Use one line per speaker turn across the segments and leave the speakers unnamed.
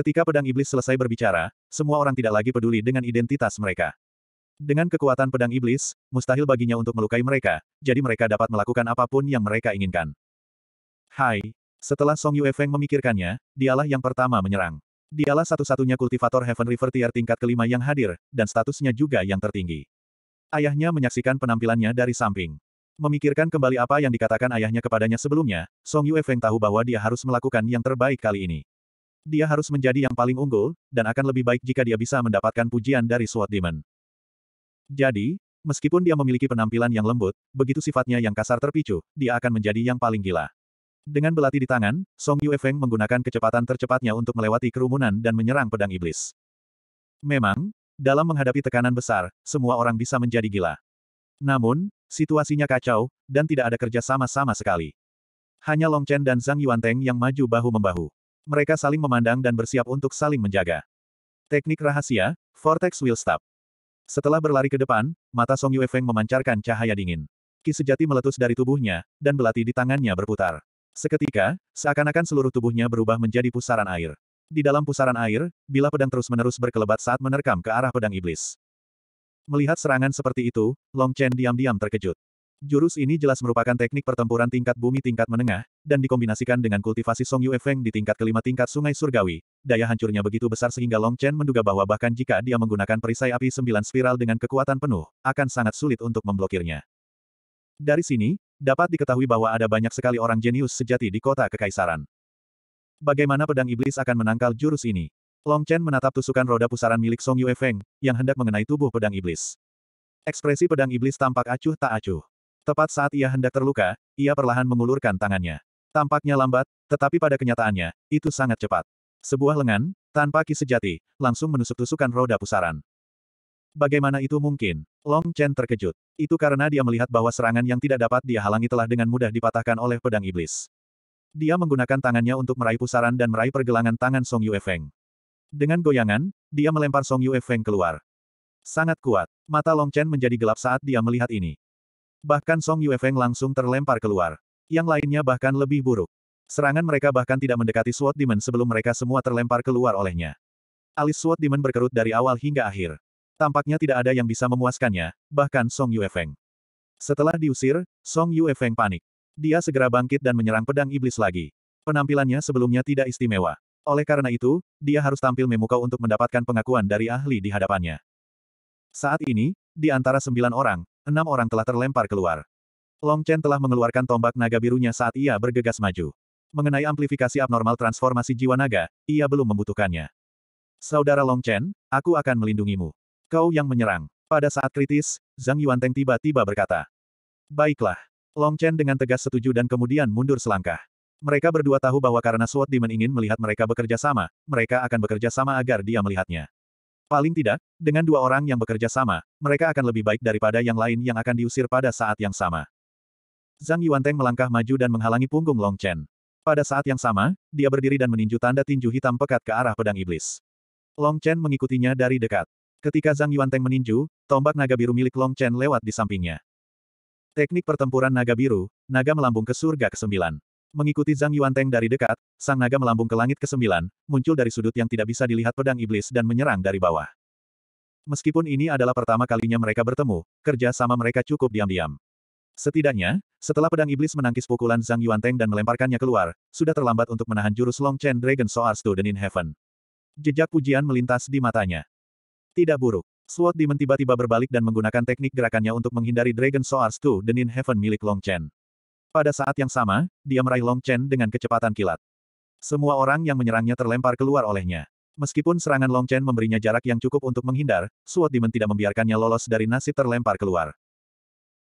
Ketika pedang iblis selesai berbicara, semua orang tidak lagi peduli dengan identitas mereka. Dengan kekuatan pedang iblis, mustahil baginya untuk melukai mereka, jadi mereka dapat melakukan apapun yang mereka inginkan. Hai. Setelah Song Yue Feng memikirkannya, dialah yang pertama menyerang. Dialah satu-satunya kultivator Heaven River Tier tingkat kelima yang hadir, dan statusnya juga yang tertinggi. Ayahnya menyaksikan penampilannya dari samping. Memikirkan kembali apa yang dikatakan ayahnya kepadanya sebelumnya, Song Yue Feng tahu bahwa dia harus melakukan yang terbaik kali ini. Dia harus menjadi yang paling unggul, dan akan lebih baik jika dia bisa mendapatkan pujian dari Sword Demon. Jadi, meskipun dia memiliki penampilan yang lembut, begitu sifatnya yang kasar terpicu, dia akan menjadi yang paling gila. Dengan belati di tangan, Song Yue Feng menggunakan kecepatan tercepatnya untuk melewati kerumunan dan menyerang pedang iblis. Memang, dalam menghadapi tekanan besar, semua orang bisa menjadi gila. Namun, situasinya kacau, dan tidak ada kerja sama-sama sekali. Hanya Long Chen dan Zhang Yuanteng yang maju bahu-membahu. Mereka saling memandang dan bersiap untuk saling menjaga. Teknik rahasia, Vortex Will stop. Setelah berlari ke depan, mata Song Yue Feng memancarkan cahaya dingin. Ki sejati meletus dari tubuhnya, dan belati di tangannya berputar. Seketika, seakan-akan seluruh tubuhnya berubah menjadi pusaran air. Di dalam pusaran air, bila pedang terus-menerus berkelebat saat menerkam ke arah pedang iblis. Melihat serangan seperti itu, Long Chen diam-diam terkejut. Jurus ini jelas merupakan teknik pertempuran tingkat bumi tingkat menengah, dan dikombinasikan dengan kultivasi Song Yue Feng di tingkat kelima tingkat sungai surgawi. Daya hancurnya begitu besar sehingga Long Chen menduga bahwa bahkan jika dia menggunakan perisai api sembilan spiral dengan kekuatan penuh, akan sangat sulit untuk memblokirnya. Dari sini, dapat diketahui bahwa ada banyak sekali orang jenius sejati di kota kekaisaran. Bagaimana pedang iblis akan menangkal jurus ini? Long Chen menatap tusukan roda pusaran milik Song Yue Feng, yang hendak mengenai tubuh pedang iblis. Ekspresi pedang iblis tampak acuh tak acuh. Tepat saat ia hendak terluka, ia perlahan mengulurkan tangannya. Tampaknya lambat, tetapi pada kenyataannya, itu sangat cepat. Sebuah lengan, tanpa ki sejati, langsung menusuk-tusukan roda pusaran. Bagaimana itu mungkin? Long Chen terkejut. Itu karena dia melihat bahwa serangan yang tidak dapat dia halangi telah dengan mudah dipatahkan oleh pedang iblis. Dia menggunakan tangannya untuk meraih pusaran dan meraih pergelangan tangan Song Yue Feng. Dengan goyangan, dia melempar Song Yue Feng keluar. Sangat kuat. Mata Long Chen menjadi gelap saat dia melihat ini. Bahkan Song Yuefeng langsung terlempar keluar. Yang lainnya bahkan lebih buruk. Serangan mereka bahkan tidak mendekati Sword Demon sebelum mereka semua terlempar keluar olehnya. Alis Sword Demon berkerut dari awal hingga akhir. Tampaknya tidak ada yang bisa memuaskannya, bahkan Song Yuefeng. Setelah diusir, Song Yuefeng panik. Dia segera bangkit dan menyerang pedang iblis lagi. Penampilannya sebelumnya tidak istimewa. Oleh karena itu, dia harus tampil memukau untuk mendapatkan pengakuan dari ahli di hadapannya. Saat ini, di antara sembilan orang, enam orang telah terlempar keluar. Long Chen telah mengeluarkan tombak naga birunya saat ia bergegas maju. Mengenai amplifikasi abnormal transformasi jiwa naga, ia belum membutuhkannya. Saudara Long Chen, aku akan melindungimu. Kau yang menyerang. Pada saat kritis, Zhang Yuanteng tiba-tiba berkata. Baiklah. Long Chen dengan tegas setuju dan kemudian mundur selangkah. Mereka berdua tahu bahwa karena SWAT Demon ingin melihat mereka bekerja sama, mereka akan bekerja sama agar dia melihatnya. Paling tidak, dengan dua orang yang bekerja sama, mereka akan lebih baik daripada yang lain yang akan diusir pada saat yang sama. Zhang Yuanteng melangkah maju dan menghalangi punggung Long Chen. Pada saat yang sama, dia berdiri dan meninju tanda tinju hitam pekat ke arah pedang iblis. Long Chen mengikutinya dari dekat. Ketika Zhang Yuanteng meninju, tombak naga biru milik Long Chen lewat di sampingnya. Teknik pertempuran naga biru, naga melambung ke surga ke-9. Mengikuti Zhang Yuanteng dari dekat, sang naga melambung ke langit kesembilan, muncul dari sudut yang tidak bisa dilihat pedang iblis dan menyerang dari bawah. Meskipun ini adalah pertama kalinya mereka bertemu, kerja sama mereka cukup diam-diam. Setidaknya, setelah pedang iblis menangkis pukulan Zhang Yuanteng dan melemparkannya keluar, sudah terlambat untuk menahan jurus Long Chen Dragon Soar Student in Heaven. Jejak pujian melintas di matanya. Tidak buruk. Sword Demon tiba-tiba berbalik dan menggunakan teknik gerakannya untuk menghindari Dragon Soars 2 Denin Heaven milik Long Chen. Pada saat yang sama, dia meraih Long Chen dengan kecepatan kilat. Semua orang yang menyerangnya terlempar keluar olehnya. Meskipun serangan Long Chen memberinya jarak yang cukup untuk menghindar, Suot Demon tidak membiarkannya lolos dari nasib terlempar keluar.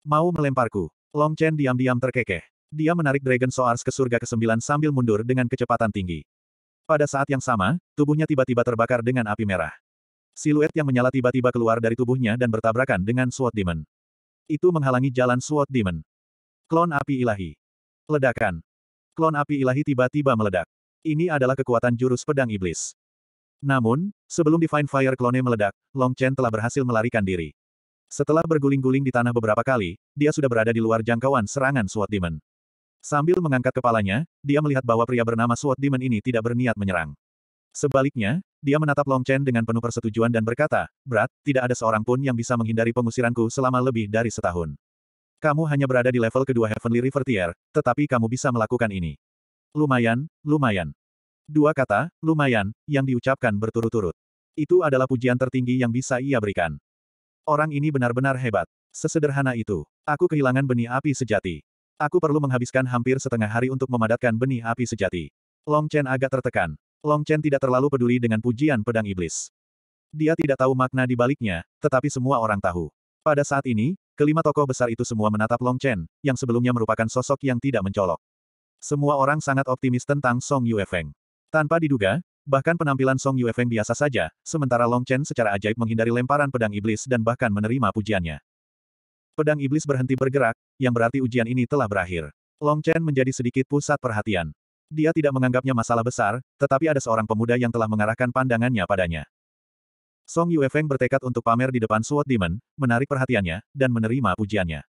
Mau melemparku. Long Chen diam-diam terkekeh. Dia menarik Dragon Soars ke surga ke-9 sambil mundur dengan kecepatan tinggi. Pada saat yang sama, tubuhnya tiba-tiba terbakar dengan api merah. Siluet yang menyala tiba-tiba keluar dari tubuhnya dan bertabrakan dengan Sword Demon. Itu menghalangi jalan Sword Demon. Klon api ilahi. Ledakan. Klon api ilahi tiba-tiba meledak. Ini adalah kekuatan jurus pedang iblis. Namun, sebelum Divine Fire klone meledak, Long Chen telah berhasil melarikan diri. Setelah berguling-guling di tanah beberapa kali, dia sudah berada di luar jangkauan serangan Sword Demon. Sambil mengangkat kepalanya, dia melihat bahwa pria bernama Sword Demon ini tidak berniat menyerang. Sebaliknya, dia menatap Long Chen dengan penuh persetujuan dan berkata, Brat, tidak ada seorang pun yang bisa menghindari pengusiranku selama lebih dari setahun. Kamu hanya berada di level kedua Heavenly River Tier, tetapi kamu bisa melakukan ini. Lumayan, lumayan. Dua kata, lumayan, yang diucapkan berturut-turut. Itu adalah pujian tertinggi yang bisa ia berikan. Orang ini benar-benar hebat. Sesederhana itu. Aku kehilangan benih api sejati. Aku perlu menghabiskan hampir setengah hari untuk memadatkan benih api sejati. Long Chen agak tertekan. Long Chen tidak terlalu peduli dengan pujian pedang iblis. Dia tidak tahu makna di baliknya, tetapi semua orang tahu. Pada saat ini, Kelima tokoh besar itu semua menatap Long Chen, yang sebelumnya merupakan sosok yang tidak mencolok. Semua orang sangat optimis tentang Song Yuefeng. Tanpa diduga, bahkan penampilan Song Yuefeng biasa saja, sementara Long Chen secara ajaib menghindari lemparan pedang iblis dan bahkan menerima pujiannya. Pedang iblis berhenti bergerak, yang berarti ujian ini telah berakhir. Long Chen menjadi sedikit pusat perhatian. Dia tidak menganggapnya masalah besar, tetapi ada seorang pemuda yang telah mengarahkan pandangannya padanya. Song Yuefeng bertekad untuk pamer di depan Sword Demon, menarik perhatiannya, dan menerima pujiannya.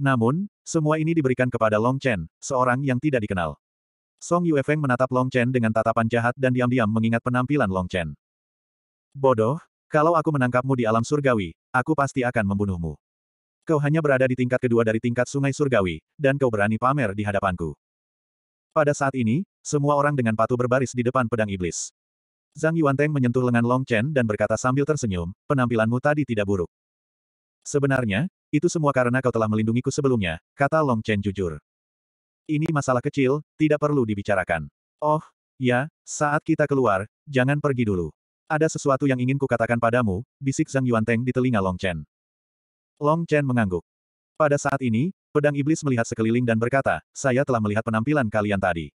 Namun, semua ini diberikan kepada Long Chen, seorang yang tidak dikenal. Song Yuefeng menatap Long Chen dengan tatapan jahat dan diam-diam mengingat penampilan Long Chen. Bodoh, kalau aku menangkapmu di alam surgawi, aku pasti akan membunuhmu. Kau hanya berada di tingkat kedua dari tingkat sungai surgawi, dan kau berani pamer di hadapanku. Pada saat ini, semua orang dengan patuh berbaris di depan pedang iblis. Zhang Yuanteng menyentuh lengan Long Chen dan berkata sambil tersenyum, penampilanmu tadi tidak buruk. Sebenarnya, itu semua karena kau telah melindungiku sebelumnya, kata Long Chen jujur. Ini masalah kecil, tidak perlu dibicarakan. Oh, ya, saat kita keluar, jangan pergi dulu. Ada sesuatu yang ingin kukatakan padamu, bisik Zhang Yuanteng di telinga Long Chen. Long Chen mengangguk. Pada saat ini, pedang iblis melihat sekeliling dan berkata, saya telah melihat penampilan kalian tadi.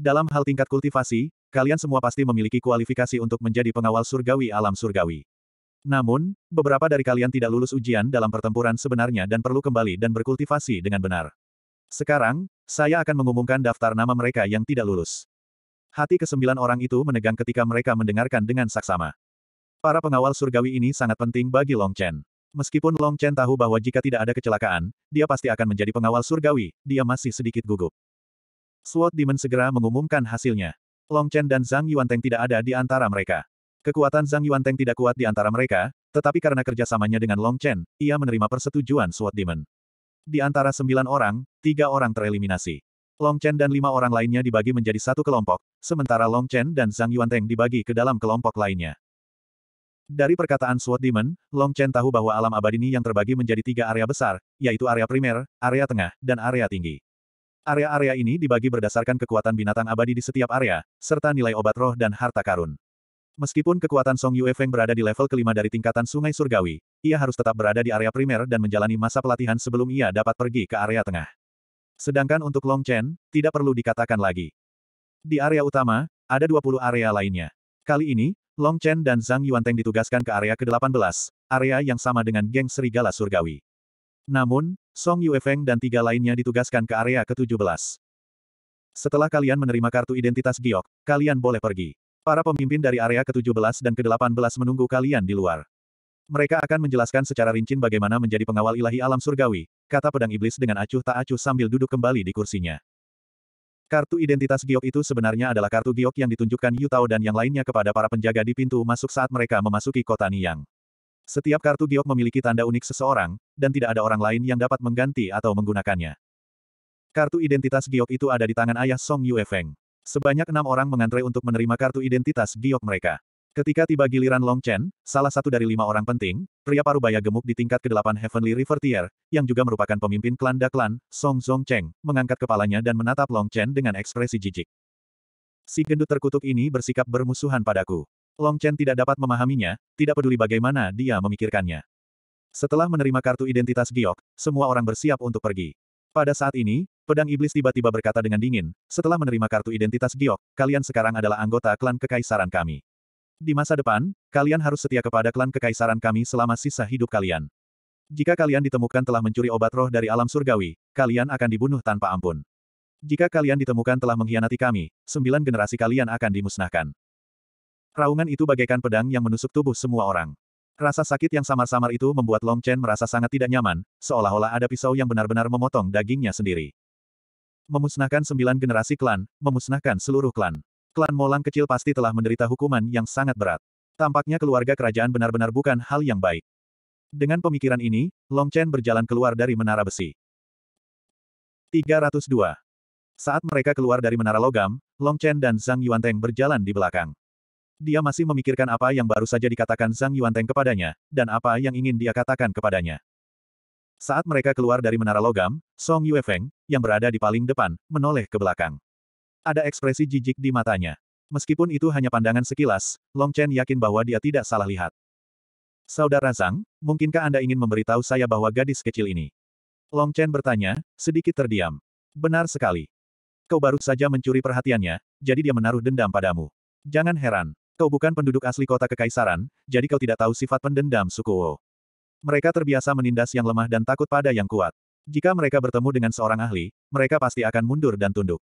Dalam hal tingkat kultivasi, Kalian semua pasti memiliki kualifikasi untuk menjadi pengawal surgawi alam surgawi. Namun, beberapa dari kalian tidak lulus ujian dalam pertempuran sebenarnya dan perlu kembali dan berkultivasi dengan benar. Sekarang, saya akan mengumumkan daftar nama mereka yang tidak lulus. Hati kesembilan orang itu menegang ketika mereka mendengarkan dengan saksama. Para pengawal surgawi ini sangat penting bagi Long Chen. Meskipun Long Chen tahu bahwa jika tidak ada kecelakaan, dia pasti akan menjadi pengawal surgawi, dia masih sedikit gugup. SWAT Demon segera mengumumkan hasilnya. Long Chen dan Zhang Yuanteng tidak ada di antara mereka. Kekuatan Zhang Yuanteng tidak kuat di antara mereka, tetapi karena kerjasamanya dengan Long Chen, ia menerima persetujuan Sword Demon. Di antara sembilan orang, tiga orang tereliminasi. Long Chen dan lima orang lainnya dibagi menjadi satu kelompok, sementara Long Chen dan Zhang Yuanteng dibagi ke dalam kelompok lainnya. Dari perkataan Sword Demon, Long Chen tahu bahwa alam abadi ini yang terbagi menjadi tiga area besar, yaitu area primer, area tengah, dan area tinggi. Area-area ini dibagi berdasarkan kekuatan binatang abadi di setiap area, serta nilai obat roh dan harta karun. Meskipun kekuatan Song Yue Feng berada di level kelima dari tingkatan Sungai Surgawi, ia harus tetap berada di area primer dan menjalani masa pelatihan sebelum ia dapat pergi ke area tengah. Sedangkan untuk Long Chen, tidak perlu dikatakan lagi. Di area utama, ada 20 area lainnya. Kali ini, Long Chen dan Zhang Yuanteng ditugaskan ke area ke-18, area yang sama dengan geng Serigala Surgawi. Namun, Song Yuefeng dan tiga lainnya ditugaskan ke area ke-17. Setelah kalian menerima kartu identitas giok, kalian boleh pergi. Para pemimpin dari area ke-17 dan ke-18 menunggu kalian di luar. Mereka akan menjelaskan secara rinci bagaimana menjadi pengawal ilahi alam surgawi, kata pedang iblis dengan acuh tak acuh sambil duduk kembali di kursinya. Kartu identitas giok itu sebenarnya adalah kartu giok yang ditunjukkan Yutao dan yang lainnya kepada para penjaga di pintu masuk saat mereka memasuki kota Niang. Setiap kartu giok memiliki tanda unik seseorang, dan tidak ada orang lain yang dapat mengganti atau menggunakannya. Kartu identitas giok itu ada di tangan ayah Song Yue Feng. Sebanyak enam orang mengantre untuk menerima kartu identitas giok mereka. Ketika tiba giliran Long Chen, salah satu dari lima orang penting, pria parubaya gemuk di tingkat ke-8 Heavenly River Tier, yang juga merupakan pemimpin klan Daklan, Song Zong Cheng, mengangkat kepalanya dan menatap Long Chen dengan ekspresi jijik. Si gendut terkutuk ini bersikap bermusuhan padaku. Long Chen tidak dapat memahaminya, tidak peduli bagaimana dia memikirkannya. Setelah menerima kartu identitas giok, semua orang bersiap untuk pergi. Pada saat ini, pedang iblis tiba-tiba berkata dengan dingin, setelah menerima kartu identitas giok, kalian sekarang adalah anggota klan kekaisaran kami. Di masa depan, kalian harus setia kepada klan kekaisaran kami selama sisa hidup kalian. Jika kalian ditemukan telah mencuri obat roh dari alam surgawi, kalian akan dibunuh tanpa ampun. Jika kalian ditemukan telah mengkhianati kami, sembilan generasi kalian akan dimusnahkan. Raungan itu bagaikan pedang yang menusuk tubuh semua orang. Rasa sakit yang samar-samar itu membuat Long Chen merasa sangat tidak nyaman, seolah-olah ada pisau yang benar-benar memotong dagingnya sendiri. Memusnahkan sembilan generasi klan, memusnahkan seluruh klan. Klan Molang kecil pasti telah menderita hukuman yang sangat berat. Tampaknya keluarga kerajaan benar-benar bukan hal yang baik. Dengan pemikiran ini, Long Chen berjalan keluar dari menara besi. 302. Saat mereka keluar dari menara logam, Long Chen dan Zhang Yuanteng berjalan di belakang. Dia masih memikirkan apa yang baru saja dikatakan Zhang Yuanteng kepadanya, dan apa yang ingin dia katakan kepadanya. Saat mereka keluar dari menara logam, Song Yuefeng, yang berada di paling depan, menoleh ke belakang. Ada ekspresi jijik di matanya. Meskipun itu hanya pandangan sekilas, Long Chen yakin bahwa dia tidak salah lihat. Saudara Zhang, mungkinkah Anda ingin memberitahu saya bahwa gadis kecil ini? Long Chen bertanya, sedikit terdiam. Benar sekali. Kau baru saja mencuri perhatiannya, jadi dia menaruh dendam padamu. Jangan heran, Kau bukan penduduk asli kota kekaisaran, jadi kau tidak tahu sifat pendendam suku Wo. Mereka terbiasa menindas yang lemah dan takut pada yang kuat. Jika mereka bertemu dengan seorang ahli, mereka pasti akan mundur dan tunduk.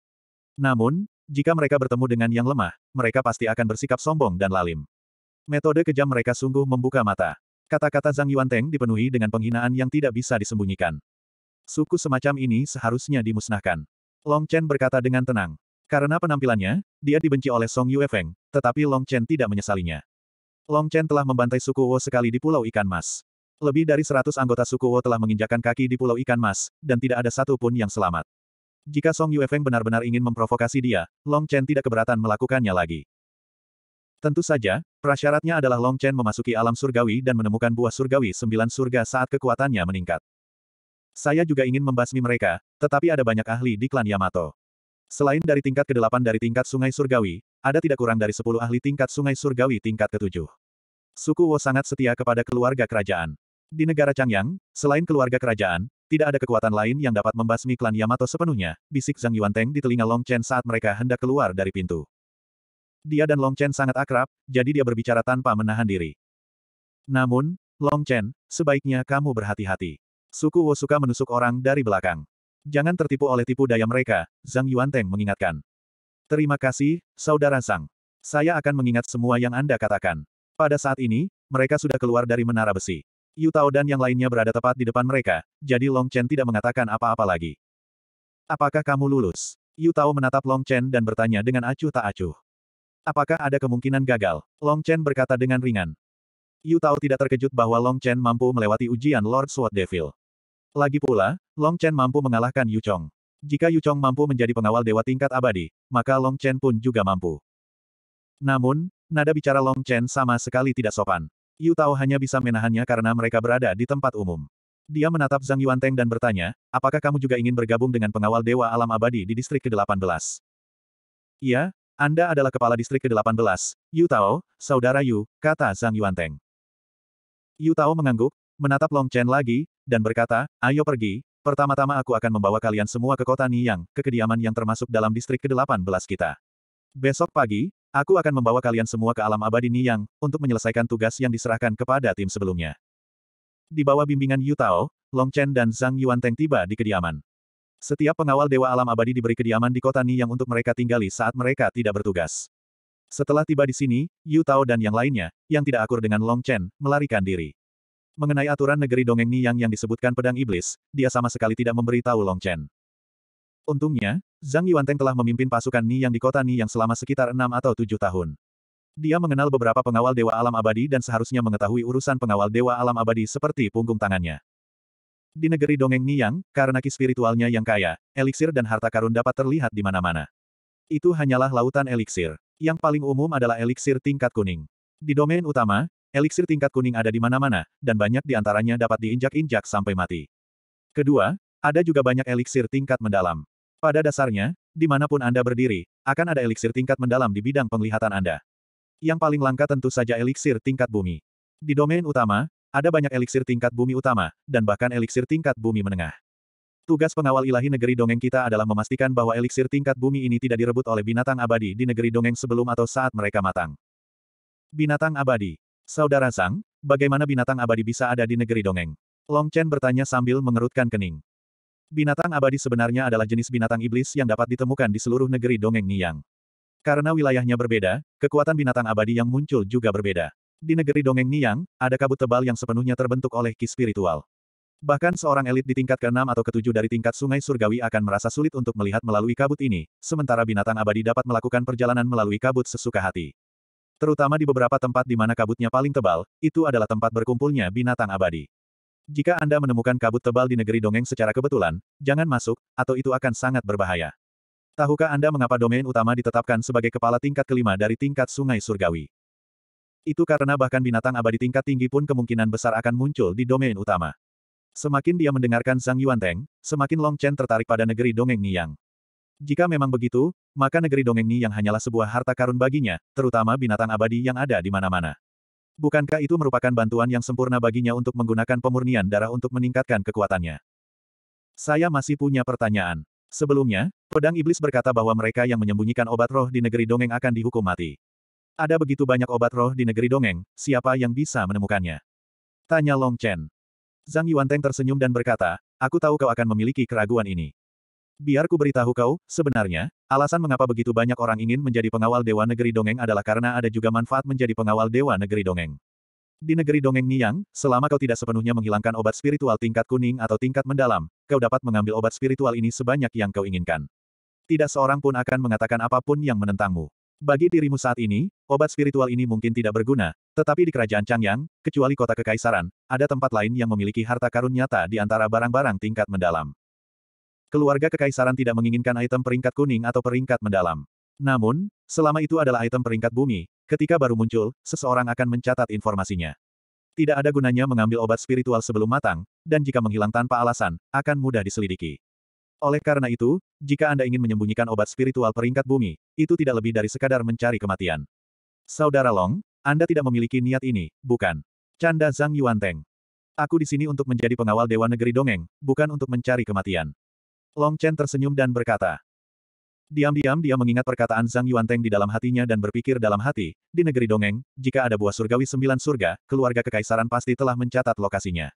Namun, jika mereka bertemu dengan yang lemah, mereka pasti akan bersikap sombong dan lalim. Metode kejam mereka sungguh membuka mata. Kata-kata Zhang Yuanteng dipenuhi dengan penghinaan yang tidak bisa disembunyikan. Suku semacam ini seharusnya dimusnahkan. Long Chen berkata dengan tenang. Karena penampilannya, dia dibenci oleh Song Yuefeng, tetapi Long Chen tidak menyesalinya. Long Chen telah membantai suku Wo sekali di Pulau Ikan Mas. Lebih dari seratus anggota suku Wo telah menginjakan kaki di Pulau Ikan Mas, dan tidak ada satu pun yang selamat. Jika Song Yuefeng benar-benar ingin memprovokasi dia, Long Chen tidak keberatan melakukannya lagi. Tentu saja, prasyaratnya adalah Long Chen memasuki alam surgawi dan menemukan buah surgawi sembilan surga saat kekuatannya meningkat. Saya juga ingin membasmi mereka, tetapi ada banyak ahli di klan Yamato. Selain dari tingkat ke-8 dari tingkat sungai surgawi, ada tidak kurang dari sepuluh ahli tingkat sungai surgawi tingkat ketujuh. Suku Wo sangat setia kepada keluarga kerajaan. Di negara Changyang, selain keluarga kerajaan, tidak ada kekuatan lain yang dapat membasmi klan Yamato sepenuhnya, bisik Zhang Yuanteng di telinga Long Chen saat mereka hendak keluar dari pintu. Dia dan Long Chen sangat akrab, jadi dia berbicara tanpa menahan diri. Namun, Long Chen, sebaiknya kamu berhati-hati. Suku Wo suka menusuk orang dari belakang. Jangan tertipu oleh tipu daya mereka, Zhang Yuanteng mengingatkan. Terima kasih, Saudara Sang. Saya akan mengingat semua yang Anda katakan. Pada saat ini, mereka sudah keluar dari menara besi. Yu Tao dan yang lainnya berada tepat di depan mereka, jadi Long Chen tidak mengatakan apa-apa lagi. Apakah kamu lulus? Yu Tao menatap Long Chen dan bertanya dengan acuh tak acuh. Apakah ada kemungkinan gagal? Long Chen berkata dengan ringan. Yu Tao tidak terkejut bahwa Long Chen mampu melewati ujian Lord Sword Devil. Lagi pula, Long Chen mampu mengalahkan Yu Chong. Jika Yu Chong mampu menjadi pengawal dewa tingkat abadi, maka Long Chen pun juga mampu. Namun, nada bicara Long Chen sama sekali tidak sopan. Yu Tao hanya bisa menahannya karena mereka berada di tempat umum. Dia menatap Zhang Yuan Teng dan bertanya, apakah kamu juga ingin bergabung dengan pengawal dewa alam abadi di distrik ke-18? Iya, Anda adalah kepala distrik ke-18, Yu Tao, saudara Yu, kata Zhang Yuan Teng. Yu Tao mengangguk, menatap Long Chen lagi, dan berkata, ayo pergi, Pertama-tama aku akan membawa kalian semua ke kota Niyang, ke kediaman yang termasuk dalam distrik ke-18 kita. Besok pagi, aku akan membawa kalian semua ke alam abadi Niyang, untuk menyelesaikan tugas yang diserahkan kepada tim sebelumnya. Di bawah bimbingan Yu Tao, Long Chen dan Zhang Yuanteng tiba di kediaman. Setiap pengawal Dewa Alam Abadi diberi kediaman di kota Niyang untuk mereka tinggali saat mereka tidak bertugas. Setelah tiba di sini, Yu Tao dan yang lainnya, yang tidak akur dengan Long Chen, melarikan diri. Mengenai aturan negeri dongeng Niyang yang disebutkan pedang iblis, dia sama sekali tidak memberitahu Long Chen. Untungnya, Zhang Yuanteng telah memimpin pasukan Niyang di kota Niyang selama sekitar enam atau tujuh tahun. Dia mengenal beberapa pengawal Dewa Alam Abadi dan seharusnya mengetahui urusan pengawal Dewa Alam Abadi seperti punggung tangannya. Di negeri dongeng Niyang, karena ki spiritualnya yang kaya, eliksir dan harta karun dapat terlihat di mana-mana. Itu hanyalah lautan eliksir. Yang paling umum adalah eliksir tingkat kuning. Di domain utama, Eliksir tingkat kuning ada di mana-mana, dan banyak di antaranya dapat diinjak-injak sampai mati. Kedua, ada juga banyak eliksir tingkat mendalam. Pada dasarnya, dimanapun Anda berdiri, akan ada eliksir tingkat mendalam di bidang penglihatan Anda. Yang paling langka tentu saja eliksir tingkat bumi. Di domain utama, ada banyak eliksir tingkat bumi utama, dan bahkan eliksir tingkat bumi menengah. Tugas pengawal ilahi negeri dongeng kita adalah memastikan bahwa eliksir tingkat bumi ini tidak direbut oleh binatang abadi di negeri dongeng sebelum atau saat mereka matang. Binatang abadi. Saudara Sang, bagaimana binatang abadi bisa ada di negeri dongeng? Long Chen bertanya sambil mengerutkan kening. Binatang abadi sebenarnya adalah jenis binatang iblis yang dapat ditemukan di seluruh negeri dongeng Niang. Karena wilayahnya berbeda, kekuatan binatang abadi yang muncul juga berbeda. Di negeri dongeng Niang, ada kabut tebal yang sepenuhnya terbentuk oleh ki spiritual. Bahkan seorang elit di tingkat ke-6 atau ke-7 dari tingkat sungai surgawi akan merasa sulit untuk melihat melalui kabut ini, sementara binatang abadi dapat melakukan perjalanan melalui kabut sesuka hati. Terutama di beberapa tempat di mana kabutnya paling tebal, itu adalah tempat berkumpulnya binatang abadi. Jika Anda menemukan kabut tebal di negeri dongeng secara kebetulan, jangan masuk, atau itu akan sangat berbahaya. Tahukah Anda mengapa domain utama ditetapkan sebagai kepala tingkat kelima dari tingkat sungai surgawi? Itu karena bahkan binatang abadi tingkat tinggi pun kemungkinan besar akan muncul di domain utama. Semakin dia mendengarkan Zhang Yuanteng, semakin Long Chen tertarik pada negeri dongeng Niang. Jika memang begitu, maka negeri dongeng Ni yang hanyalah sebuah harta karun baginya, terutama binatang abadi yang ada di mana-mana. Bukankah itu merupakan bantuan yang sempurna baginya untuk menggunakan pemurnian darah untuk meningkatkan kekuatannya? Saya masih punya pertanyaan. Sebelumnya, pedang iblis berkata bahwa mereka yang menyembunyikan obat roh di negeri dongeng akan dihukum mati. Ada begitu banyak obat roh di negeri dongeng, siapa yang bisa menemukannya? Tanya Long Chen. Zhang Yuanteng tersenyum dan berkata, aku tahu kau akan memiliki keraguan ini. Biar ku beritahu kau, sebenarnya, alasan mengapa begitu banyak orang ingin menjadi pengawal Dewa Negeri Dongeng adalah karena ada juga manfaat menjadi pengawal Dewa Negeri Dongeng. Di negeri Dongeng Niang, selama kau tidak sepenuhnya menghilangkan obat spiritual tingkat kuning atau tingkat mendalam, kau dapat mengambil obat spiritual ini sebanyak yang kau inginkan. Tidak seorang pun akan mengatakan apapun yang menentangmu. Bagi dirimu saat ini, obat spiritual ini mungkin tidak berguna, tetapi di kerajaan Changyang, kecuali kota kekaisaran, ada tempat lain yang memiliki harta karun nyata di antara barang-barang tingkat mendalam. Keluarga kekaisaran tidak menginginkan item peringkat kuning atau peringkat mendalam. Namun, selama itu adalah item peringkat bumi, ketika baru muncul, seseorang akan mencatat informasinya. Tidak ada gunanya mengambil obat spiritual sebelum matang, dan jika menghilang tanpa alasan, akan mudah diselidiki. Oleh karena itu, jika Anda ingin menyembunyikan obat spiritual peringkat bumi, itu tidak lebih dari sekadar mencari kematian. Saudara Long, Anda tidak memiliki niat ini, bukan? Canda Zhang Yuanteng. Aku di sini untuk menjadi pengawal Dewa Negeri Dongeng, bukan untuk mencari kematian. Long Chen tersenyum dan berkata. Diam-diam dia mengingat perkataan Zhang Yuanteng di dalam hatinya dan berpikir dalam hati, di negeri dongeng, jika ada buah surgawi sembilan surga, keluarga kekaisaran pasti telah mencatat lokasinya.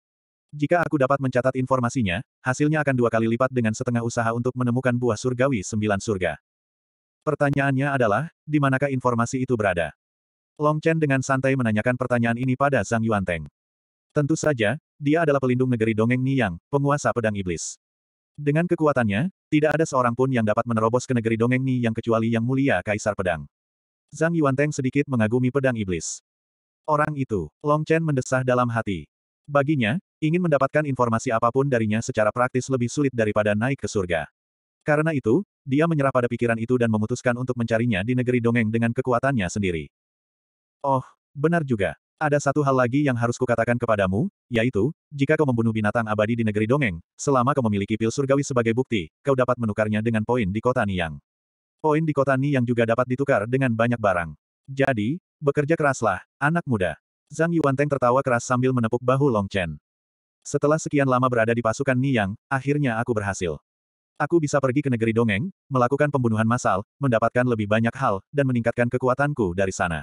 Jika aku dapat mencatat informasinya, hasilnya akan dua kali lipat dengan setengah usaha untuk menemukan buah surgawi sembilan surga. Pertanyaannya adalah, di manakah informasi itu berada? Long Chen dengan santai menanyakan pertanyaan ini pada Zhang Yuanteng. Tentu saja, dia adalah pelindung negeri dongeng Niyang, penguasa pedang iblis. Dengan kekuatannya, tidak ada seorang pun yang dapat menerobos ke negeri dongeng Ni yang kecuali yang mulia Kaisar Pedang. Zhang Yuan Teng sedikit mengagumi pedang iblis. Orang itu, Long Chen mendesah dalam hati. Baginya, ingin mendapatkan informasi apapun darinya secara praktis lebih sulit daripada naik ke surga. Karena itu, dia menyerah pada pikiran itu dan memutuskan untuk mencarinya di negeri dongeng dengan kekuatannya sendiri. Oh, benar juga. Ada satu hal lagi yang harus kukatakan kepadamu, yaitu, jika kau membunuh binatang abadi di negeri dongeng, selama kau memiliki pil surgawi sebagai bukti, kau dapat menukarnya dengan poin di kota Niang. Poin di kota Niang juga dapat ditukar dengan banyak barang. Jadi, bekerja keraslah, anak muda. Zhang Yuanteng tertawa keras sambil menepuk bahu Long Chen. Setelah sekian lama berada di pasukan Niang, akhirnya aku berhasil. Aku bisa pergi ke negeri dongeng, melakukan pembunuhan massal, mendapatkan lebih banyak hal, dan meningkatkan kekuatanku dari sana.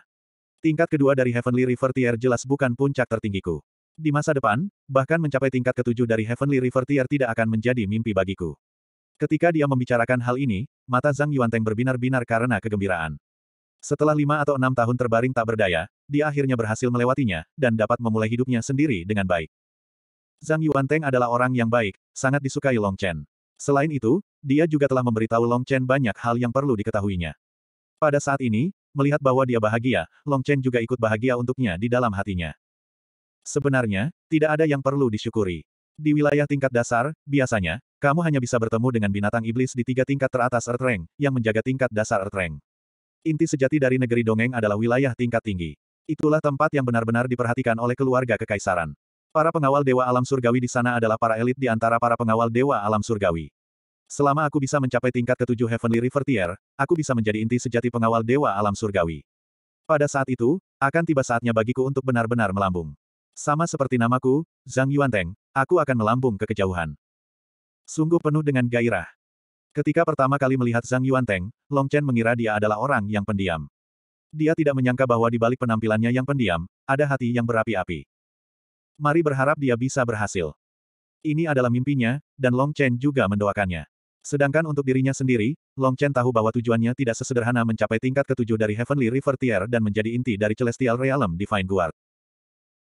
Tingkat kedua dari Heavenly River Tier jelas bukan puncak tertinggiku. Di masa depan, bahkan mencapai tingkat ketujuh dari Heavenly River Tier tidak akan menjadi mimpi bagiku. Ketika dia membicarakan hal ini, mata Zhang Yuanteng berbinar-binar karena kegembiraan. Setelah lima atau enam tahun terbaring tak berdaya, dia akhirnya berhasil melewatinya, dan dapat memulai hidupnya sendiri dengan baik. Zhang Yuanteng adalah orang yang baik, sangat disukai Long Chen. Selain itu, dia juga telah memberitahu Long Chen banyak hal yang perlu diketahuinya. Pada saat ini, Melihat bahwa dia bahagia, Long Chen juga ikut bahagia untuknya di dalam hatinya. Sebenarnya, tidak ada yang perlu disyukuri. Di wilayah tingkat dasar, biasanya, kamu hanya bisa bertemu dengan binatang iblis di tiga tingkat teratas Earth Rank, yang menjaga tingkat dasar Earth Rank. Inti sejati dari negeri dongeng adalah wilayah tingkat tinggi. Itulah tempat yang benar-benar diperhatikan oleh keluarga kekaisaran. Para pengawal Dewa Alam Surgawi di sana adalah para elit di antara para pengawal Dewa Alam Surgawi. Selama aku bisa mencapai tingkat ketujuh Heavenly River Tier, aku bisa menjadi inti sejati pengawal Dewa Alam Surgawi. Pada saat itu, akan tiba saatnya bagiku untuk benar-benar melambung. Sama seperti namaku, Zhang Yuanteng, aku akan melambung ke kejauhan. Sungguh penuh dengan gairah. Ketika pertama kali melihat Zhang Yuanteng, Long Chen mengira dia adalah orang yang pendiam. Dia tidak menyangka bahwa di balik penampilannya yang pendiam, ada hati yang berapi-api. Mari berharap dia bisa berhasil. Ini adalah mimpinya, dan Long Chen juga mendoakannya. Sedangkan untuk dirinya sendiri, Long Chen tahu bahwa tujuannya tidak sesederhana mencapai tingkat ketujuh dari Heavenly River Tier dan menjadi inti dari Celestial Realm Divine Guard.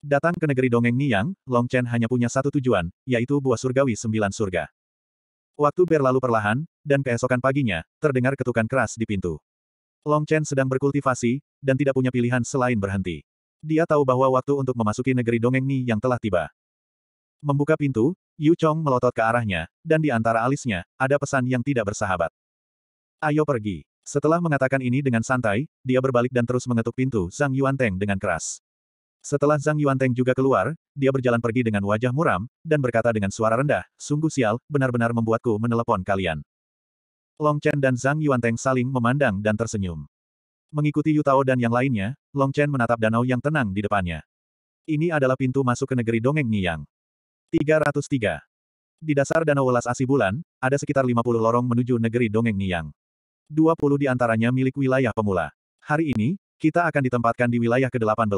Datang ke negeri dongeng Niang, Long Chen hanya punya satu tujuan, yaitu buah surgawi sembilan surga. Waktu berlalu perlahan, dan keesokan paginya, terdengar ketukan keras di pintu. Long Chen sedang berkultivasi, dan tidak punya pilihan selain berhenti. Dia tahu bahwa waktu untuk memasuki negeri dongeng Ni yang telah tiba. Membuka pintu, Yu Chong melotot ke arahnya, dan di antara alisnya, ada pesan yang tidak bersahabat. Ayo pergi. Setelah mengatakan ini dengan santai, dia berbalik dan terus mengetuk pintu Zhang Yuanteng dengan keras. Setelah Zhang Yuanteng juga keluar, dia berjalan pergi dengan wajah muram, dan berkata dengan suara rendah, sungguh sial, benar-benar membuatku menelepon kalian. Long Chen dan Zhang Yuanteng saling memandang dan tersenyum. Mengikuti Yu Tao dan yang lainnya, Long Chen menatap danau yang tenang di depannya. Ini adalah pintu masuk ke negeri dongeng Niyang. 303. Di dasar Danau Welas Asih Bulan, ada sekitar 50 lorong menuju negeri dongeng Niang. 20 di antaranya milik wilayah pemula. Hari ini, kita akan ditempatkan di wilayah ke-18.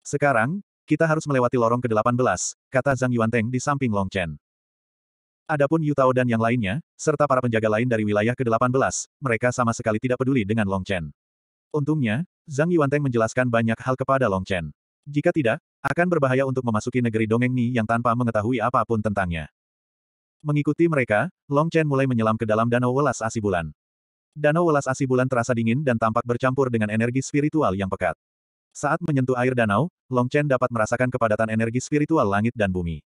Sekarang, kita harus melewati lorong ke-18, kata Zhang Yuanteng di samping Long Chen. Adapun Yu Tao dan yang lainnya, serta para penjaga lain dari wilayah ke-18, mereka sama sekali tidak peduli dengan Long Chen. Untungnya, Zhang Yuanteng menjelaskan banyak hal kepada Long Chen. Jika tidak, akan berbahaya untuk memasuki negeri dongeng Ni yang tanpa mengetahui apapun tentangnya. Mengikuti mereka, Long Chen mulai menyelam ke dalam danau welas Asibulan. Danau welas Asibulan terasa dingin dan tampak bercampur dengan energi spiritual yang pekat. Saat menyentuh air danau, Long Chen dapat merasakan kepadatan energi spiritual langit dan bumi.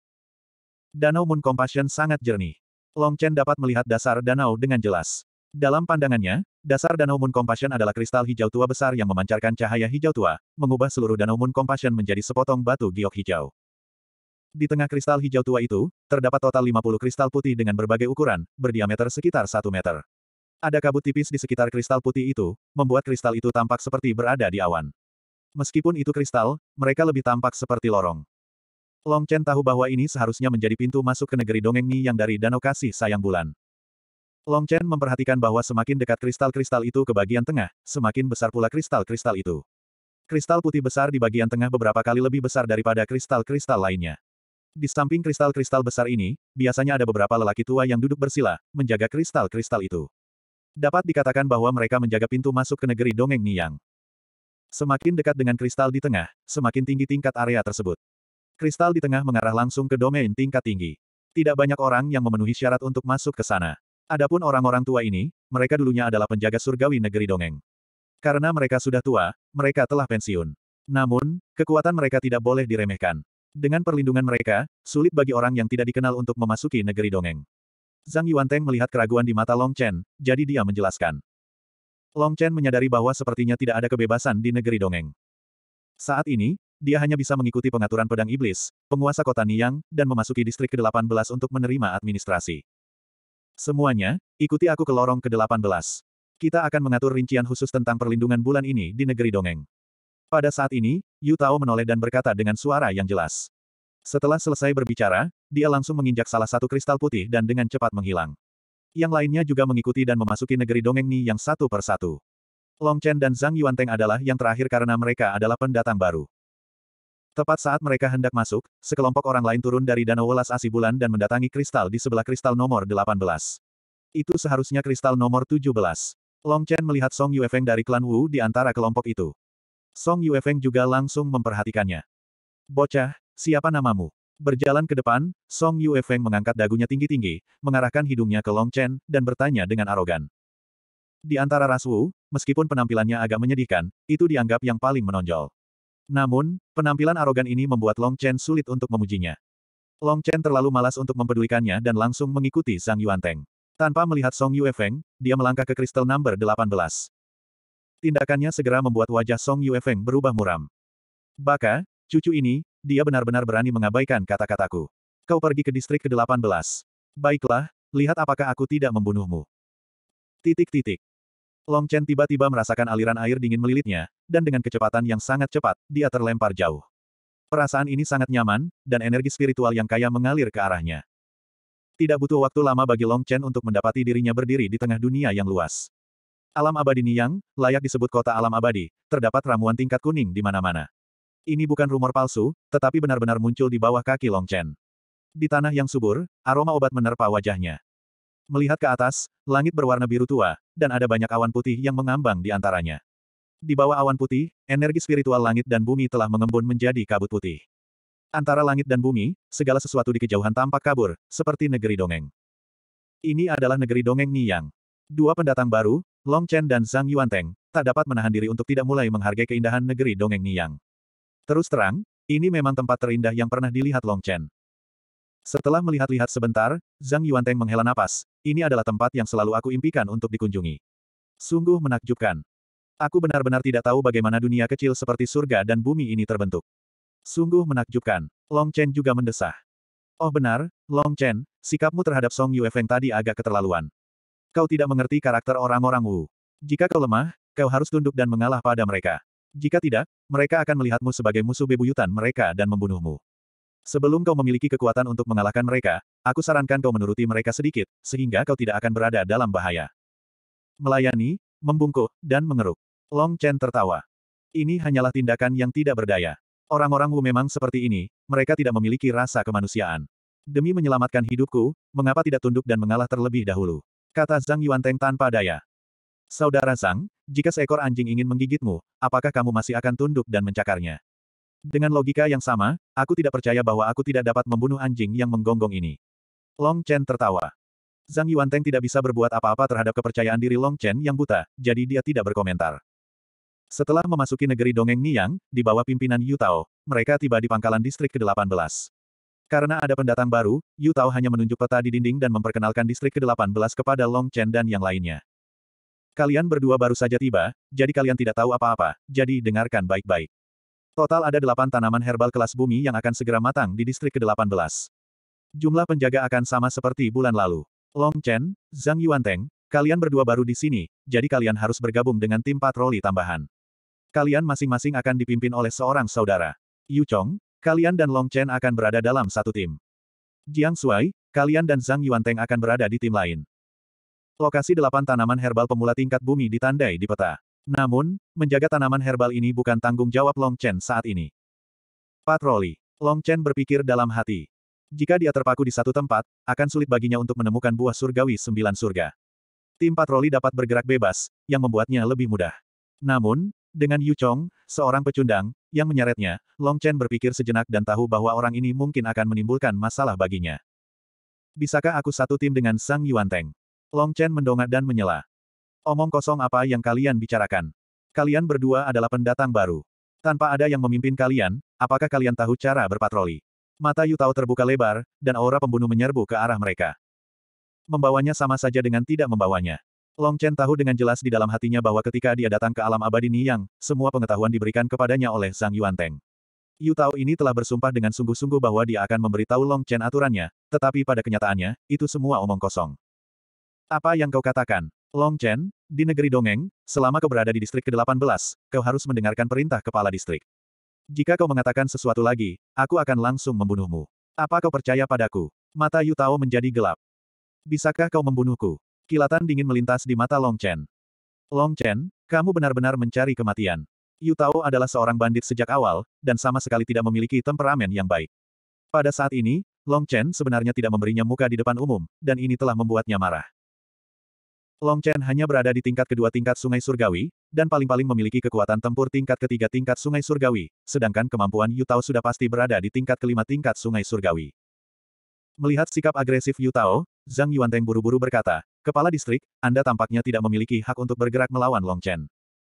Danau Moon Compassion sangat jernih. Long Chen dapat melihat dasar danau dengan jelas. Dalam pandangannya, dasar Danau Moon Compassion adalah kristal hijau tua besar yang memancarkan cahaya hijau tua, mengubah seluruh Danau Moon Compassion menjadi sepotong batu giok hijau. Di tengah kristal hijau tua itu, terdapat total 50 kristal putih dengan berbagai ukuran, berdiameter sekitar 1 meter. Ada kabut tipis di sekitar kristal putih itu, membuat kristal itu tampak seperti berada di awan. Meskipun itu kristal, mereka lebih tampak seperti lorong. Long Chen tahu bahwa ini seharusnya menjadi pintu masuk ke negeri dongeng Ni yang dari Danau Kasih Sayang Bulan. Long Chen memperhatikan bahwa semakin dekat kristal-kristal itu ke bagian tengah, semakin besar pula kristal-kristal itu. Kristal putih besar di bagian tengah beberapa kali lebih besar daripada kristal-kristal lainnya. Di samping kristal-kristal besar ini, biasanya ada beberapa lelaki tua yang duduk bersila, menjaga kristal-kristal itu. Dapat dikatakan bahwa mereka menjaga pintu masuk ke negeri dongeng Niyang. Semakin dekat dengan kristal di tengah, semakin tinggi tingkat area tersebut. Kristal di tengah mengarah langsung ke domain tingkat tinggi. Tidak banyak orang yang memenuhi syarat untuk masuk ke sana. Adapun orang-orang tua ini, mereka dulunya adalah penjaga surgawi negeri dongeng. Karena mereka sudah tua, mereka telah pensiun. Namun, kekuatan mereka tidak boleh diremehkan. Dengan perlindungan mereka, sulit bagi orang yang tidak dikenal untuk memasuki negeri dongeng. Zhang Yuanteng melihat keraguan di mata Long Chen, jadi dia menjelaskan. Long Chen menyadari bahwa sepertinya tidak ada kebebasan di negeri dongeng. Saat ini, dia hanya bisa mengikuti pengaturan pedang iblis, penguasa kota Niang, dan memasuki distrik ke-18 untuk menerima administrasi. Semuanya, ikuti aku ke lorong ke-18. Kita akan mengatur rincian khusus tentang perlindungan bulan ini di negeri dongeng. Pada saat ini, Yu Tao menoleh dan berkata dengan suara yang jelas. Setelah selesai berbicara, dia langsung menginjak salah satu kristal putih dan dengan cepat menghilang. Yang lainnya juga mengikuti dan memasuki negeri dongeng Ni yang satu persatu. Long Chen dan Zhang Yuanteng adalah yang terakhir karena mereka adalah pendatang baru. Tepat saat mereka hendak masuk, sekelompok orang lain turun dari Danau Welas Asi Bulan dan mendatangi kristal di sebelah kristal nomor 18. Itu seharusnya kristal nomor 17. Long Chen melihat Song Yuefeng dari klan Wu di antara kelompok itu. Song Yuefeng juga langsung memperhatikannya. Bocah, siapa namamu? Berjalan ke depan, Song Yuefeng mengangkat dagunya tinggi-tinggi, mengarahkan hidungnya ke Long Chen, dan bertanya dengan arogan. Di antara ras Wu, meskipun penampilannya agak menyedihkan, itu dianggap yang paling menonjol. Namun, penampilan arogan ini membuat Long Chen sulit untuk memujinya. Long Chen terlalu malas untuk mempedulikannya dan langsung mengikuti Zhang Teng. Tanpa melihat Song Yue Feng, dia melangkah ke kristal number 18. Tindakannya segera membuat wajah Song Yue Feng berubah muram. Baka, cucu ini, dia benar-benar berani mengabaikan kata-kataku. Kau pergi ke distrik ke-18. Baiklah, lihat apakah aku tidak membunuhmu. Titik-titik. Long Chen tiba-tiba merasakan aliran air dingin melilitnya, dan dengan kecepatan yang sangat cepat, dia terlempar jauh. Perasaan ini sangat nyaman, dan energi spiritual yang kaya mengalir ke arahnya. Tidak butuh waktu lama bagi Long Chen untuk mendapati dirinya berdiri di tengah dunia yang luas. Alam abadi Niang, layak disebut kota alam abadi, terdapat ramuan tingkat kuning di mana-mana. Ini bukan rumor palsu, tetapi benar-benar muncul di bawah kaki Long Chen. Di tanah yang subur, aroma obat menerpa wajahnya. Melihat ke atas, langit berwarna biru tua, dan ada banyak awan putih yang mengambang di antaranya. Di bawah awan putih, energi spiritual langit dan bumi telah mengembun menjadi kabut putih. Antara langit dan bumi, segala sesuatu di kejauhan tampak kabur, seperti negeri dongeng. Ini adalah negeri dongeng Niyang. Dua pendatang baru, Long Chen dan Zhang Yuanteng, tak dapat menahan diri untuk tidak mulai menghargai keindahan negeri dongeng Niyang. Terus terang, ini memang tempat terindah yang pernah dilihat Long Chen. Setelah melihat-lihat sebentar, Zhang Yuanteng menghela napas. Ini adalah tempat yang selalu aku impikan untuk dikunjungi. Sungguh menakjubkan. Aku benar-benar tidak tahu bagaimana dunia kecil seperti surga dan bumi ini terbentuk. Sungguh menakjubkan. Long Chen juga mendesah. Oh benar, Long Chen, sikapmu terhadap Song Feng tadi agak keterlaluan. Kau tidak mengerti karakter orang-orang Wu. Jika kau lemah, kau harus tunduk dan mengalah pada mereka. Jika tidak, mereka akan melihatmu sebagai musuh bebuyutan mereka dan membunuhmu. Sebelum kau memiliki kekuatan untuk mengalahkan mereka, aku sarankan kau menuruti mereka sedikit, sehingga kau tidak akan berada dalam bahaya. Melayani, membungkuk, dan mengeruk. Long Chen tertawa. Ini hanyalah tindakan yang tidak berdaya. Orang-orang Wu memang seperti ini, mereka tidak memiliki rasa kemanusiaan. Demi menyelamatkan hidupku, mengapa tidak tunduk dan mengalah terlebih dahulu? Kata Zhang Yuanteng tanpa daya. Saudara Zhang, jika seekor anjing ingin menggigitmu, apakah kamu masih akan tunduk dan mencakarnya? Dengan logika yang sama, aku tidak percaya bahwa aku tidak dapat membunuh anjing yang menggonggong ini. Long Chen tertawa. Zhang Yuanteng tidak bisa berbuat apa-apa terhadap kepercayaan diri Long Chen yang buta, jadi dia tidak berkomentar. Setelah memasuki negeri dongeng Niang, di bawah pimpinan Yu Tao, mereka tiba di pangkalan distrik ke-18. Karena ada pendatang baru, Yu Tao hanya menunjuk peta di dinding dan memperkenalkan distrik ke-18 kepada Long Chen dan yang lainnya. Kalian berdua baru saja tiba, jadi kalian tidak tahu apa-apa, jadi dengarkan baik-baik. Total ada delapan tanaman herbal kelas bumi yang akan segera matang di distrik ke-18. Jumlah penjaga akan sama seperti bulan lalu. Long Chen, Zhang Yuanteng, kalian berdua baru di sini, jadi kalian harus bergabung dengan tim patroli tambahan. Kalian masing-masing akan dipimpin oleh seorang saudara. Yu Chong, kalian dan Long Chen akan berada dalam satu tim. Jiang Shuai, kalian dan Zhang Yuanteng akan berada di tim lain. Lokasi delapan tanaman herbal pemula tingkat bumi ditandai di peta. Namun, menjaga tanaman herbal ini bukan tanggung jawab Long Chen saat ini. Patroli. Long Chen berpikir dalam hati. Jika dia terpaku di satu tempat, akan sulit baginya untuk menemukan buah surgawi sembilan surga. Tim patroli dapat bergerak bebas, yang membuatnya lebih mudah. Namun, dengan Yu Chong, seorang pecundang, yang menyeretnya, Long Chen berpikir sejenak dan tahu bahwa orang ini mungkin akan menimbulkan masalah baginya. Bisakah aku satu tim dengan Sang Yuan Teng? Long Chen mendongak dan menyela. Omong kosong apa yang kalian bicarakan. Kalian berdua adalah pendatang baru. Tanpa ada yang memimpin kalian, apakah kalian tahu cara berpatroli? Mata Yutao terbuka lebar, dan aura pembunuh menyerbu ke arah mereka. Membawanya sama saja dengan tidak membawanya. Long Chen tahu dengan jelas di dalam hatinya bahwa ketika dia datang ke alam abadi Niyang, semua pengetahuan diberikan kepadanya oleh Zhang Yuanteng. Yu Tao ini telah bersumpah dengan sungguh-sungguh bahwa dia akan memberitahu Long Chen aturannya, tetapi pada kenyataannya, itu semua omong kosong. Apa yang kau katakan? Long Chen, di negeri Dongeng, selama kau berada di distrik ke-18, kau harus mendengarkan perintah kepala distrik. Jika kau mengatakan sesuatu lagi, aku akan langsung membunuhmu. Apa kau percaya padaku? Mata Yu Tao menjadi gelap. Bisakah kau membunuhku? Kilatan dingin melintas di mata Long Chen. Long Chen, kamu benar-benar mencari kematian. Yu Tao adalah seorang bandit sejak awal, dan sama sekali tidak memiliki temperamen yang baik. Pada saat ini, Long Chen sebenarnya tidak memberinya muka di depan umum, dan ini telah membuatnya marah. Long Chen hanya berada di tingkat kedua tingkat sungai surgawi, dan paling-paling memiliki kekuatan tempur tingkat ketiga tingkat sungai surgawi, sedangkan kemampuan Yu Tao sudah pasti berada di tingkat kelima tingkat sungai surgawi. Melihat sikap agresif Yu Tao, Zhang Yuanteng buru-buru berkata, Kepala distrik, Anda tampaknya tidak memiliki hak untuk bergerak melawan Long Chen.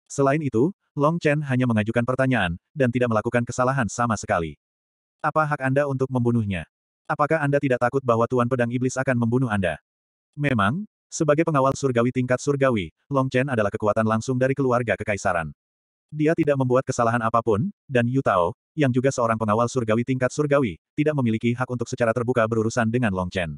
Selain itu, Long Chen hanya mengajukan pertanyaan, dan tidak melakukan kesalahan sama sekali. Apa hak Anda untuk membunuhnya? Apakah Anda tidak takut bahwa Tuan Pedang Iblis akan membunuh Anda? Memang, sebagai pengawal surgawi tingkat surgawi, Long Chen adalah kekuatan langsung dari keluarga kekaisaran. Dia tidak membuat kesalahan apapun, dan Yu Tao, yang juga seorang pengawal surgawi tingkat surgawi, tidak memiliki hak untuk secara terbuka berurusan dengan Long Chen.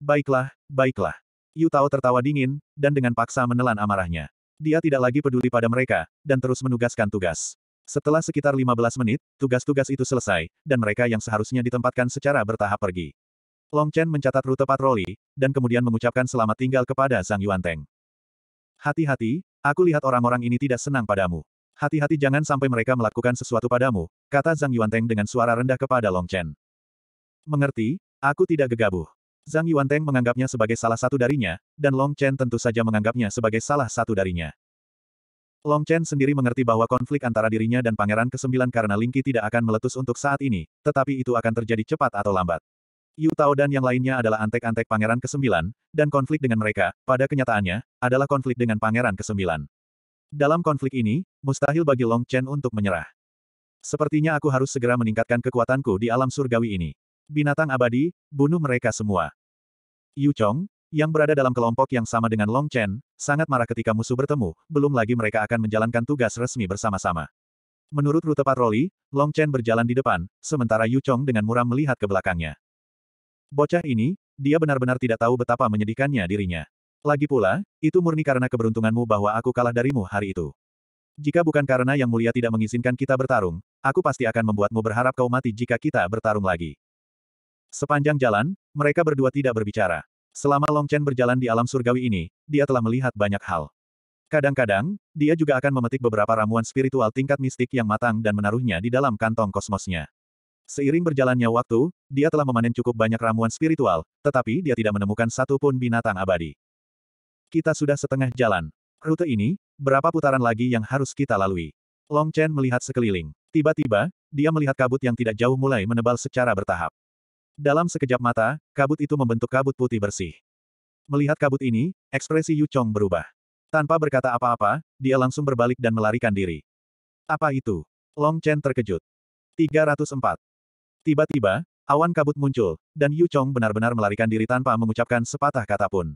Baiklah, baiklah. Yu Tao tertawa dingin, dan dengan paksa menelan amarahnya. Dia tidak lagi peduli pada mereka, dan terus menugaskan tugas. Setelah sekitar 15 menit, tugas-tugas itu selesai, dan mereka yang seharusnya ditempatkan secara bertahap pergi. Long Chen mencatat rute patroli, dan kemudian mengucapkan selamat tinggal kepada Zhang Yuan Teng. Hati-hati, aku lihat orang-orang ini tidak senang padamu. Hati-hati jangan sampai mereka melakukan sesuatu padamu, kata Zhang Yuan Teng dengan suara rendah kepada Long Chen. Mengerti, aku tidak gegabah. Zhang Yuan Teng menganggapnya sebagai salah satu darinya, dan Long Chen tentu saja menganggapnya sebagai salah satu darinya. Long Chen sendiri mengerti bahwa konflik antara dirinya dan Pangeran Kesembilan karena Lingqi tidak akan meletus untuk saat ini, tetapi itu akan terjadi cepat atau lambat. Yu Tao dan yang lainnya adalah antek-antek Pangeran ke-9, dan konflik dengan mereka, pada kenyataannya, adalah konflik dengan Pangeran ke-9. Dalam konflik ini, mustahil bagi Long Chen untuk menyerah. Sepertinya aku harus segera meningkatkan kekuatanku di alam surgawi ini. Binatang abadi, bunuh mereka semua. Yu Chong, yang berada dalam kelompok yang sama dengan Long Chen, sangat marah ketika musuh bertemu, belum lagi mereka akan menjalankan tugas resmi bersama-sama. Menurut rute patroli, Long Chen berjalan di depan, sementara Yu Chong dengan muram melihat ke belakangnya. Bocah ini, dia benar-benar tidak tahu betapa menyedihkannya dirinya. Lagi pula, itu murni karena keberuntunganmu bahwa aku kalah darimu hari itu. Jika bukan karena Yang Mulia tidak mengizinkan kita bertarung, aku pasti akan membuatmu berharap kau mati jika kita bertarung lagi. Sepanjang jalan, mereka berdua tidak berbicara. Selama Long Chen berjalan di alam surgawi ini, dia telah melihat banyak hal. Kadang-kadang, dia juga akan memetik beberapa ramuan spiritual tingkat mistik yang matang dan menaruhnya di dalam kantong kosmosnya. Seiring berjalannya waktu, dia telah memanen cukup banyak ramuan spiritual, tetapi dia tidak menemukan satu pun binatang abadi. Kita sudah setengah jalan. Rute ini, berapa putaran lagi yang harus kita lalui? Long Chen melihat sekeliling. Tiba-tiba, dia melihat kabut yang tidak jauh mulai menebal secara bertahap. Dalam sekejap mata, kabut itu membentuk kabut putih bersih. Melihat kabut ini, ekspresi Yu Chong berubah. Tanpa berkata apa-apa, dia langsung berbalik dan melarikan diri. Apa itu? Long Chen terkejut. 304. Tiba-tiba, awan kabut muncul, dan Yu Chong benar-benar melarikan diri tanpa mengucapkan sepatah kata pun.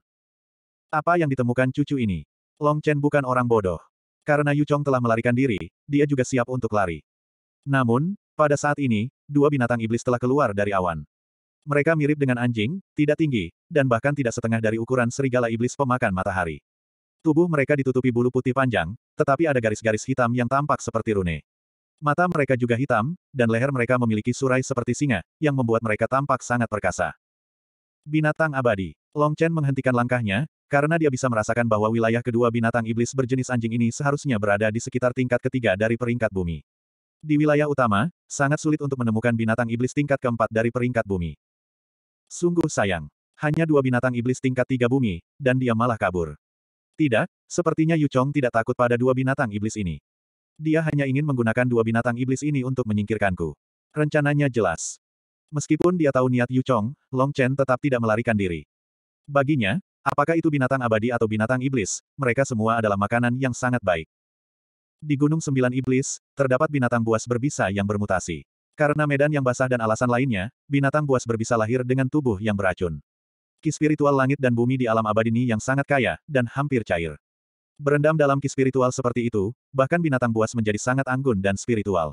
Apa yang ditemukan cucu ini? Long Chen bukan orang bodoh. Karena Yu Chong telah melarikan diri, dia juga siap untuk lari. Namun, pada saat ini, dua binatang iblis telah keluar dari awan. Mereka mirip dengan anjing, tidak tinggi, dan bahkan tidak setengah dari ukuran serigala iblis pemakan matahari. Tubuh mereka ditutupi bulu putih panjang, tetapi ada garis-garis hitam yang tampak seperti rune. Mata mereka juga hitam, dan leher mereka memiliki surai seperti singa, yang membuat mereka tampak sangat perkasa. Binatang abadi. Long Chen menghentikan langkahnya, karena dia bisa merasakan bahwa wilayah kedua binatang iblis berjenis anjing ini seharusnya berada di sekitar tingkat ketiga dari peringkat bumi. Di wilayah utama, sangat sulit untuk menemukan binatang iblis tingkat keempat dari peringkat bumi. Sungguh sayang. Hanya dua binatang iblis tingkat tiga bumi, dan dia malah kabur. Tidak, sepertinya Yu Chong tidak takut pada dua binatang iblis ini. Dia hanya ingin menggunakan dua binatang iblis ini untuk menyingkirkanku. Rencananya jelas. Meskipun dia tahu niat Yu Chong, Long Chen tetap tidak melarikan diri. Baginya, apakah itu binatang abadi atau binatang iblis, mereka semua adalah makanan yang sangat baik. Di Gunung Sembilan Iblis, terdapat binatang buas berbisa yang bermutasi. Karena medan yang basah dan alasan lainnya, binatang buas berbisa lahir dengan tubuh yang beracun. Ki spiritual langit dan bumi di alam abadi ini yang sangat kaya, dan hampir cair. Berendam dalam ki spiritual seperti itu, bahkan binatang buas menjadi sangat anggun dan spiritual.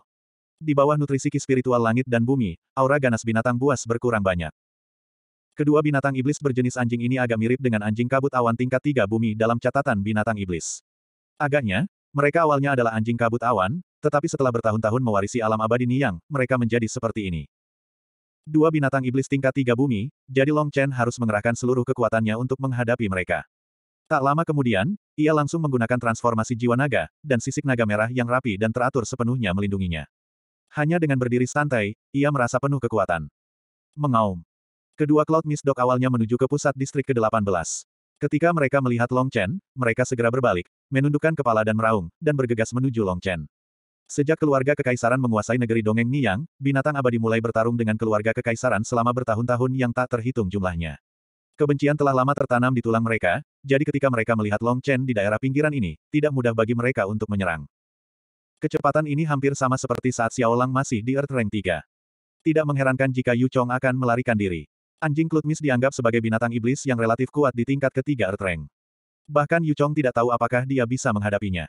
Di bawah nutrisi ki spiritual langit dan bumi, aura ganas binatang buas berkurang banyak. Kedua binatang iblis berjenis anjing ini agak mirip dengan anjing kabut awan tingkat tiga bumi dalam catatan binatang iblis. Agaknya, mereka awalnya adalah anjing kabut awan, tetapi setelah bertahun-tahun mewarisi alam abadi niang, mereka menjadi seperti ini. Dua binatang iblis tingkat tiga bumi, jadi Long Chen harus mengerahkan seluruh kekuatannya untuk menghadapi mereka. Tak lama kemudian, ia langsung menggunakan transformasi jiwa naga, dan sisik naga merah yang rapi dan teratur sepenuhnya melindunginya. Hanya dengan berdiri santai, ia merasa penuh kekuatan. Mengaum. Kedua Cloud Mist Dog awalnya menuju ke pusat distrik ke-18. Ketika mereka melihat Long Chen, mereka segera berbalik, menundukkan kepala dan meraung, dan bergegas menuju Long Chen. Sejak keluarga kekaisaran menguasai negeri dongeng Niang, binatang abadi mulai bertarung dengan keluarga kekaisaran selama bertahun-tahun yang tak terhitung jumlahnya. Kebencian telah lama tertanam di tulang mereka, jadi ketika mereka melihat Long Chen di daerah pinggiran ini, tidak mudah bagi mereka untuk menyerang. Kecepatan ini hampir sama seperti saat Xiao Lang masih di Earth Rank 3. Tidak mengherankan jika Yu Chong akan melarikan diri. Anjing klutmis dianggap sebagai binatang iblis yang relatif kuat di tingkat ketiga Earth Rank. Bahkan Yu Chong tidak tahu apakah dia bisa menghadapinya.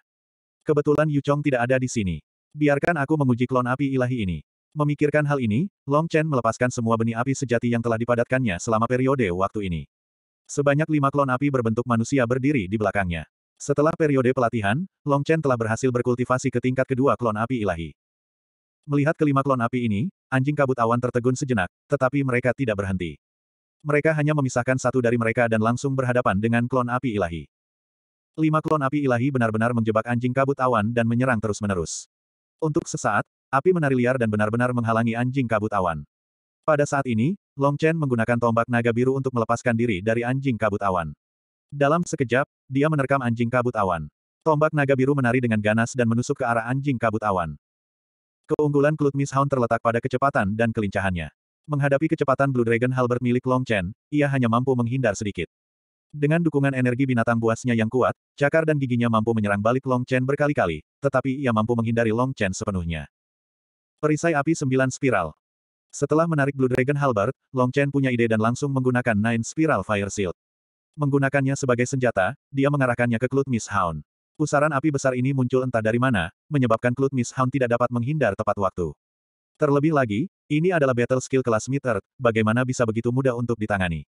Kebetulan Yu Chong tidak ada di sini. Biarkan aku menguji klon api ilahi ini. Memikirkan hal ini, Long Chen melepaskan semua benih api sejati yang telah dipadatkannya selama periode waktu ini. Sebanyak lima klon api berbentuk manusia berdiri di belakangnya. Setelah periode pelatihan, Long Chen telah berhasil berkultivasi ke tingkat kedua klon api ilahi. Melihat kelima klon api ini, anjing kabut awan tertegun sejenak, tetapi mereka tidak berhenti. Mereka hanya memisahkan satu dari mereka dan langsung berhadapan dengan klon api ilahi. Lima klon api ilahi benar-benar menjebak anjing kabut awan dan menyerang terus-menerus. Untuk sesaat, Api menari liar dan benar-benar menghalangi anjing kabut awan. Pada saat ini, Long Chen menggunakan tombak naga biru untuk melepaskan diri dari anjing kabut awan. Dalam sekejap, dia menerkam anjing kabut awan. Tombak naga biru menari dengan ganas dan menusuk ke arah anjing kabut awan. Keunggulan Klut Miss Hound terletak pada kecepatan dan kelincahannya. Menghadapi kecepatan Blue Dragon Halberd milik Long Chen, ia hanya mampu menghindar sedikit. Dengan dukungan energi binatang buasnya yang kuat, cakar dan giginya mampu menyerang balik Long Chen berkali-kali, tetapi ia mampu menghindari Long Chen sepenuhnya. Perisai api sembilan spiral. Setelah menarik Blue Dragon Halberd, Long Chen punya ide dan langsung menggunakan Nine Spiral Fire Shield. Menggunakannya sebagai senjata, dia mengarahkannya ke Cloud Miss Hound. Pusaran api besar ini muncul entah dari mana, menyebabkan Cloud Miss Hound tidak dapat menghindar tepat waktu. Terlebih lagi, ini adalah battle skill kelas meter, bagaimana bisa begitu mudah untuk ditangani.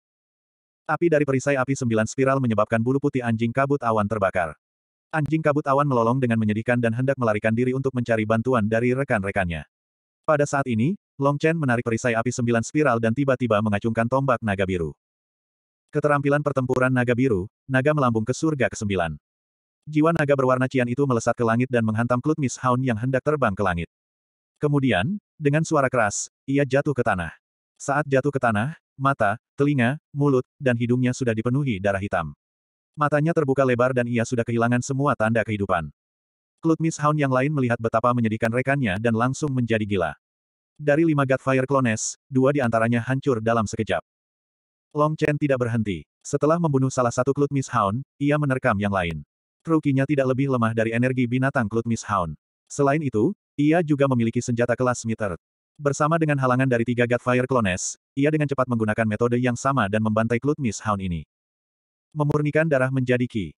Api dari perisai api sembilan spiral menyebabkan bulu putih anjing kabut awan terbakar. Anjing kabut awan melolong dengan menyedihkan dan hendak melarikan diri untuk mencari bantuan dari rekan-rekannya. Pada saat ini, Long Chen menarik perisai api sembilan spiral dan tiba-tiba mengacungkan tombak naga biru. Keterampilan pertempuran naga biru, naga melambung ke surga kesembilan. Jiwa naga berwarna cian itu melesat ke langit dan menghantam Klutmis Hound yang hendak terbang ke langit. Kemudian, dengan suara keras, ia jatuh ke tanah. Saat jatuh ke tanah, mata, telinga, mulut, dan hidungnya sudah dipenuhi darah hitam. Matanya terbuka lebar dan ia sudah kehilangan semua tanda kehidupan. Clut Miss Hound yang lain melihat betapa menyedihkan rekannya dan langsung menjadi gila. Dari lima Godfire Clones, dua di antaranya hancur dalam sekejap. Long Chen tidak berhenti. Setelah membunuh salah satu Clut Miss Hound, ia menerkam yang lain. Trukinya tidak lebih lemah dari energi binatang Clut Miss Hound. Selain itu, ia juga memiliki senjata kelas meter. Bersama dengan halangan dari tiga Godfire Clones, ia dengan cepat menggunakan metode yang sama dan membantai Clut Miss Hound ini. Memurnikan darah menjadi Ki.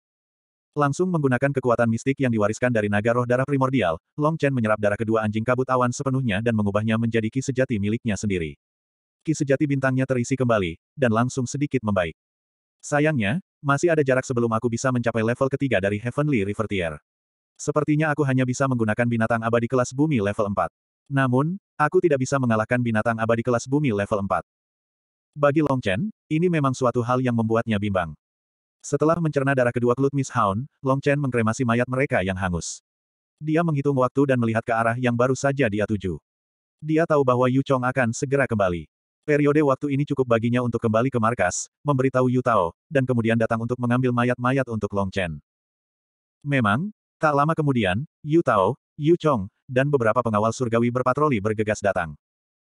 Langsung menggunakan kekuatan mistik yang diwariskan dari naga roh darah primordial, Long Chen menyerap darah kedua anjing kabut awan sepenuhnya dan mengubahnya menjadi ki sejati miliknya sendiri. Ki sejati bintangnya terisi kembali, dan langsung sedikit membaik. Sayangnya, masih ada jarak sebelum aku bisa mencapai level ketiga dari Heavenly River Tier. Sepertinya aku hanya bisa menggunakan binatang abadi kelas bumi level 4. Namun, aku tidak bisa mengalahkan binatang abadi kelas bumi level 4. Bagi Long Chen, ini memang suatu hal yang membuatnya bimbang. Setelah mencerna darah kedua klut Miss Hound, Long Chen mengkremasi mayat mereka yang hangus. Dia menghitung waktu dan melihat ke arah yang baru saja dia tuju. Dia tahu bahwa Yu Chong akan segera kembali. Periode waktu ini cukup baginya untuk kembali ke markas, memberitahu Yu Tao, dan kemudian datang untuk mengambil mayat-mayat untuk Long Chen. Memang, tak lama kemudian, Yu Tao, Yu Chong, dan beberapa pengawal surgawi berpatroli bergegas datang.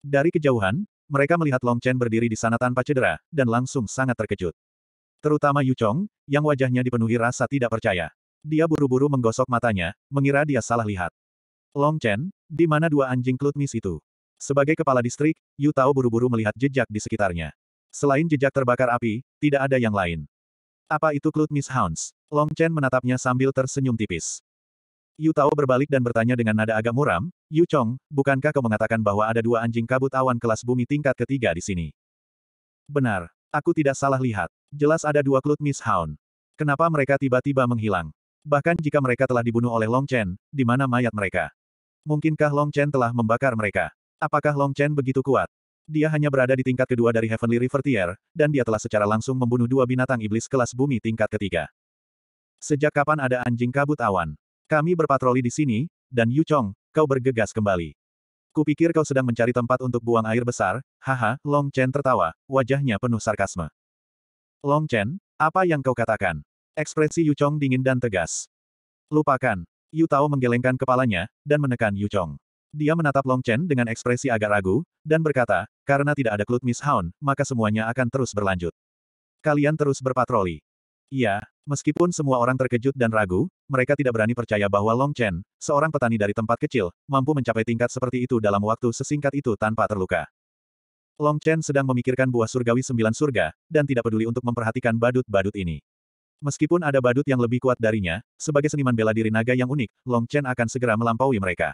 Dari kejauhan, mereka melihat Long Chen berdiri di sana tanpa cedera, dan langsung sangat terkejut. Terutama Yu Chong, yang wajahnya dipenuhi rasa tidak percaya. Dia buru-buru menggosok matanya, mengira dia salah lihat. Long Chen, di mana dua anjing klutmis itu? Sebagai kepala distrik, Yu Tao buru-buru melihat jejak di sekitarnya. Selain jejak terbakar api, tidak ada yang lain. Apa itu klutmis hounds? Long Chen menatapnya sambil tersenyum tipis. Yu Tao berbalik dan bertanya dengan nada agak muram, Yu Chong, bukankah kau mengatakan bahwa ada dua anjing kabut awan kelas bumi tingkat ketiga di sini? Benar, aku tidak salah lihat. Jelas ada dua klut Miss Hound. Kenapa mereka tiba-tiba menghilang? Bahkan jika mereka telah dibunuh oleh Long Chen, di mana mayat mereka? Mungkinkah Long Chen telah membakar mereka? Apakah Long Chen begitu kuat? Dia hanya berada di tingkat kedua dari Heavenly River Tier, dan dia telah secara langsung membunuh dua binatang iblis kelas bumi tingkat ketiga. Sejak kapan ada anjing kabut awan? Kami berpatroli di sini, dan Yu Chong, kau bergegas kembali. Kupikir kau sedang mencari tempat untuk buang air besar, haha, Long Chen tertawa, wajahnya penuh sarkasme. Long Chen, apa yang kau katakan? Ekspresi Yu Chong dingin dan tegas. Lupakan. Yu Tao menggelengkan kepalanya, dan menekan Yu Chong. Dia menatap Long Chen dengan ekspresi agak ragu, dan berkata, karena tidak ada klut Miss Hound, maka semuanya akan terus berlanjut. Kalian terus berpatroli. Iya, meskipun semua orang terkejut dan ragu, mereka tidak berani percaya bahwa Long Chen, seorang petani dari tempat kecil, mampu mencapai tingkat seperti itu dalam waktu sesingkat itu tanpa terluka. Long Chen sedang memikirkan buah surgawi sembilan surga, dan tidak peduli untuk memperhatikan badut-badut ini. Meskipun ada badut yang lebih kuat darinya, sebagai seniman bela diri naga yang unik, Long Chen akan segera melampaui mereka.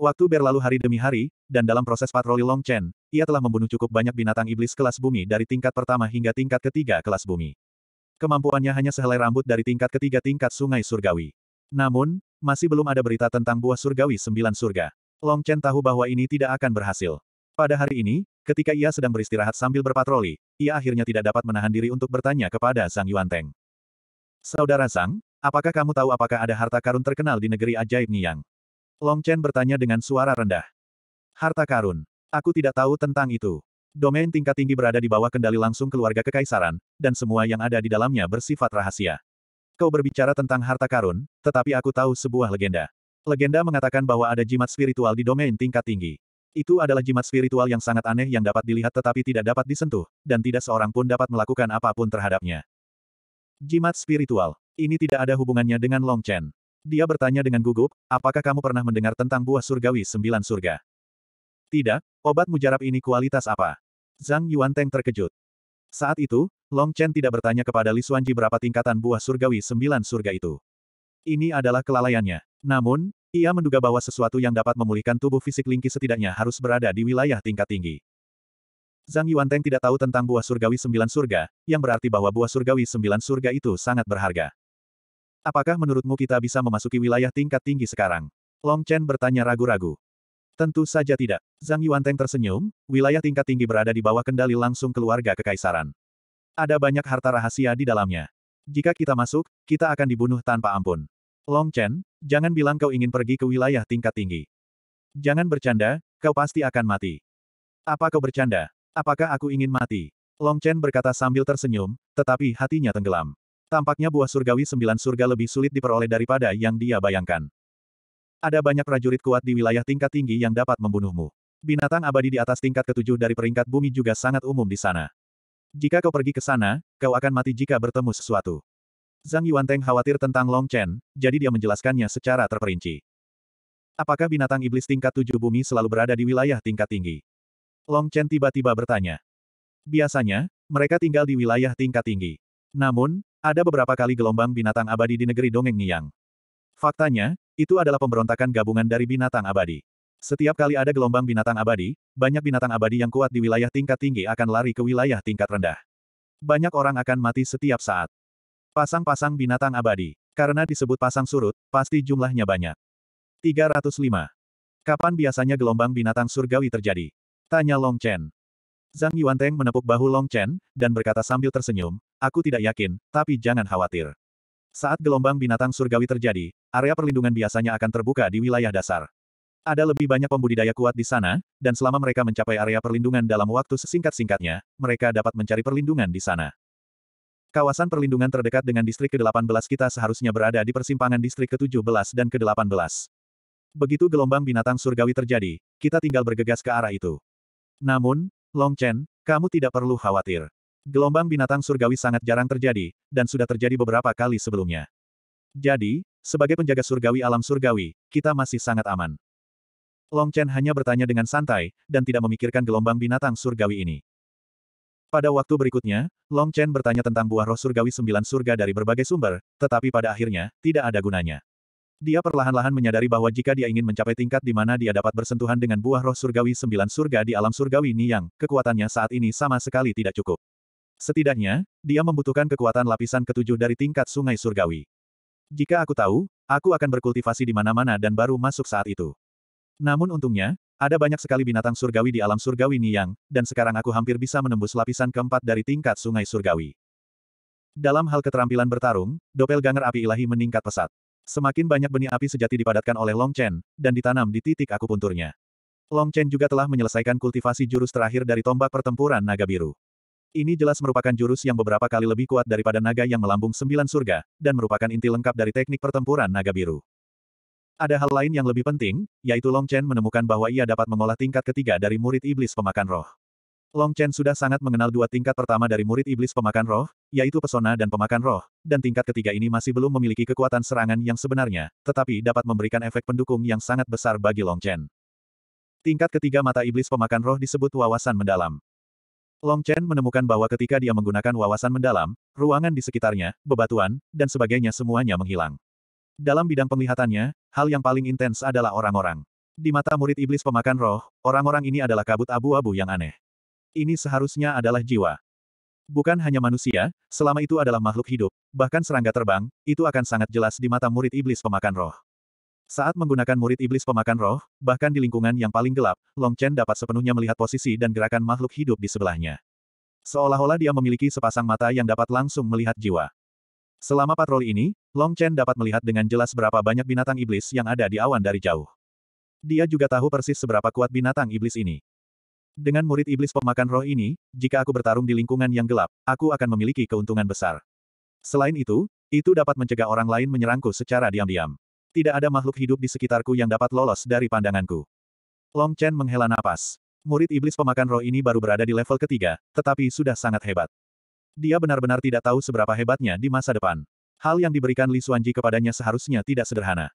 Waktu berlalu hari demi hari, dan dalam proses patroli Long Chen, ia telah membunuh cukup banyak binatang iblis kelas bumi dari tingkat pertama hingga tingkat ketiga kelas bumi. Kemampuannya hanya sehelai rambut dari tingkat ketiga tingkat sungai surgawi. Namun, masih belum ada berita tentang buah surgawi sembilan surga. Long Chen tahu bahwa ini tidak akan berhasil. Pada hari ini, ketika ia sedang beristirahat sambil berpatroli, ia akhirnya tidak dapat menahan diri untuk bertanya kepada Sang Yuan Teng. Saudara Sang, apakah kamu tahu apakah ada harta karun terkenal di negeri ajaib Niyang? Long Chen bertanya dengan suara rendah. Harta karun. Aku tidak tahu tentang itu. Domain tingkat tinggi berada di bawah kendali langsung keluarga kekaisaran, dan semua yang ada di dalamnya bersifat rahasia. Kau berbicara tentang harta karun, tetapi aku tahu sebuah legenda. Legenda mengatakan bahwa ada jimat spiritual di domain tingkat tinggi. Itu adalah jimat spiritual yang sangat aneh yang dapat dilihat tetapi tidak dapat disentuh, dan tidak seorang pun dapat melakukan apapun terhadapnya. Jimat spiritual. Ini tidak ada hubungannya dengan Long Chen. Dia bertanya dengan gugup, apakah kamu pernah mendengar tentang buah surgawi sembilan surga? Tidak, obat mujarab ini kualitas apa? Zhang Yuan Teng terkejut. Saat itu, Long Chen tidak bertanya kepada Li Xuanji berapa tingkatan buah surgawi sembilan surga itu. Ini adalah kelalaiannya. Namun, ia menduga bahwa sesuatu yang dapat memulihkan tubuh fisik Lingqi setidaknya harus berada di wilayah tingkat tinggi. Zhang Yuanteng tidak tahu tentang buah surgawi sembilan surga, yang berarti bahwa buah surgawi sembilan surga itu sangat berharga. Apakah menurutmu kita bisa memasuki wilayah tingkat tinggi sekarang? Long Chen bertanya ragu-ragu. Tentu saja tidak. Zhang Yuanteng tersenyum, wilayah tingkat tinggi berada di bawah kendali langsung keluarga kekaisaran. Ada banyak harta rahasia di dalamnya. Jika kita masuk, kita akan dibunuh tanpa ampun. Long Chen, jangan bilang kau ingin pergi ke wilayah tingkat tinggi. Jangan bercanda, kau pasti akan mati. Apa kau bercanda? Apakah aku ingin mati? Long Chen berkata sambil tersenyum, tetapi hatinya tenggelam. Tampaknya buah surgawi sembilan surga lebih sulit diperoleh daripada yang dia bayangkan. Ada banyak prajurit kuat di wilayah tingkat tinggi yang dapat membunuhmu. Binatang abadi di atas tingkat ketujuh dari peringkat bumi juga sangat umum di sana. Jika kau pergi ke sana, kau akan mati jika bertemu sesuatu. Zhang Yuanteng khawatir tentang Long Chen, jadi dia menjelaskannya secara terperinci. Apakah binatang iblis tingkat tujuh bumi selalu berada di wilayah tingkat tinggi? Long Chen tiba-tiba bertanya. Biasanya, mereka tinggal di wilayah tingkat tinggi. Namun, ada beberapa kali gelombang binatang abadi di negeri dongeng Niang. Faktanya, itu adalah pemberontakan gabungan dari binatang abadi. Setiap kali ada gelombang binatang abadi, banyak binatang abadi yang kuat di wilayah tingkat tinggi akan lari ke wilayah tingkat rendah. Banyak orang akan mati setiap saat. Pasang-pasang binatang abadi. Karena disebut pasang surut, pasti jumlahnya banyak. 305. Kapan biasanya gelombang binatang surgawi terjadi? Tanya Long Chen. Zhang Yuanteng menepuk bahu Long Chen, dan berkata sambil tersenyum, aku tidak yakin, tapi jangan khawatir. Saat gelombang binatang surgawi terjadi, area perlindungan biasanya akan terbuka di wilayah dasar. Ada lebih banyak pembudidaya kuat di sana, dan selama mereka mencapai area perlindungan dalam waktu sesingkat-singkatnya, mereka dapat mencari perlindungan di sana. Kawasan perlindungan terdekat dengan distrik ke-18 kita seharusnya berada di persimpangan distrik ke-17 dan ke-18. Begitu gelombang binatang surgawi terjadi, kita tinggal bergegas ke arah itu. Namun, Long Chen, kamu tidak perlu khawatir. Gelombang binatang surgawi sangat jarang terjadi, dan sudah terjadi beberapa kali sebelumnya. Jadi, sebagai penjaga surgawi alam surgawi, kita masih sangat aman. Long Chen hanya bertanya dengan santai, dan tidak memikirkan gelombang binatang surgawi ini. Pada waktu berikutnya, Long Chen bertanya tentang buah roh surgawi sembilan surga dari berbagai sumber, tetapi pada akhirnya, tidak ada gunanya. Dia perlahan-lahan menyadari bahwa jika dia ingin mencapai tingkat di mana dia dapat bersentuhan dengan buah roh surgawi sembilan surga di alam surgawi Niyang, kekuatannya saat ini sama sekali tidak cukup. Setidaknya, dia membutuhkan kekuatan lapisan ketujuh dari tingkat sungai surgawi. Jika aku tahu, aku akan berkultivasi di mana-mana dan baru masuk saat itu. Namun untungnya, ada banyak sekali binatang surgawi di alam surgawi Niyang, dan sekarang aku hampir bisa menembus lapisan keempat dari tingkat sungai surgawi. Dalam hal keterampilan bertarung, doppelganger api ilahi meningkat pesat. Semakin banyak benih api sejati dipadatkan oleh Long Chen, dan ditanam di titik akupunturnya. Long Chen juga telah menyelesaikan kultivasi jurus terakhir dari tombak pertempuran naga biru. Ini jelas merupakan jurus yang beberapa kali lebih kuat daripada naga yang melambung sembilan surga, dan merupakan inti lengkap dari teknik pertempuran naga biru. Ada hal lain yang lebih penting, yaitu Long Chen menemukan bahwa ia dapat mengolah tingkat ketiga dari murid iblis pemakan roh. Long Chen sudah sangat mengenal dua tingkat pertama dari murid iblis pemakan roh, yaitu pesona dan pemakan roh, dan tingkat ketiga ini masih belum memiliki kekuatan serangan yang sebenarnya, tetapi dapat memberikan efek pendukung yang sangat besar bagi Long Chen. Tingkat ketiga mata iblis pemakan roh disebut wawasan mendalam. Long Chen menemukan bahwa ketika dia menggunakan wawasan mendalam, ruangan di sekitarnya, bebatuan, dan sebagainya semuanya menghilang. Dalam bidang penglihatannya, hal yang paling intens adalah orang-orang. Di mata murid iblis pemakan roh, orang-orang ini adalah kabut abu-abu yang aneh. Ini seharusnya adalah jiwa. Bukan hanya manusia, selama itu adalah makhluk hidup, bahkan serangga terbang, itu akan sangat jelas di mata murid iblis pemakan roh. Saat menggunakan murid iblis pemakan roh, bahkan di lingkungan yang paling gelap, Long Chen dapat sepenuhnya melihat posisi dan gerakan makhluk hidup di sebelahnya. Seolah-olah dia memiliki sepasang mata yang dapat langsung melihat jiwa. Selama patroli ini, Long Chen dapat melihat dengan jelas berapa banyak binatang iblis yang ada di awan dari jauh. Dia juga tahu persis seberapa kuat binatang iblis ini. Dengan murid iblis pemakan roh ini, jika aku bertarung di lingkungan yang gelap, aku akan memiliki keuntungan besar. Selain itu, itu dapat mencegah orang lain menyerangku secara diam-diam. Tidak ada makhluk hidup di sekitarku yang dapat lolos dari pandanganku. Long Chen menghela napas. Murid iblis pemakan roh ini baru berada di level ketiga, tetapi sudah sangat hebat. Dia benar-benar tidak tahu seberapa hebatnya di masa depan. Hal yang diberikan Li Xuanji kepadanya seharusnya tidak sederhana.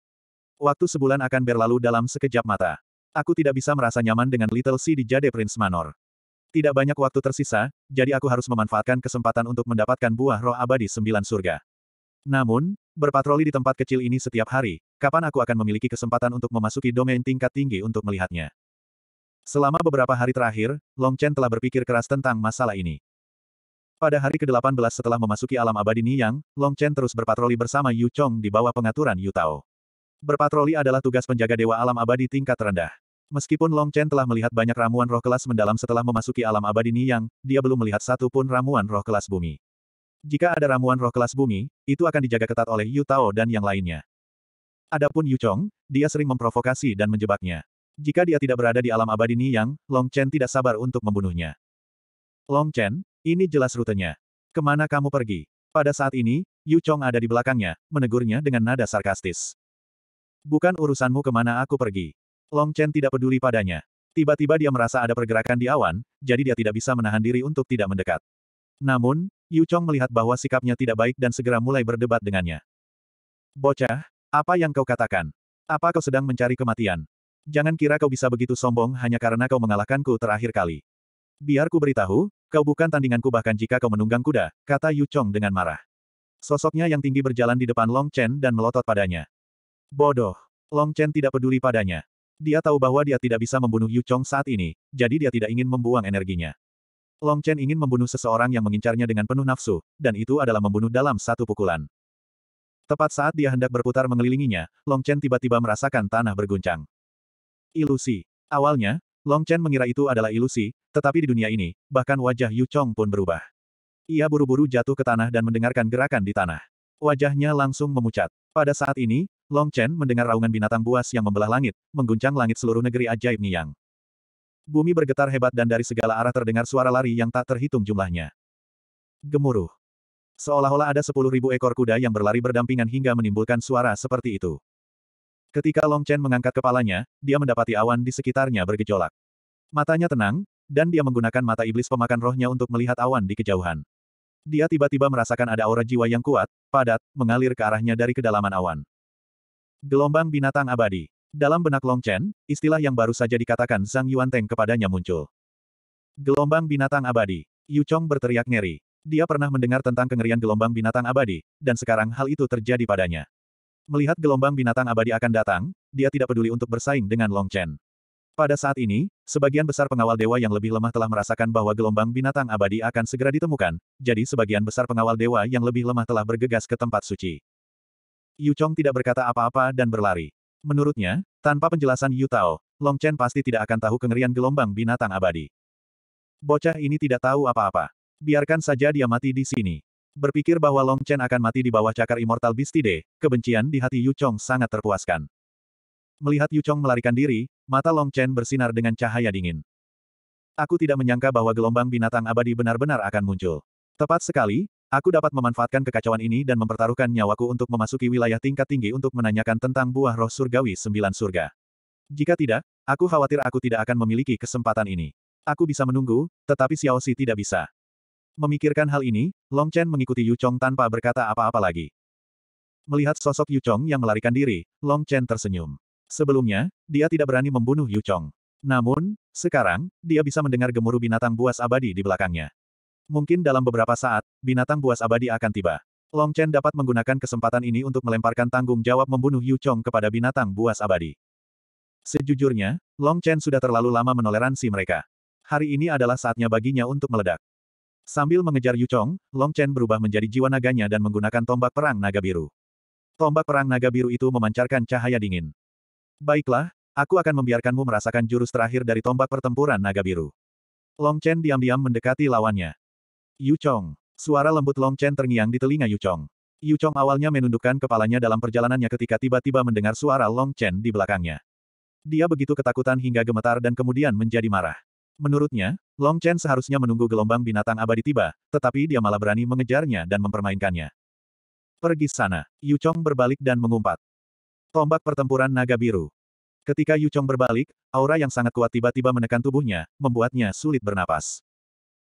Waktu sebulan akan berlalu dalam sekejap mata. Aku tidak bisa merasa nyaman dengan Little C di Jade Prince Manor. Tidak banyak waktu tersisa, jadi aku harus memanfaatkan kesempatan untuk mendapatkan buah roh abadi sembilan surga. Namun, berpatroli di tempat kecil ini setiap hari, kapan aku akan memiliki kesempatan untuk memasuki domain tingkat tinggi untuk melihatnya? Selama beberapa hari terakhir, Long Chen telah berpikir keras tentang masalah ini. Pada hari ke-18 setelah memasuki alam abadi Niyang, Long Chen terus berpatroli bersama Yu Chong di bawah pengaturan Yu Tao. Berpatroli adalah tugas penjaga dewa alam abadi tingkat rendah. Meskipun Long Chen telah melihat banyak ramuan roh kelas mendalam setelah memasuki alam abadi Niyang, dia belum melihat satu pun ramuan roh kelas bumi. Jika ada ramuan roh kelas bumi, itu akan dijaga ketat oleh Yu Tao dan yang lainnya. Adapun Yu Chong, dia sering memprovokasi dan menjebaknya. Jika dia tidak berada di alam abadi Niyang, Long Chen tidak sabar untuk membunuhnya. Long Chen, ini jelas rutenya. Kemana kamu pergi? Pada saat ini, Yu Chong ada di belakangnya, menegurnya dengan nada sarkastis. Bukan urusanmu kemana aku pergi. Long Chen tidak peduli padanya. Tiba-tiba dia merasa ada pergerakan di awan, jadi dia tidak bisa menahan diri untuk tidak mendekat. Namun, Yu Chong melihat bahwa sikapnya tidak baik dan segera mulai berdebat dengannya. Bocah, apa yang kau katakan? Apa kau sedang mencari kematian? Jangan kira kau bisa begitu sombong hanya karena kau mengalahkanku terakhir kali. Biar ku beritahu, Kau bukan tandinganku bahkan jika kau menunggang kuda, kata Yu Chong dengan marah. Sosoknya yang tinggi berjalan di depan Long Chen dan melotot padanya. Bodoh. Long Chen tidak peduli padanya. Dia tahu bahwa dia tidak bisa membunuh Yu Chong saat ini, jadi dia tidak ingin membuang energinya. Long Chen ingin membunuh seseorang yang mengincarnya dengan penuh nafsu, dan itu adalah membunuh dalam satu pukulan. Tepat saat dia hendak berputar mengelilinginya, Long Chen tiba-tiba merasakan tanah berguncang. Ilusi. Awalnya, Long Chen mengira itu adalah ilusi, tetapi di dunia ini, bahkan wajah Yu Chong pun berubah. Ia buru-buru jatuh ke tanah dan mendengarkan gerakan di tanah. Wajahnya langsung memucat. Pada saat ini, Long Chen mendengar raungan binatang buas yang membelah langit, mengguncang langit seluruh negeri ajaib Niyang. Bumi bergetar hebat dan dari segala arah terdengar suara lari yang tak terhitung jumlahnya. Gemuruh. Seolah-olah ada sepuluh ribu ekor kuda yang berlari berdampingan hingga menimbulkan suara seperti itu. Ketika Long Chen mengangkat kepalanya, dia mendapati awan di sekitarnya bergejolak. Matanya tenang, dan dia menggunakan mata iblis pemakan rohnya untuk melihat awan di kejauhan. Dia tiba-tiba merasakan ada aura jiwa yang kuat, padat, mengalir ke arahnya dari kedalaman awan. Gelombang binatang abadi. Dalam benak Long Chen, istilah yang baru saja dikatakan Zhang Yuan Teng kepadanya muncul. Gelombang binatang abadi. Yu Chong berteriak ngeri. Dia pernah mendengar tentang kengerian gelombang binatang abadi, dan sekarang hal itu terjadi padanya. Melihat gelombang binatang abadi akan datang, dia tidak peduli untuk bersaing dengan Long Chen. Pada saat ini, sebagian besar pengawal dewa yang lebih lemah telah merasakan bahwa gelombang binatang abadi akan segera ditemukan, jadi sebagian besar pengawal dewa yang lebih lemah telah bergegas ke tempat suci. Yu Chong tidak berkata apa-apa dan berlari. Menurutnya, tanpa penjelasan Yu Tao, Long Chen pasti tidak akan tahu kengerian gelombang binatang abadi. Bocah ini tidak tahu apa-apa. Biarkan saja dia mati di sini. Berpikir bahwa Long Chen akan mati di bawah cakar Immortal Beastide, kebencian di hati Yu Chong sangat terpuaskan. Melihat Yu Chong melarikan diri, mata Long Chen bersinar dengan cahaya dingin. Aku tidak menyangka bahwa gelombang binatang abadi benar-benar akan muncul. Tepat sekali, aku dapat memanfaatkan kekacauan ini dan mempertaruhkan nyawaku untuk memasuki wilayah tingkat tinggi untuk menanyakan tentang buah roh surgawi sembilan surga. Jika tidak, aku khawatir aku tidak akan memiliki kesempatan ini. Aku bisa menunggu, tetapi Xiao Xi tidak bisa. Memikirkan hal ini, Long Chen mengikuti Yu Chong tanpa berkata apa-apa lagi. Melihat sosok Yu Chong yang melarikan diri, Long Chen tersenyum. Sebelumnya, dia tidak berani membunuh Yu Chong. Namun, sekarang, dia bisa mendengar gemuruh binatang buas abadi di belakangnya. Mungkin dalam beberapa saat, binatang buas abadi akan tiba. Long Chen dapat menggunakan kesempatan ini untuk melemparkan tanggung jawab membunuh Yu Chong kepada binatang buas abadi. Sejujurnya, Long Chen sudah terlalu lama menoleransi mereka. Hari ini adalah saatnya baginya untuk meledak. Sambil mengejar Yu Chong, Long Chen berubah menjadi jiwa naganya dan menggunakan tombak perang naga biru. Tombak perang naga biru itu memancarkan cahaya dingin. Baiklah, aku akan membiarkanmu merasakan jurus terakhir dari tombak pertempuran naga biru. Long Chen diam-diam mendekati lawannya. Yu Chong. Suara lembut Long Chen terngiang di telinga Yu Chong. Yu Chong awalnya menundukkan kepalanya dalam perjalanannya ketika tiba-tiba mendengar suara Long Chen di belakangnya. Dia begitu ketakutan hingga gemetar dan kemudian menjadi marah. Menurutnya, Long Chen seharusnya menunggu gelombang binatang abadi tiba, tetapi dia malah berani mengejarnya dan mempermainkannya. Pergi sana. Yu Chong berbalik dan mengumpat. Tombak pertempuran naga biru. Ketika Yu Chong berbalik, aura yang sangat kuat tiba-tiba menekan tubuhnya, membuatnya sulit bernapas.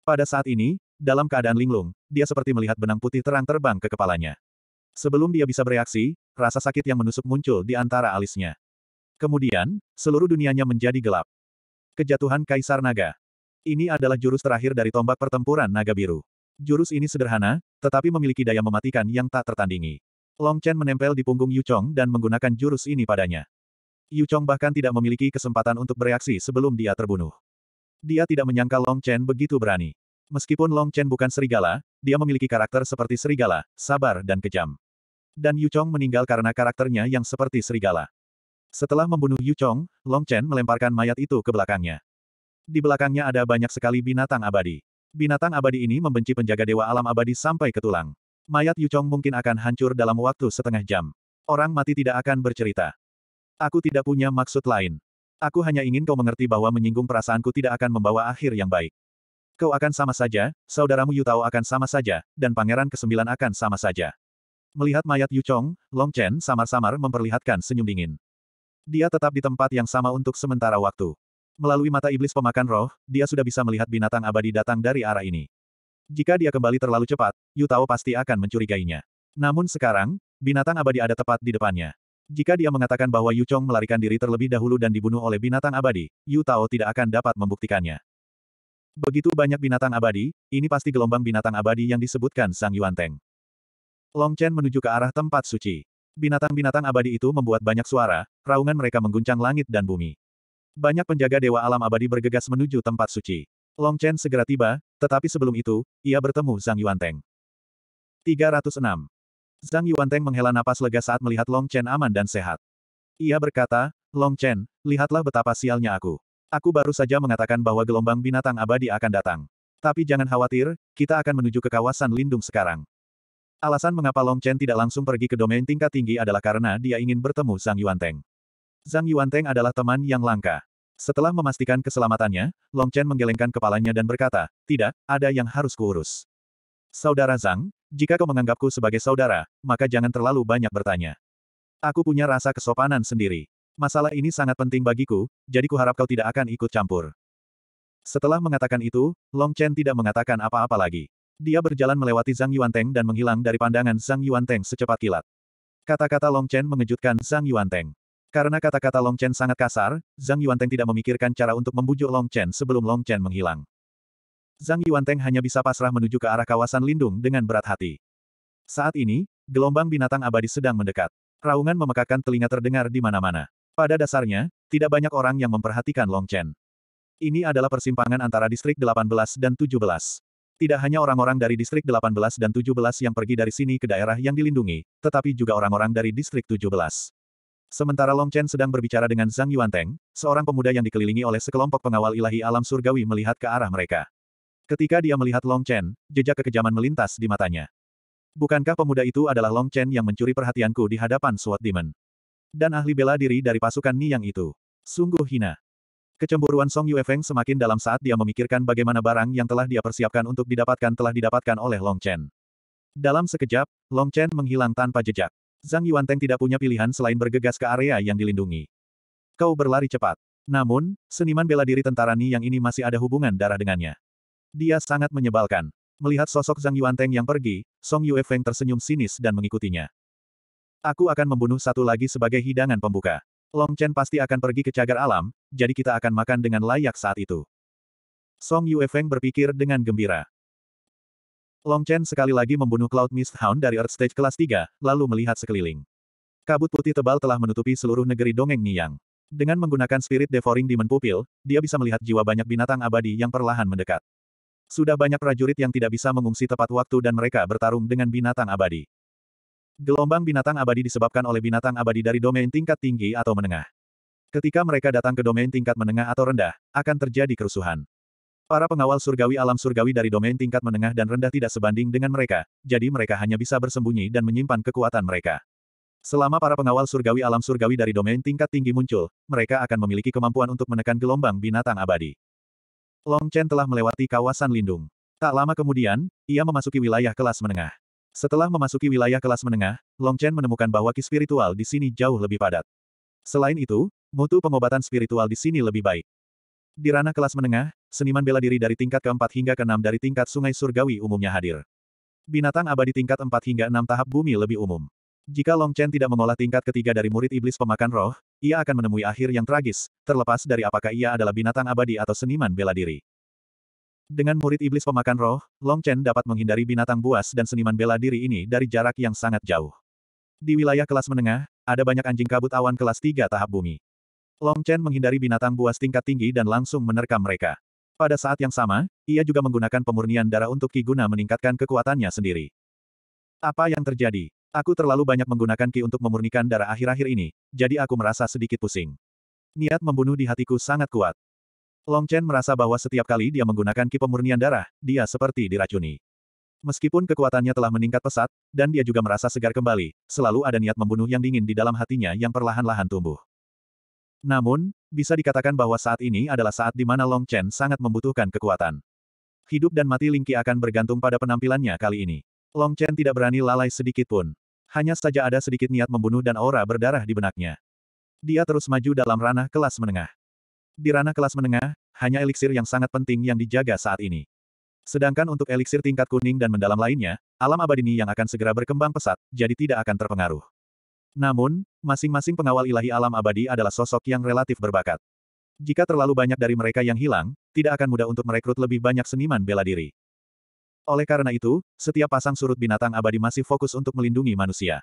Pada saat ini, dalam keadaan linglung, dia seperti melihat benang putih terang terbang ke kepalanya. Sebelum dia bisa bereaksi, rasa sakit yang menusuk muncul di antara alisnya. Kemudian, seluruh dunianya menjadi gelap. Kejatuhan Kaisar Naga. Ini adalah jurus terakhir dari tombak pertempuran naga biru. Jurus ini sederhana, tetapi memiliki daya mematikan yang tak tertandingi. Long Chen menempel di punggung Yu Chong dan menggunakan jurus ini padanya. Yu Chong bahkan tidak memiliki kesempatan untuk bereaksi sebelum dia terbunuh. Dia tidak menyangka Long Chen begitu berani. Meskipun Long Chen bukan serigala, dia memiliki karakter seperti serigala, sabar dan kejam. Dan Yu Chong meninggal karena karakternya yang seperti serigala. Setelah membunuh Yu Chong, Long Chen melemparkan mayat itu ke belakangnya. Di belakangnya ada banyak sekali binatang abadi. Binatang abadi ini membenci penjaga dewa alam abadi sampai ke tulang. Mayat Yuchong mungkin akan hancur dalam waktu setengah jam. Orang mati tidak akan bercerita. Aku tidak punya maksud lain. Aku hanya ingin kau mengerti bahwa menyinggung perasaanku tidak akan membawa akhir yang baik. Kau akan sama saja, saudaramu Yu Tao akan sama saja, dan pangeran kesembilan akan sama saja. Melihat mayat Yu Chong, Long Chen samar-samar memperlihatkan senyum dingin. Dia tetap di tempat yang sama untuk sementara waktu. Melalui mata iblis pemakan roh, dia sudah bisa melihat binatang abadi datang dari arah ini. Jika dia kembali terlalu cepat, Yu Tao pasti akan mencurigainya. Namun sekarang, binatang abadi ada tepat di depannya. Jika dia mengatakan bahwa Yu Chong melarikan diri terlebih dahulu dan dibunuh oleh binatang abadi, Yu Tao tidak akan dapat membuktikannya. Begitu banyak binatang abadi, ini pasti gelombang binatang abadi yang disebutkan Sang Yuan Teng. Long Chen menuju ke arah tempat suci. Binatang-binatang abadi itu membuat banyak suara, raungan mereka mengguncang langit dan bumi. Banyak penjaga Dewa Alam Abadi bergegas menuju tempat suci. Long Chen segera tiba, tetapi sebelum itu, ia bertemu Zhang Yuanteng. 306. Zhang Yuanteng menghela napas lega saat melihat Long Chen aman dan sehat. Ia berkata, Long Chen, lihatlah betapa sialnya aku. Aku baru saja mengatakan bahwa gelombang binatang abadi akan datang. Tapi jangan khawatir, kita akan menuju ke kawasan lindung sekarang. Alasan mengapa Long Chen tidak langsung pergi ke domain tingkat tinggi adalah karena dia ingin bertemu Zhang Yuanteng. Zhang Yuanteng adalah teman yang langka. Setelah memastikan keselamatannya, Long Chen menggelengkan kepalanya dan berkata, tidak, ada yang harus kuurus. Saudara Zhang, jika kau menganggapku sebagai saudara, maka jangan terlalu banyak bertanya. Aku punya rasa kesopanan sendiri. Masalah ini sangat penting bagiku, jadi kuharap kau tidak akan ikut campur. Setelah mengatakan itu, Long Chen tidak mengatakan apa-apa lagi. Dia berjalan melewati Zhang Yuanteng dan menghilang dari pandangan Zhang Yuanteng secepat kilat. Kata-kata Long Chen mengejutkan Zhang Yuanteng. Karena kata-kata Long Chen sangat kasar, Zhang Yuanteng tidak memikirkan cara untuk membujuk Long Chen sebelum Long Chen menghilang. Zhang Yuanteng hanya bisa pasrah menuju ke arah kawasan lindung dengan berat hati. Saat ini, gelombang binatang abadi sedang mendekat. Raungan memekakan telinga terdengar di mana-mana. Pada dasarnya, tidak banyak orang yang memperhatikan Long Chen. Ini adalah persimpangan antara distrik 18 dan 17. Tidak hanya orang-orang dari distrik 18 dan 17 yang pergi dari sini ke daerah yang dilindungi, tetapi juga orang-orang dari distrik 17. Sementara Long Chen sedang berbicara dengan Zhang Yuanteng, seorang pemuda yang dikelilingi oleh sekelompok pengawal ilahi alam surgawi melihat ke arah mereka. Ketika dia melihat Long Chen, jejak kekejaman melintas di matanya. Bukankah pemuda itu adalah Long Chen yang mencuri perhatianku di hadapan SWAT Demon? Dan ahli bela diri dari pasukan Niang itu. Sungguh hina. Kecemburuan Song Yue Feng semakin dalam saat dia memikirkan bagaimana barang yang telah dia persiapkan untuk didapatkan telah didapatkan oleh Long Chen. Dalam sekejap, Long Chen menghilang tanpa jejak. Zhang Yuan Teng tidak punya pilihan selain bergegas ke area yang dilindungi. Kau berlari cepat. Namun, seniman bela diri tentara Ni yang ini masih ada hubungan darah dengannya. Dia sangat menyebalkan. Melihat sosok Zhang Yuan Teng yang pergi, Song Yue Feng tersenyum sinis dan mengikutinya. Aku akan membunuh satu lagi sebagai hidangan pembuka. Long Chen pasti akan pergi ke cagar alam, jadi kita akan makan dengan layak saat itu. Song Yue Feng berpikir dengan gembira. Long Chen sekali lagi membunuh Cloud Mist Hound dari Earth Stage kelas 3, lalu melihat sekeliling. Kabut putih tebal telah menutupi seluruh negeri dongeng Niyang. Dengan menggunakan spirit devouring demon pupil, dia bisa melihat jiwa banyak binatang abadi yang perlahan mendekat. Sudah banyak prajurit yang tidak bisa mengungsi tepat waktu dan mereka bertarung dengan binatang abadi. Gelombang binatang abadi disebabkan oleh binatang abadi dari domain tingkat tinggi atau menengah. Ketika mereka datang ke domain tingkat menengah atau rendah, akan terjadi kerusuhan. Para pengawal surgawi alam surgawi dari domain tingkat menengah dan rendah tidak sebanding dengan mereka, jadi mereka hanya bisa bersembunyi dan menyimpan kekuatan mereka. Selama para pengawal surgawi alam surgawi dari domain tingkat tinggi muncul, mereka akan memiliki kemampuan untuk menekan gelombang binatang abadi. Long Chen telah melewati kawasan lindung. Tak lama kemudian, ia memasuki wilayah kelas menengah. Setelah memasuki wilayah kelas menengah, Long Chen menemukan bahwa ki spiritual di sini jauh lebih padat. Selain itu, mutu pengobatan spiritual di sini lebih baik. Di ranah kelas menengah, seniman bela diri dari tingkat keempat hingga keenam dari tingkat sungai surgawi umumnya hadir. Binatang abadi tingkat empat hingga enam tahap bumi lebih umum. Jika Long Chen tidak mengolah tingkat ketiga dari murid iblis pemakan roh, ia akan menemui akhir yang tragis, terlepas dari apakah ia adalah binatang abadi atau seniman bela diri. Dengan murid iblis pemakan roh, Long Chen dapat menghindari binatang buas dan seniman bela diri ini dari jarak yang sangat jauh. Di wilayah kelas menengah, ada banyak anjing kabut awan kelas tiga tahap bumi. Long Chen menghindari binatang buas tingkat tinggi dan langsung menerkam mereka. Pada saat yang sama, ia juga menggunakan pemurnian darah untuk Ki guna meningkatkan kekuatannya sendiri. Apa yang terjadi? Aku terlalu banyak menggunakan Ki untuk memurnikan darah akhir-akhir ini, jadi aku merasa sedikit pusing. Niat membunuh di hatiku sangat kuat. Long Chen merasa bahwa setiap kali dia menggunakan Ki pemurnian darah, dia seperti diracuni. Meskipun kekuatannya telah meningkat pesat, dan dia juga merasa segar kembali, selalu ada niat membunuh yang dingin di dalam hatinya yang perlahan-lahan tumbuh. Namun, bisa dikatakan bahwa saat ini adalah saat di mana Long Chen sangat membutuhkan kekuatan. Hidup dan mati Lingqi akan bergantung pada penampilannya kali ini. Long Chen tidak berani lalai sedikit pun. Hanya saja ada sedikit niat membunuh dan aura berdarah di benaknya. Dia terus maju dalam ranah kelas menengah. Di ranah kelas menengah, hanya eliksir yang sangat penting yang dijaga saat ini. Sedangkan untuk eliksir tingkat kuning dan mendalam lainnya, alam abadini yang akan segera berkembang pesat, jadi tidak akan terpengaruh. Namun, masing-masing pengawal ilahi alam abadi adalah sosok yang relatif berbakat. Jika terlalu banyak dari mereka yang hilang, tidak akan mudah untuk merekrut lebih banyak seniman bela diri. Oleh karena itu, setiap pasang surut binatang abadi masih fokus untuk melindungi manusia.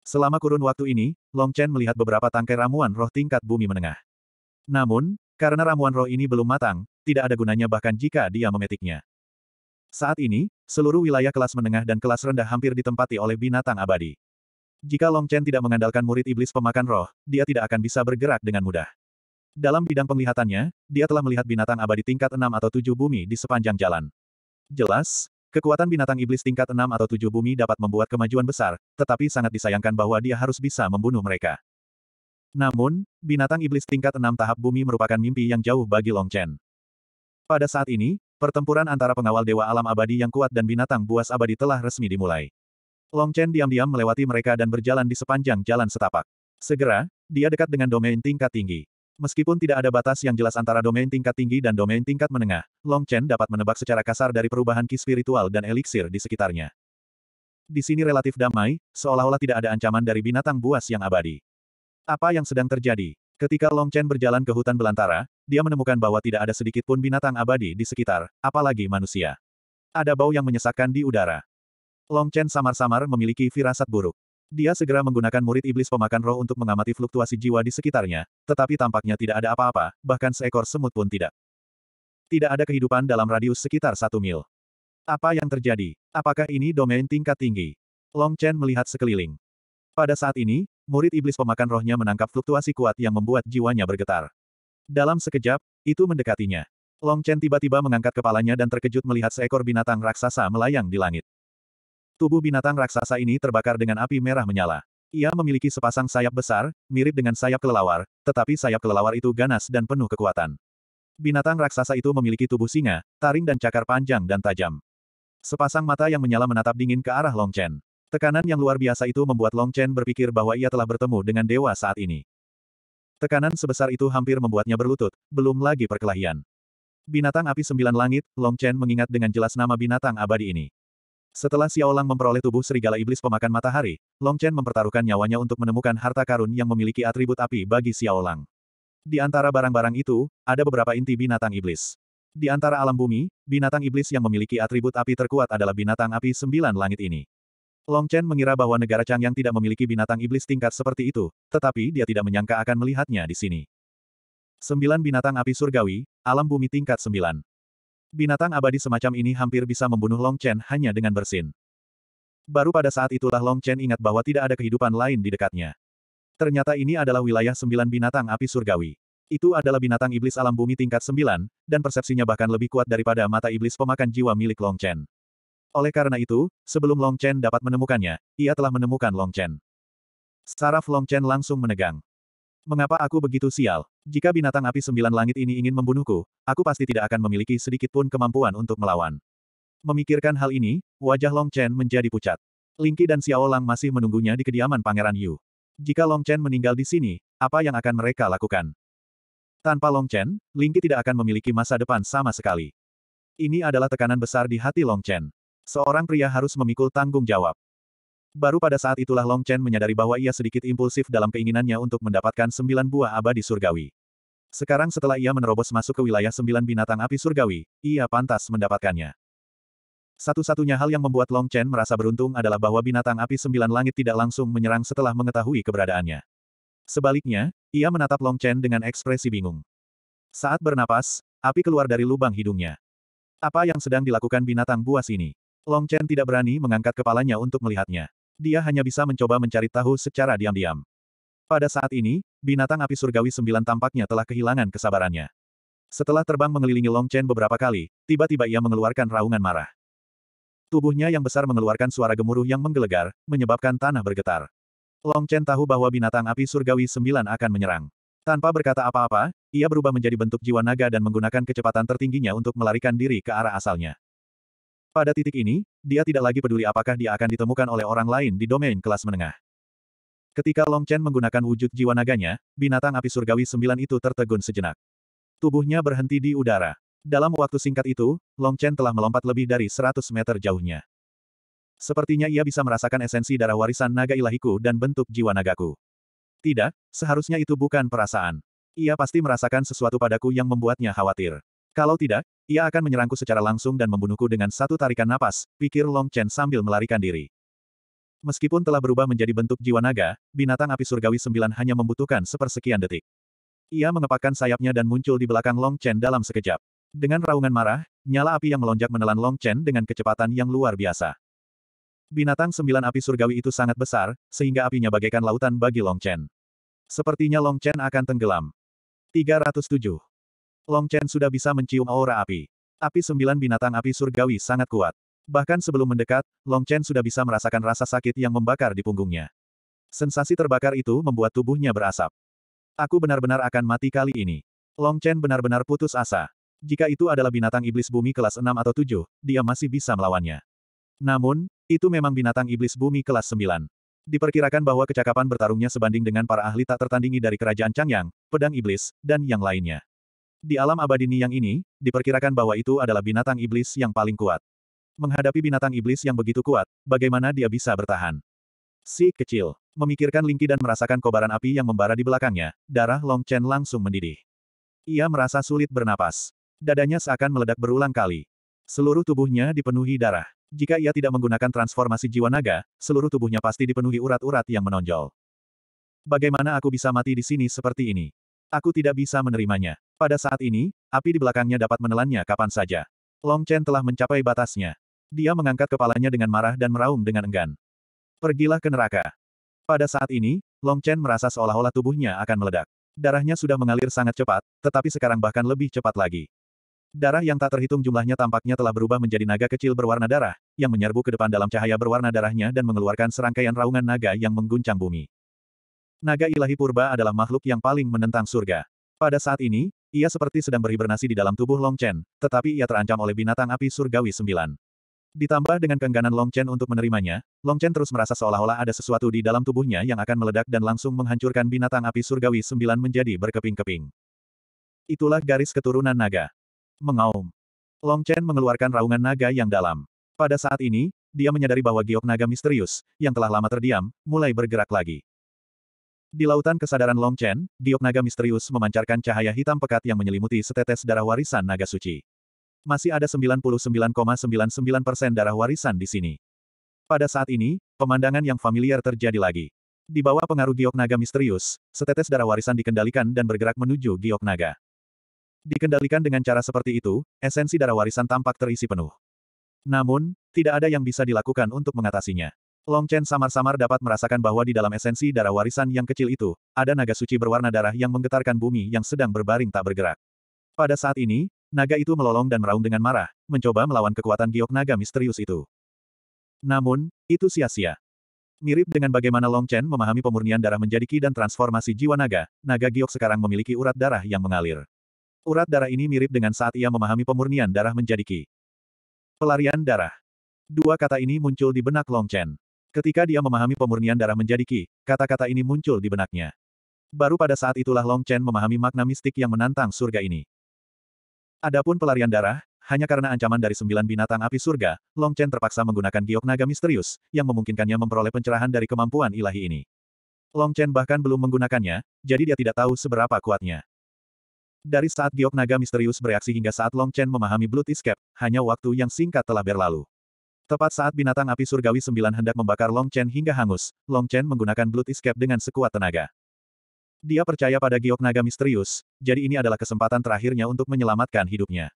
Selama kurun waktu ini, Long Chen melihat beberapa tangkai ramuan roh tingkat bumi menengah. Namun, karena ramuan roh ini belum matang, tidak ada gunanya bahkan jika dia memetiknya. Saat ini, seluruh wilayah kelas menengah dan kelas rendah hampir ditempati oleh binatang abadi. Jika Long Chen tidak mengandalkan murid iblis pemakan roh, dia tidak akan bisa bergerak dengan mudah. Dalam bidang penglihatannya, dia telah melihat binatang abadi tingkat 6 atau 7 bumi di sepanjang jalan. Jelas, kekuatan binatang iblis tingkat 6 atau 7 bumi dapat membuat kemajuan besar, tetapi sangat disayangkan bahwa dia harus bisa membunuh mereka. Namun, binatang iblis tingkat enam tahap bumi merupakan mimpi yang jauh bagi Long Chen. Pada saat ini, pertempuran antara pengawal Dewa Alam Abadi yang kuat dan binatang buas abadi telah resmi dimulai. Long Chen diam-diam melewati mereka dan berjalan di sepanjang jalan setapak. Segera, dia dekat dengan domain tingkat tinggi. Meskipun tidak ada batas yang jelas antara domain tingkat tinggi dan domain tingkat menengah, Long Chen dapat menebak secara kasar dari perubahan ki spiritual dan eliksir di sekitarnya. Di sini relatif damai, seolah-olah tidak ada ancaman dari binatang buas yang abadi. Apa yang sedang terjadi? Ketika Long Chen berjalan ke hutan belantara, dia menemukan bahwa tidak ada sedikit pun binatang abadi di sekitar, apalagi manusia. Ada bau yang menyesakkan di udara. Long Chen samar-samar memiliki firasat buruk. Dia segera menggunakan murid iblis pemakan roh untuk mengamati fluktuasi jiwa di sekitarnya, tetapi tampaknya tidak ada apa-apa, bahkan seekor semut pun tidak. Tidak ada kehidupan dalam radius sekitar satu mil. Apa yang terjadi? Apakah ini domain tingkat tinggi? Long Chen melihat sekeliling. Pada saat ini, murid iblis pemakan rohnya menangkap fluktuasi kuat yang membuat jiwanya bergetar. Dalam sekejap, itu mendekatinya. Long Chen tiba-tiba mengangkat kepalanya dan terkejut melihat seekor binatang raksasa melayang di langit. Tubuh binatang raksasa ini terbakar dengan api merah menyala. Ia memiliki sepasang sayap besar, mirip dengan sayap kelelawar, tetapi sayap kelelawar itu ganas dan penuh kekuatan. Binatang raksasa itu memiliki tubuh singa, taring dan cakar panjang dan tajam. Sepasang mata yang menyala menatap dingin ke arah Long Chen. Tekanan yang luar biasa itu membuat Long Chen berpikir bahwa ia telah bertemu dengan dewa saat ini. Tekanan sebesar itu hampir membuatnya berlutut, belum lagi perkelahian. Binatang api sembilan langit, Long Chen mengingat dengan jelas nama binatang abadi ini. Setelah Xiaolang memperoleh tubuh serigala iblis pemakan matahari, Long Chen mempertaruhkan nyawanya untuk menemukan harta karun yang memiliki atribut api bagi Xiaolang. Di antara barang-barang itu, ada beberapa inti binatang iblis. Di antara alam bumi, binatang iblis yang memiliki atribut api terkuat adalah binatang api sembilan langit ini. Long Chen mengira bahwa negara Chang yang tidak memiliki binatang iblis tingkat seperti itu, tetapi dia tidak menyangka akan melihatnya di sini. Sembilan binatang api surgawi, alam bumi tingkat sembilan. Binatang abadi semacam ini hampir bisa membunuh Long Chen hanya dengan bersin. Baru pada saat itulah Long Chen ingat bahwa tidak ada kehidupan lain di dekatnya. Ternyata ini adalah wilayah sembilan binatang api surgawi. Itu adalah binatang iblis alam bumi tingkat sembilan, dan persepsinya bahkan lebih kuat daripada mata iblis pemakan jiwa milik Long Chen. Oleh karena itu, sebelum Long Chen dapat menemukannya, ia telah menemukan Long Chen. Saraf Long Chen langsung menegang. Mengapa aku begitu sial? Jika binatang api sembilan langit ini ingin membunuhku, aku pasti tidak akan memiliki sedikit pun kemampuan untuk melawan. Memikirkan hal ini, wajah Long Chen menjadi pucat. Lingqi dan Xiao Lang masih menunggunya di kediaman Pangeran Yu. Jika Long Chen meninggal di sini, apa yang akan mereka lakukan? Tanpa Long Chen, Lingqi tidak akan memiliki masa depan sama sekali. Ini adalah tekanan besar di hati Long Chen. Seorang pria harus memikul tanggung jawab. Baru pada saat itulah Long Chen menyadari bahwa ia sedikit impulsif dalam keinginannya untuk mendapatkan sembilan buah abadi surgawi. Sekarang setelah ia menerobos masuk ke wilayah sembilan binatang api surgawi, ia pantas mendapatkannya. Satu-satunya hal yang membuat Long Chen merasa beruntung adalah bahwa binatang api sembilan langit tidak langsung menyerang setelah mengetahui keberadaannya. Sebaliknya, ia menatap Long Chen dengan ekspresi bingung. Saat bernapas, api keluar dari lubang hidungnya. Apa yang sedang dilakukan binatang buas ini? Long Chen tidak berani mengangkat kepalanya untuk melihatnya. Dia hanya bisa mencoba mencari tahu secara diam-diam. Pada saat ini, binatang api surgawi sembilan tampaknya telah kehilangan kesabarannya. Setelah terbang mengelilingi Long Chen beberapa kali, tiba-tiba ia mengeluarkan raungan marah. Tubuhnya yang besar mengeluarkan suara gemuruh yang menggelegar, menyebabkan tanah bergetar. Long Chen tahu bahwa binatang api surgawi sembilan akan menyerang. Tanpa berkata apa-apa, ia berubah menjadi bentuk jiwa naga dan menggunakan kecepatan tertingginya untuk melarikan diri ke arah asalnya. Pada titik ini, dia tidak lagi peduli apakah dia akan ditemukan oleh orang lain di domain kelas menengah. Ketika Long Chen menggunakan wujud jiwa naganya, binatang api surgawi sembilan itu tertegun sejenak. Tubuhnya berhenti di udara. Dalam waktu singkat itu, Long Chen telah melompat lebih dari 100 meter jauhnya. Sepertinya ia bisa merasakan esensi darah warisan naga ilahiku dan bentuk jiwa nagaku. Tidak, seharusnya itu bukan perasaan. Ia pasti merasakan sesuatu padaku yang membuatnya khawatir. Kalau tidak, ia akan menyerangku secara langsung dan membunuhku dengan satu tarikan napas, pikir Long Chen sambil melarikan diri. Meskipun telah berubah menjadi bentuk jiwa naga, binatang api surgawi sembilan hanya membutuhkan sepersekian detik. Ia mengepakkan sayapnya dan muncul di belakang Long Chen dalam sekejap. Dengan raungan marah, nyala api yang melonjak menelan Long Chen dengan kecepatan yang luar biasa. Binatang sembilan api surgawi itu sangat besar, sehingga apinya bagaikan lautan bagi Long Chen. Sepertinya Long Chen akan tenggelam. 307. Long Chen sudah bisa mencium aura api. Api sembilan binatang api surgawi sangat kuat. Bahkan sebelum mendekat, Long Chen sudah bisa merasakan rasa sakit yang membakar di punggungnya. Sensasi terbakar itu membuat tubuhnya berasap. Aku benar-benar akan mati kali ini. Long Chen benar-benar putus asa. Jika itu adalah binatang iblis bumi kelas 6 atau 7, dia masih bisa melawannya. Namun, itu memang binatang iblis bumi kelas 9. Diperkirakan bahwa kecakapan bertarungnya sebanding dengan para ahli tak tertandingi dari kerajaan Changyang, pedang iblis, dan yang lainnya. Di alam ini yang ini, diperkirakan bahwa itu adalah binatang iblis yang paling kuat. Menghadapi binatang iblis yang begitu kuat, bagaimana dia bisa bertahan? Si kecil, memikirkan Lingqi dan merasakan kobaran api yang membara di belakangnya, darah Long Chen langsung mendidih. Ia merasa sulit bernapas. Dadanya seakan meledak berulang kali. Seluruh tubuhnya dipenuhi darah. Jika ia tidak menggunakan transformasi jiwa naga, seluruh tubuhnya pasti dipenuhi urat-urat yang menonjol. Bagaimana aku bisa mati di sini seperti ini? Aku tidak bisa menerimanya. Pada saat ini, api di belakangnya dapat menelannya kapan saja. Long Chen telah mencapai batasnya. Dia mengangkat kepalanya dengan marah dan meraung dengan enggan. Pergilah ke neraka. Pada saat ini, Long Chen merasa seolah-olah tubuhnya akan meledak. Darahnya sudah mengalir sangat cepat, tetapi sekarang bahkan lebih cepat lagi. Darah yang tak terhitung jumlahnya tampaknya telah berubah menjadi naga kecil berwarna darah, yang menyerbu ke depan dalam cahaya berwarna darahnya dan mengeluarkan serangkaian raungan naga yang mengguncang bumi. Naga ilahi purba adalah makhluk yang paling menentang surga. Pada saat ini, ia seperti sedang berhibernasi di dalam tubuh Long Chen, tetapi ia terancam oleh binatang api surgawi sembilan. Ditambah dengan keengganan Long Chen untuk menerimanya, Long Chen terus merasa seolah-olah ada sesuatu di dalam tubuhnya yang akan meledak dan langsung menghancurkan binatang api surgawi sembilan menjadi berkeping-keping. Itulah garis keturunan naga. Mengaum. Long Chen mengeluarkan raungan naga yang dalam. Pada saat ini, dia menyadari bahwa giok naga misterius, yang telah lama terdiam, mulai bergerak lagi. Di lautan kesadaran Long Chen, giok naga misterius memancarkan cahaya hitam pekat yang menyelimuti setetes darah warisan naga suci. Masih ada 99,99% darah warisan di sini. Pada saat ini, pemandangan yang familiar terjadi lagi. Di bawah pengaruh giok naga misterius, setetes darah warisan dikendalikan dan bergerak menuju giok naga. Dikendalikan dengan cara seperti itu, esensi darah warisan tampak terisi penuh. Namun, tidak ada yang bisa dilakukan untuk mengatasinya. Long Chen samar-samar dapat merasakan bahwa di dalam esensi darah warisan yang kecil itu, ada naga suci berwarna darah yang menggetarkan bumi yang sedang berbaring tak bergerak. Pada saat ini, naga itu melolong dan meraung dengan marah, mencoba melawan kekuatan giok naga misterius itu. Namun, itu sia-sia. Mirip dengan bagaimana Long Chen memahami pemurnian darah menjadi ki dan transformasi jiwa naga, naga giok sekarang memiliki urat darah yang mengalir. Urat darah ini mirip dengan saat ia memahami pemurnian darah menjadi ki. Pelarian darah. Dua kata ini muncul di benak Long Chen. Ketika dia memahami pemurnian darah menjadi Qi, kata-kata ini muncul di benaknya. Baru pada saat itulah Long Chen memahami makna mistik yang menantang surga ini. Adapun pelarian darah, hanya karena ancaman dari sembilan binatang api surga, Long Chen terpaksa menggunakan giok naga misterius, yang memungkinkannya memperoleh pencerahan dari kemampuan ilahi ini. Long Chen bahkan belum menggunakannya, jadi dia tidak tahu seberapa kuatnya. Dari saat giok naga misterius bereaksi hingga saat Long Chen memahami Blood Escape, hanya waktu yang singkat telah berlalu. Tepat saat binatang api surgawi sembilan hendak membakar Long Chen hingga hangus, Long Chen menggunakan Blood Escape dengan sekuat tenaga. Dia percaya pada giok naga misterius, jadi ini adalah kesempatan terakhirnya untuk menyelamatkan hidupnya.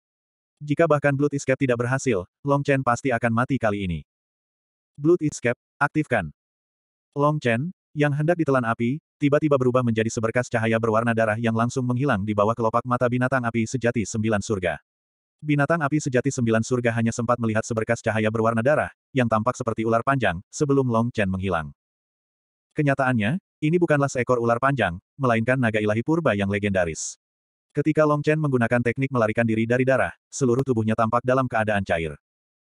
Jika bahkan Blood Escape tidak berhasil, Long Chen pasti akan mati kali ini. Blood Escape, aktifkan. Long Chen, yang hendak ditelan api, tiba-tiba berubah menjadi seberkas cahaya berwarna darah yang langsung menghilang di bawah kelopak mata binatang api sejati sembilan surga. Binatang api sejati sembilan surga hanya sempat melihat seberkas cahaya berwarna darah, yang tampak seperti ular panjang, sebelum Long Chen menghilang. Kenyataannya, ini bukanlah seekor ular panjang, melainkan naga ilahi purba yang legendaris. Ketika Long Chen menggunakan teknik melarikan diri dari darah, seluruh tubuhnya tampak dalam keadaan cair.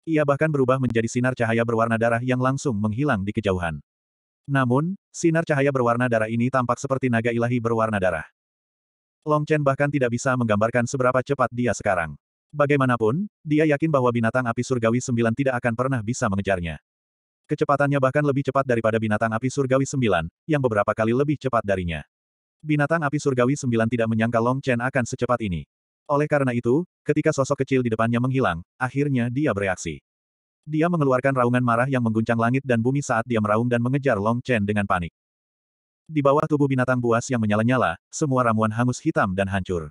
Ia bahkan berubah menjadi sinar cahaya berwarna darah yang langsung menghilang di kejauhan. Namun, sinar cahaya berwarna darah ini tampak seperti naga ilahi berwarna darah. Long Chen bahkan tidak bisa menggambarkan seberapa cepat dia sekarang. Bagaimanapun, dia yakin bahwa binatang api surgawi sembilan tidak akan pernah bisa mengejarnya. Kecepatannya bahkan lebih cepat daripada binatang api surgawi sembilan, yang beberapa kali lebih cepat darinya. Binatang api surgawi sembilan tidak menyangka Long Chen akan secepat ini. Oleh karena itu, ketika sosok kecil di depannya menghilang, akhirnya dia bereaksi. Dia mengeluarkan raungan marah yang mengguncang langit dan bumi saat dia meraung dan mengejar Long Chen dengan panik. Di bawah tubuh binatang buas yang menyala-nyala, semua ramuan hangus hitam dan hancur.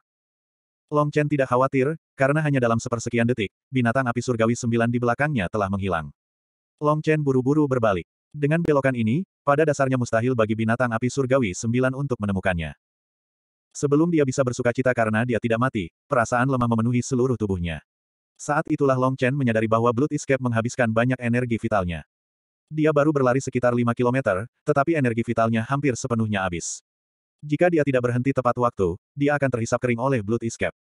Long Chen tidak khawatir, karena hanya dalam sepersekian detik, binatang api surgawi sembilan di belakangnya telah menghilang. Long Chen buru-buru berbalik. Dengan belokan ini, pada dasarnya mustahil bagi binatang api surgawi sembilan untuk menemukannya. Sebelum dia bisa bersuka cita karena dia tidak mati, perasaan lemah memenuhi seluruh tubuhnya. Saat itulah Long Chen menyadari bahwa Blood Escape menghabiskan banyak energi vitalnya. Dia baru berlari sekitar 5 km, tetapi energi vitalnya hampir sepenuhnya habis. Jika dia tidak berhenti tepat waktu, dia akan terhisap kering oleh Blood Escape.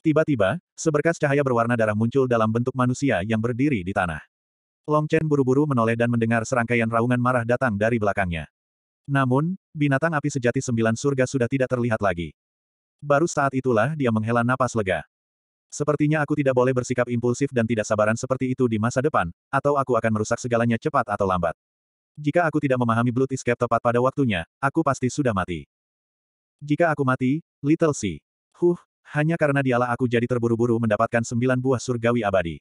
Tiba-tiba, seberkas cahaya berwarna darah muncul dalam bentuk manusia yang berdiri di tanah. Long Chen buru-buru menoleh dan mendengar serangkaian raungan marah datang dari belakangnya. Namun, binatang api sejati sembilan surga sudah tidak terlihat lagi. Baru saat itulah dia menghela napas lega. Sepertinya aku tidak boleh bersikap impulsif dan tidak sabaran seperti itu di masa depan, atau aku akan merusak segalanya cepat atau lambat. Jika aku tidak memahami Blood Escape tepat pada waktunya, aku pasti sudah mati. Jika aku mati, Little C. Huh, hanya karena dialah aku jadi terburu-buru mendapatkan sembilan buah surgawi abadi.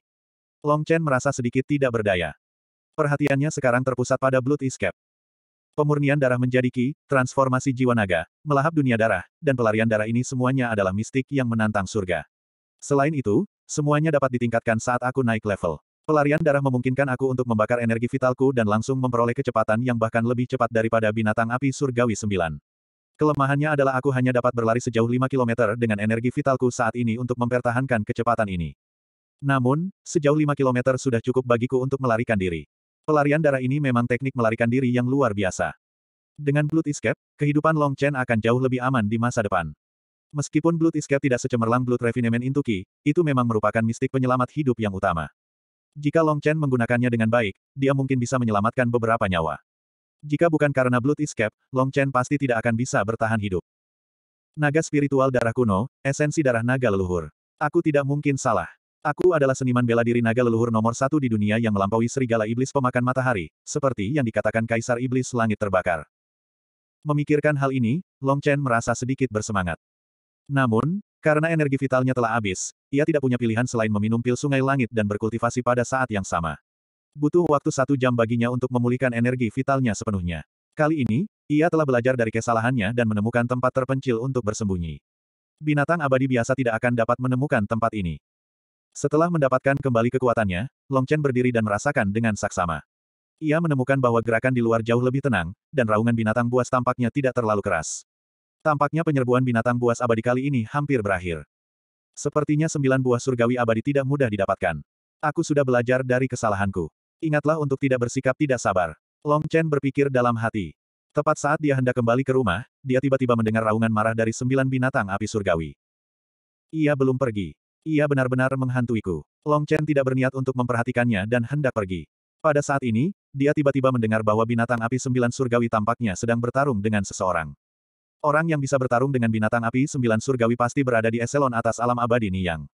Long Chen merasa sedikit tidak berdaya. Perhatiannya sekarang terpusat pada Blood Escape. Pemurnian darah menjadi ki, transformasi jiwa naga, melahap dunia darah, dan pelarian darah ini semuanya adalah mistik yang menantang surga. Selain itu, semuanya dapat ditingkatkan saat aku naik level. Pelarian darah memungkinkan aku untuk membakar energi vitalku dan langsung memperoleh kecepatan yang bahkan lebih cepat daripada binatang api surgawi sembilan. Kelemahannya adalah aku hanya dapat berlari sejauh 5 km dengan energi vitalku saat ini untuk mempertahankan kecepatan ini. Namun, sejauh 5 km sudah cukup bagiku untuk melarikan diri. Pelarian darah ini memang teknik melarikan diri yang luar biasa. Dengan Blood Escape, kehidupan Long Chen akan jauh lebih aman di masa depan. Meskipun Blood Escape tidak secemerlang Blood Refinement Intuki, itu memang merupakan mistik penyelamat hidup yang utama. Jika Long Chen menggunakannya dengan baik, dia mungkin bisa menyelamatkan beberapa nyawa. Jika bukan karena Blood Escape, Long Chen pasti tidak akan bisa bertahan hidup. Naga spiritual darah kuno, esensi darah naga leluhur. Aku tidak mungkin salah. Aku adalah seniman bela diri naga leluhur nomor satu di dunia yang melampaui serigala iblis pemakan matahari, seperti yang dikatakan Kaisar Iblis Langit Terbakar. Memikirkan hal ini, Long Chen merasa sedikit bersemangat. Namun, karena energi vitalnya telah habis, ia tidak punya pilihan selain meminum pil sungai langit dan berkultivasi pada saat yang sama. Butuh waktu satu jam baginya untuk memulihkan energi vitalnya sepenuhnya. Kali ini, ia telah belajar dari kesalahannya dan menemukan tempat terpencil untuk bersembunyi. Binatang abadi biasa tidak akan dapat menemukan tempat ini. Setelah mendapatkan kembali kekuatannya, Long Chen berdiri dan merasakan dengan saksama. Ia menemukan bahwa gerakan di luar jauh lebih tenang, dan raungan binatang buas tampaknya tidak terlalu keras. Tampaknya penyerbuan binatang buas abadi kali ini hampir berakhir. Sepertinya sembilan buah surgawi abadi tidak mudah didapatkan. Aku sudah belajar dari kesalahanku. Ingatlah untuk tidak bersikap tidak sabar. Long Chen berpikir dalam hati. Tepat saat dia hendak kembali ke rumah, dia tiba-tiba mendengar raungan marah dari sembilan binatang api surgawi. Ia belum pergi. Ia benar-benar menghantuiku. Long Chen tidak berniat untuk memperhatikannya dan hendak pergi. Pada saat ini, dia tiba-tiba mendengar bahwa binatang api sembilan surgawi tampaknya sedang bertarung dengan seseorang. Orang yang bisa bertarung dengan binatang api sembilan surgawi pasti berada di eselon atas alam abadi Niyang.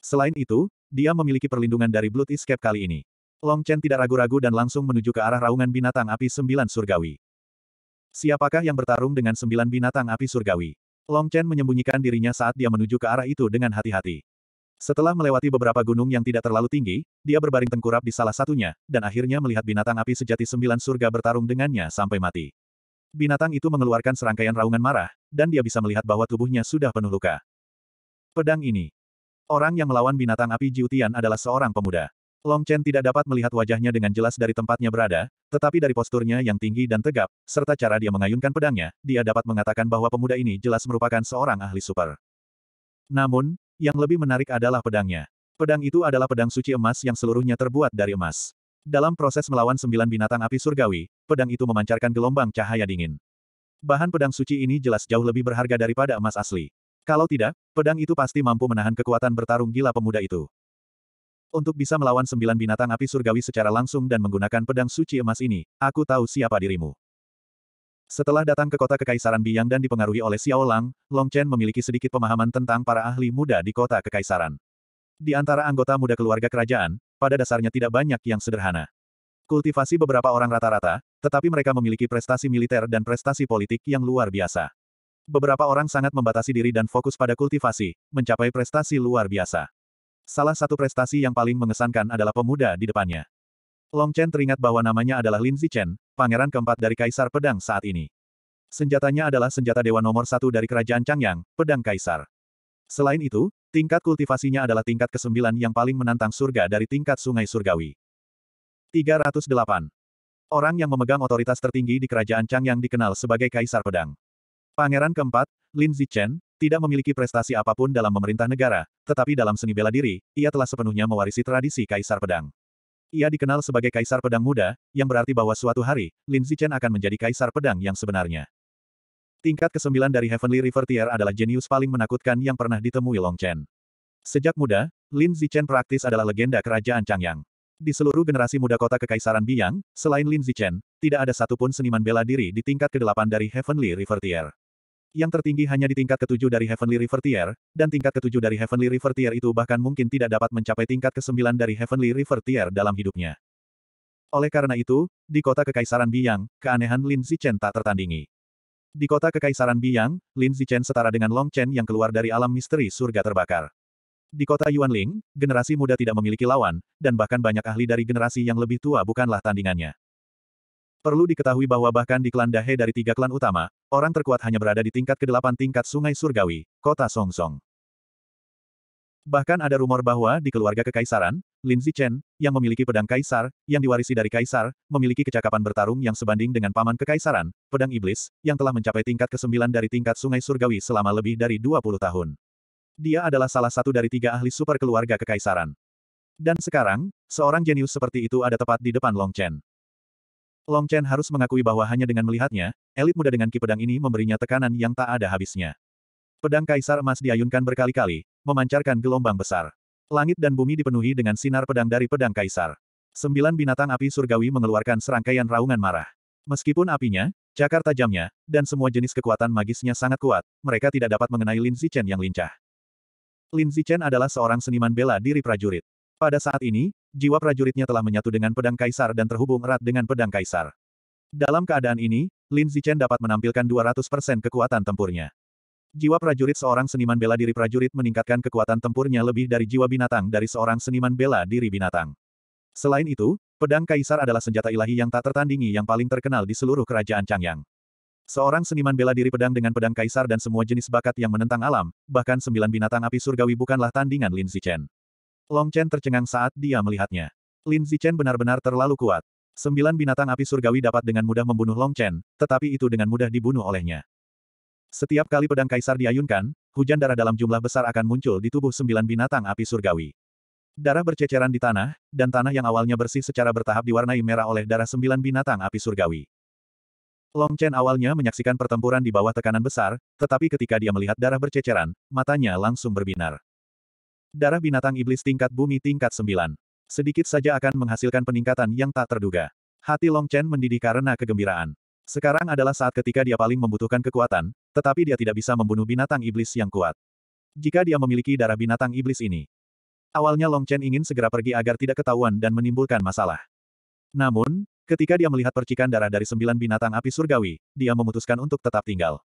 Selain itu, dia memiliki perlindungan dari Blood Escape kali ini. Long Chen tidak ragu-ragu dan langsung menuju ke arah raungan binatang api sembilan surgawi. Siapakah yang bertarung dengan sembilan binatang api surgawi? Long Chen menyembunyikan dirinya saat dia menuju ke arah itu dengan hati-hati. Setelah melewati beberapa gunung yang tidak terlalu tinggi, dia berbaring tengkurap di salah satunya, dan akhirnya melihat binatang api sejati sembilan surga bertarung dengannya sampai mati. Binatang itu mengeluarkan serangkaian raungan marah, dan dia bisa melihat bahwa tubuhnya sudah penuh luka. Pedang ini. Orang yang melawan binatang api Jiutian adalah seorang pemuda. Long Chen tidak dapat melihat wajahnya dengan jelas dari tempatnya berada, tetapi dari posturnya yang tinggi dan tegap, serta cara dia mengayunkan pedangnya, dia dapat mengatakan bahwa pemuda ini jelas merupakan seorang ahli super. Namun, yang lebih menarik adalah pedangnya. Pedang itu adalah pedang suci emas yang seluruhnya terbuat dari emas. Dalam proses melawan sembilan binatang api surgawi, pedang itu memancarkan gelombang cahaya dingin. Bahan pedang suci ini jelas jauh lebih berharga daripada emas asli. Kalau tidak, pedang itu pasti mampu menahan kekuatan bertarung gila pemuda itu. Untuk bisa melawan sembilan binatang api surgawi secara langsung dan menggunakan pedang suci emas ini, aku tahu siapa dirimu. Setelah datang ke kota Kekaisaran Biang dan dipengaruhi oleh Xiao Lang, Long Chen memiliki sedikit pemahaman tentang para ahli muda di kota Kekaisaran. Di antara anggota muda keluarga kerajaan, pada dasarnya tidak banyak yang sederhana. Kultivasi beberapa orang rata-rata, tetapi mereka memiliki prestasi militer dan prestasi politik yang luar biasa. Beberapa orang sangat membatasi diri dan fokus pada kultivasi, mencapai prestasi luar biasa. Salah satu prestasi yang paling mengesankan adalah pemuda di depannya. Long Chen teringat bahwa namanya adalah Lin Zichen, pangeran keempat dari Kaisar Pedang saat ini. Senjatanya adalah senjata dewa nomor satu dari Kerajaan Changyang, Pedang Kaisar. Selain itu, tingkat kultivasinya adalah tingkat kesembilan yang paling menantang surga dari tingkat sungai surgawi. 308. Orang yang memegang otoritas tertinggi di kerajaan Chang yang dikenal sebagai Kaisar Pedang. Pangeran keempat, Lin Zichen, tidak memiliki prestasi apapun dalam memerintah negara, tetapi dalam seni bela diri, ia telah sepenuhnya mewarisi tradisi Kaisar Pedang. Ia dikenal sebagai Kaisar Pedang Muda, yang berarti bahwa suatu hari, Lin Zichen akan menjadi Kaisar Pedang yang sebenarnya. Tingkat ke-9 dari Heavenly River Tier adalah jenius paling menakutkan yang pernah ditemui Long Chen. Sejak muda, Lin Zichen praktis adalah legenda kerajaan Changyang. Di seluruh generasi muda kota Kekaisaran Biang, selain Lin Zichen, tidak ada satupun seniman bela diri di tingkat ke-8 dari Heavenly River Tier. Yang tertinggi hanya di tingkat ke-7 dari Heavenly River Tier, dan tingkat ke-7 dari Heavenly River Tier itu bahkan mungkin tidak dapat mencapai tingkat ke-9 dari Heavenly River Tier dalam hidupnya. Oleh karena itu, di kota Kekaisaran Biang, keanehan Lin Zichen tak tertandingi. Di kota Kekaisaran Biang, Lin Zichen setara dengan Long Chen yang keluar dari alam misteri surga terbakar. Di kota Yuanling, generasi muda tidak memiliki lawan, dan bahkan banyak ahli dari generasi yang lebih tua bukanlah tandingannya. Perlu diketahui bahwa bahkan di klan Dahe dari tiga klan utama, orang terkuat hanya berada di tingkat ke-8 tingkat Sungai Surgawi, kota Songsong. Bahkan ada rumor bahwa di keluarga kekaisaran, Lin Zichen, yang memiliki pedang kaisar, yang diwarisi dari kaisar, memiliki kecakapan bertarung yang sebanding dengan paman kekaisaran, pedang iblis, yang telah mencapai tingkat ke-9 dari tingkat sungai surgawi selama lebih dari 20 tahun. Dia adalah salah satu dari tiga ahli super keluarga kekaisaran. Dan sekarang, seorang jenius seperti itu ada tepat di depan Long Chen. Long Chen harus mengakui bahwa hanya dengan melihatnya, elit muda dengan ki pedang ini memberinya tekanan yang tak ada habisnya. Pedang kaisar emas diayunkan berkali-kali, memancarkan gelombang besar. Langit dan bumi dipenuhi dengan sinar pedang dari pedang kaisar. Sembilan binatang api surgawi mengeluarkan serangkaian raungan marah. Meskipun apinya, cakar tajamnya, dan semua jenis kekuatan magisnya sangat kuat, mereka tidak dapat mengenai Lin Zichen yang lincah. Lin Zichen adalah seorang seniman bela diri prajurit. Pada saat ini, jiwa prajuritnya telah menyatu dengan pedang kaisar dan terhubung erat dengan pedang kaisar. Dalam keadaan ini, Lin Zichen dapat menampilkan 200% kekuatan tempurnya. Jiwa prajurit seorang seniman bela diri prajurit meningkatkan kekuatan tempurnya lebih dari jiwa binatang dari seorang seniman bela diri binatang. Selain itu, pedang kaisar adalah senjata ilahi yang tak tertandingi yang paling terkenal di seluruh kerajaan Changyang. Seorang seniman bela diri pedang dengan pedang kaisar dan semua jenis bakat yang menentang alam, bahkan sembilan binatang api surgawi bukanlah tandingan Lin Zichen. Long Chen tercengang saat dia melihatnya. Lin Zichen benar-benar terlalu kuat. Sembilan binatang api surgawi dapat dengan mudah membunuh Long Chen, tetapi itu dengan mudah dibunuh olehnya. Setiap kali pedang kaisar diayunkan, hujan darah dalam jumlah besar akan muncul di tubuh sembilan binatang api surgawi. Darah berceceran di tanah, dan tanah yang awalnya bersih secara bertahap diwarnai merah oleh darah sembilan binatang api surgawi. Long Chen awalnya menyaksikan pertempuran di bawah tekanan besar, tetapi ketika dia melihat darah berceceran, matanya langsung berbinar. Darah binatang iblis tingkat bumi tingkat sembilan. Sedikit saja akan menghasilkan peningkatan yang tak terduga. Hati Long Chen mendidih karena kegembiraan. Sekarang adalah saat ketika dia paling membutuhkan kekuatan, tetapi dia tidak bisa membunuh binatang iblis yang kuat. Jika dia memiliki darah binatang iblis ini. Awalnya Long Chen ingin segera pergi agar tidak ketahuan dan menimbulkan masalah. Namun, ketika dia melihat percikan darah dari sembilan binatang api surgawi, dia memutuskan untuk tetap tinggal.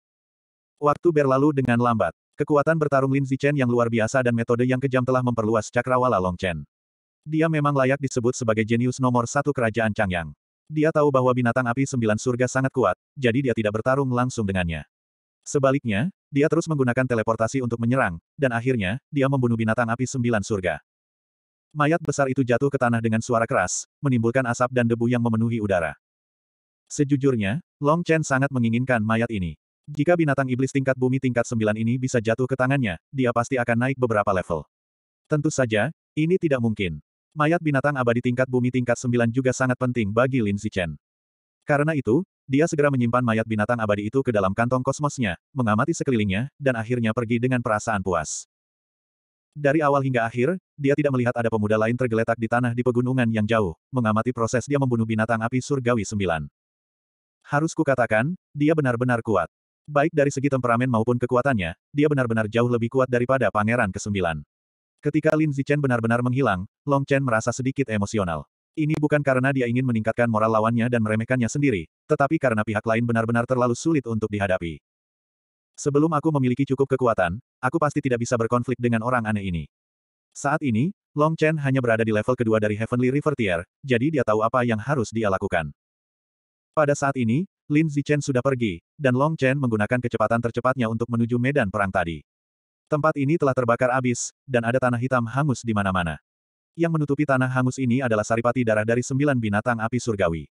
Waktu berlalu dengan lambat. Kekuatan bertarung Lin Zichen yang luar biasa dan metode yang kejam telah memperluas cakrawala Long Chen. Dia memang layak disebut sebagai jenius nomor satu kerajaan Changyang. Dia tahu bahwa binatang api sembilan surga sangat kuat, jadi dia tidak bertarung langsung dengannya. Sebaliknya, dia terus menggunakan teleportasi untuk menyerang, dan akhirnya, dia membunuh binatang api sembilan surga. Mayat besar itu jatuh ke tanah dengan suara keras, menimbulkan asap dan debu yang memenuhi udara. Sejujurnya, Long Chen sangat menginginkan mayat ini. Jika binatang iblis tingkat bumi tingkat sembilan ini bisa jatuh ke tangannya, dia pasti akan naik beberapa level. Tentu saja, ini tidak mungkin. Mayat binatang abadi tingkat bumi tingkat 9 juga sangat penting bagi Lin Zichen. Karena itu, dia segera menyimpan mayat binatang abadi itu ke dalam kantong kosmosnya, mengamati sekelilingnya, dan akhirnya pergi dengan perasaan puas. Dari awal hingga akhir, dia tidak melihat ada pemuda lain tergeletak di tanah di pegunungan yang jauh, mengamati proses dia membunuh binatang api surgawi sembilan. Harus kukatakan, dia benar-benar kuat. Baik dari segi temperamen maupun kekuatannya, dia benar-benar jauh lebih kuat daripada Pangeran ke-9. Ketika Lin Zichen benar-benar menghilang, Long Chen merasa sedikit emosional. Ini bukan karena dia ingin meningkatkan moral lawannya dan meremehkannya sendiri, tetapi karena pihak lain benar-benar terlalu sulit untuk dihadapi. Sebelum aku memiliki cukup kekuatan, aku pasti tidak bisa berkonflik dengan orang aneh ini. Saat ini, Long Chen hanya berada di level kedua dari Heavenly River Tier, jadi dia tahu apa yang harus dia lakukan. Pada saat ini, Lin Zichen sudah pergi, dan Long Chen menggunakan kecepatan tercepatnya untuk menuju medan perang tadi. Tempat ini telah terbakar abis, dan ada tanah hitam hangus di mana-mana. Yang menutupi tanah hangus ini adalah saripati darah dari sembilan binatang api surgawi.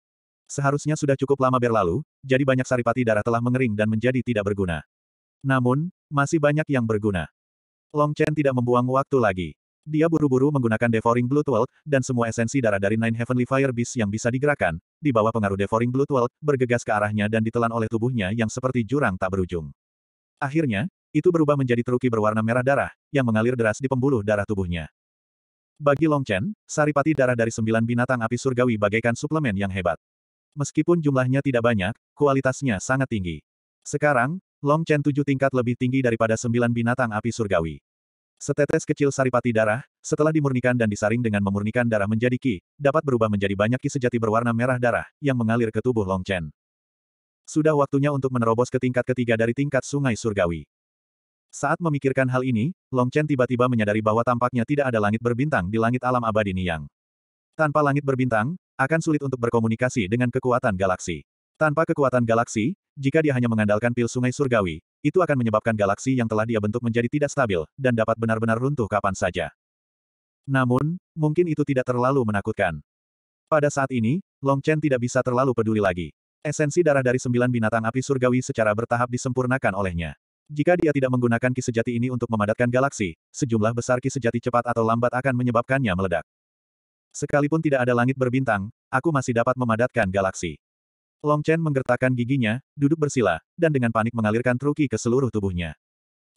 Seharusnya sudah cukup lama berlalu, jadi banyak saripati darah telah mengering dan menjadi tidak berguna. Namun, masih banyak yang berguna. Long Chen tidak membuang waktu lagi. Dia buru-buru menggunakan Devouring Blood Twelve, dan semua esensi darah dari Nine Heavenly Fire Beast yang bisa digerakkan, di bawah pengaruh Devouring Blood Twelve, bergegas ke arahnya dan ditelan oleh tubuhnya yang seperti jurang tak berujung. Akhirnya, itu berubah menjadi teruki berwarna merah darah, yang mengalir deras di pembuluh darah tubuhnya. Bagi Long Chen, saripati darah dari sembilan binatang api surgawi bagaikan suplemen yang hebat. Meskipun jumlahnya tidak banyak, kualitasnya sangat tinggi. Sekarang, Long Chen tujuh tingkat lebih tinggi daripada sembilan binatang api surgawi. Setetes kecil saripati darah, setelah dimurnikan dan disaring dengan memurnikan darah menjadi ki, dapat berubah menjadi banyak ki sejati berwarna merah darah, yang mengalir ke tubuh Long Chen. Sudah waktunya untuk menerobos ke tingkat ketiga dari tingkat sungai surgawi. Saat memikirkan hal ini, Long Chen tiba-tiba menyadari bahwa tampaknya tidak ada langit berbintang di langit alam abadi Niyang. Tanpa langit berbintang, akan sulit untuk berkomunikasi dengan kekuatan galaksi. Tanpa kekuatan galaksi, jika dia hanya mengandalkan pil sungai surgawi, itu akan menyebabkan galaksi yang telah dia bentuk menjadi tidak stabil, dan dapat benar-benar runtuh kapan saja. Namun, mungkin itu tidak terlalu menakutkan. Pada saat ini, Long Chen tidak bisa terlalu peduli lagi. Esensi darah dari sembilan binatang api surgawi secara bertahap disempurnakan olehnya. Jika dia tidak menggunakan ki sejati ini untuk memadatkan galaksi, sejumlah besar ki sejati cepat atau lambat akan menyebabkannya meledak. Sekalipun tidak ada langit berbintang, aku masih dapat memadatkan galaksi. Long Chen menggertakkan giginya, duduk bersila, dan dengan panik mengalirkan truki ke seluruh tubuhnya.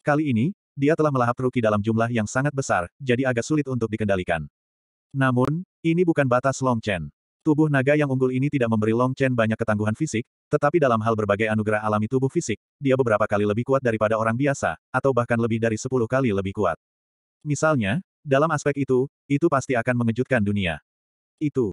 Kali ini, dia telah melahap truki dalam jumlah yang sangat besar, jadi agak sulit untuk dikendalikan. Namun, ini bukan batas Long Chen. Tubuh naga yang unggul ini tidak memberi Long Chen banyak ketangguhan fisik, tetapi dalam hal berbagai anugerah alami tubuh fisik, dia beberapa kali lebih kuat daripada orang biasa, atau bahkan lebih dari sepuluh kali lebih kuat. Misalnya, dalam aspek itu, itu pasti akan mengejutkan dunia. Itu.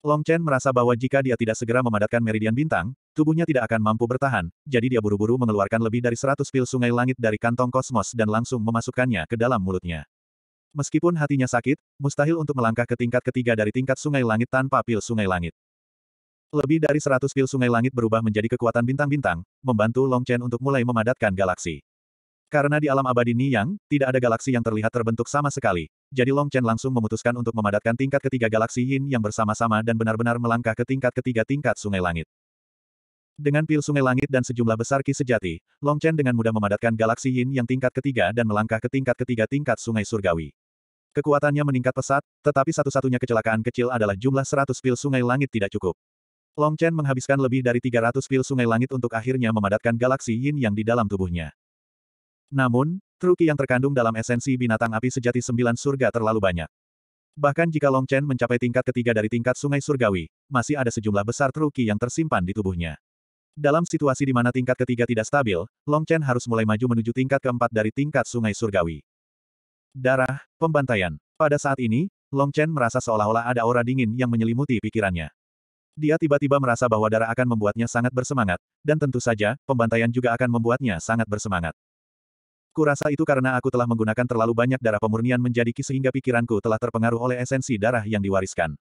Long Chen merasa bahwa jika dia tidak segera memadatkan meridian bintang, tubuhnya tidak akan mampu bertahan, jadi dia buru-buru mengeluarkan lebih dari seratus pil sungai langit dari kantong kosmos dan langsung memasukkannya ke dalam mulutnya. Meskipun hatinya sakit, mustahil untuk melangkah ke tingkat ketiga dari tingkat sungai langit tanpa pil sungai langit. Lebih dari seratus pil sungai langit berubah menjadi kekuatan bintang-bintang, membantu Long Chen untuk mulai memadatkan galaksi. Karena di alam abadi Niyang, tidak ada galaksi yang terlihat terbentuk sama sekali, jadi Long Chen langsung memutuskan untuk memadatkan tingkat ketiga galaksi Yin yang bersama-sama dan benar-benar melangkah ke tingkat ketiga tingkat sungai langit. Dengan pil sungai langit dan sejumlah besar ki sejati, Long Chen dengan mudah memadatkan galaksi Yin yang tingkat ketiga dan melangkah ke tingkat ketiga tingkat sungai surgawi. Kekuatannya meningkat pesat, tetapi satu-satunya kecelakaan kecil adalah jumlah 100 pil sungai langit tidak cukup. Long Chen menghabiskan lebih dari 300 pil sungai langit untuk akhirnya memadatkan galaksi yin yang di dalam tubuhnya. Namun, truki yang terkandung dalam esensi binatang api sejati sembilan surga terlalu banyak. Bahkan jika Long Chen mencapai tingkat ketiga dari tingkat sungai surgawi, masih ada sejumlah besar truki yang tersimpan di tubuhnya. Dalam situasi di mana tingkat ketiga tidak stabil, Long Chen harus mulai maju menuju tingkat keempat dari tingkat sungai surgawi. Darah, pembantaian. Pada saat ini, Long Chen merasa seolah-olah ada aura dingin yang menyelimuti pikirannya. Dia tiba-tiba merasa bahwa darah akan membuatnya sangat bersemangat, dan tentu saja, pembantaian juga akan membuatnya sangat bersemangat. Kurasa itu karena aku telah menggunakan terlalu banyak darah pemurnian menjadi ki sehingga pikiranku telah terpengaruh oleh esensi darah yang diwariskan.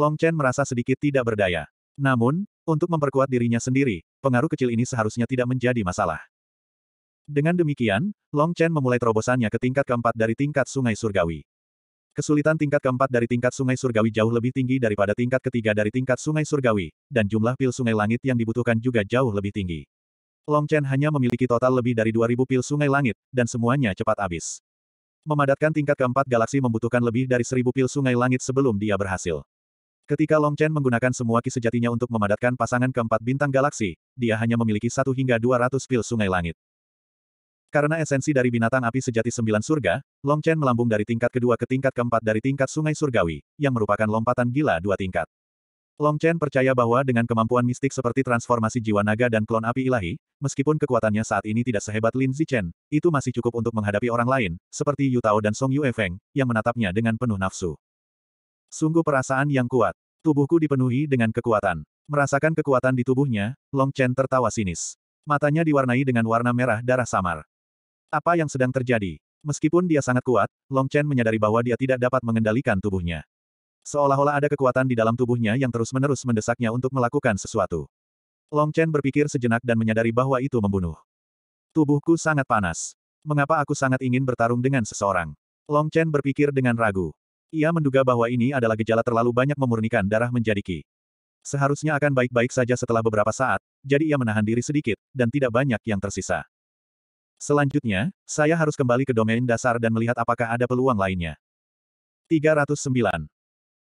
Long Chen merasa sedikit tidak berdaya. Namun, untuk memperkuat dirinya sendiri, pengaruh kecil ini seharusnya tidak menjadi masalah. Dengan demikian, Long Chen memulai terobosannya ke tingkat keempat dari tingkat sungai surgawi. Kesulitan tingkat keempat dari tingkat sungai surgawi jauh lebih tinggi daripada tingkat ketiga dari tingkat sungai surgawi, dan jumlah pil sungai langit yang dibutuhkan juga jauh lebih tinggi. Long Chen hanya memiliki total lebih dari 2000 pil sungai langit, dan semuanya cepat habis. Memadatkan tingkat keempat galaksi membutuhkan lebih dari 1000 pil sungai langit sebelum dia berhasil. Ketika Long Chen menggunakan semua ki sejatinya untuk memadatkan pasangan keempat bintang galaksi, dia hanya memiliki satu hingga 200 pil sungai langit. Karena esensi dari binatang api sejati sembilan surga, Long Chen melambung dari tingkat kedua ke tingkat keempat dari tingkat sungai surgawi, yang merupakan lompatan gila dua tingkat. Long Chen percaya bahwa dengan kemampuan mistik seperti transformasi jiwa naga dan klon api ilahi, meskipun kekuatannya saat ini tidak sehebat Lin Zichen, itu masih cukup untuk menghadapi orang lain, seperti Yu Tao dan Song Yue Feng, yang menatapnya dengan penuh nafsu. Sungguh perasaan yang kuat. Tubuhku dipenuhi dengan kekuatan. Merasakan kekuatan di tubuhnya, Long Chen tertawa sinis. Matanya diwarnai dengan warna merah darah samar. Apa yang sedang terjadi? Meskipun dia sangat kuat, Long Chen menyadari bahwa dia tidak dapat mengendalikan tubuhnya. Seolah-olah ada kekuatan di dalam tubuhnya yang terus-menerus mendesaknya untuk melakukan sesuatu. Long Chen berpikir sejenak dan menyadari bahwa itu membunuh. Tubuhku sangat panas. Mengapa aku sangat ingin bertarung dengan seseorang? Long Chen berpikir dengan ragu. Ia menduga bahwa ini adalah gejala terlalu banyak memurnikan darah menjadi ki. Seharusnya akan baik-baik saja setelah beberapa saat, jadi ia menahan diri sedikit, dan tidak banyak yang tersisa. Selanjutnya, saya harus kembali ke domain dasar dan melihat apakah ada peluang lainnya. 309.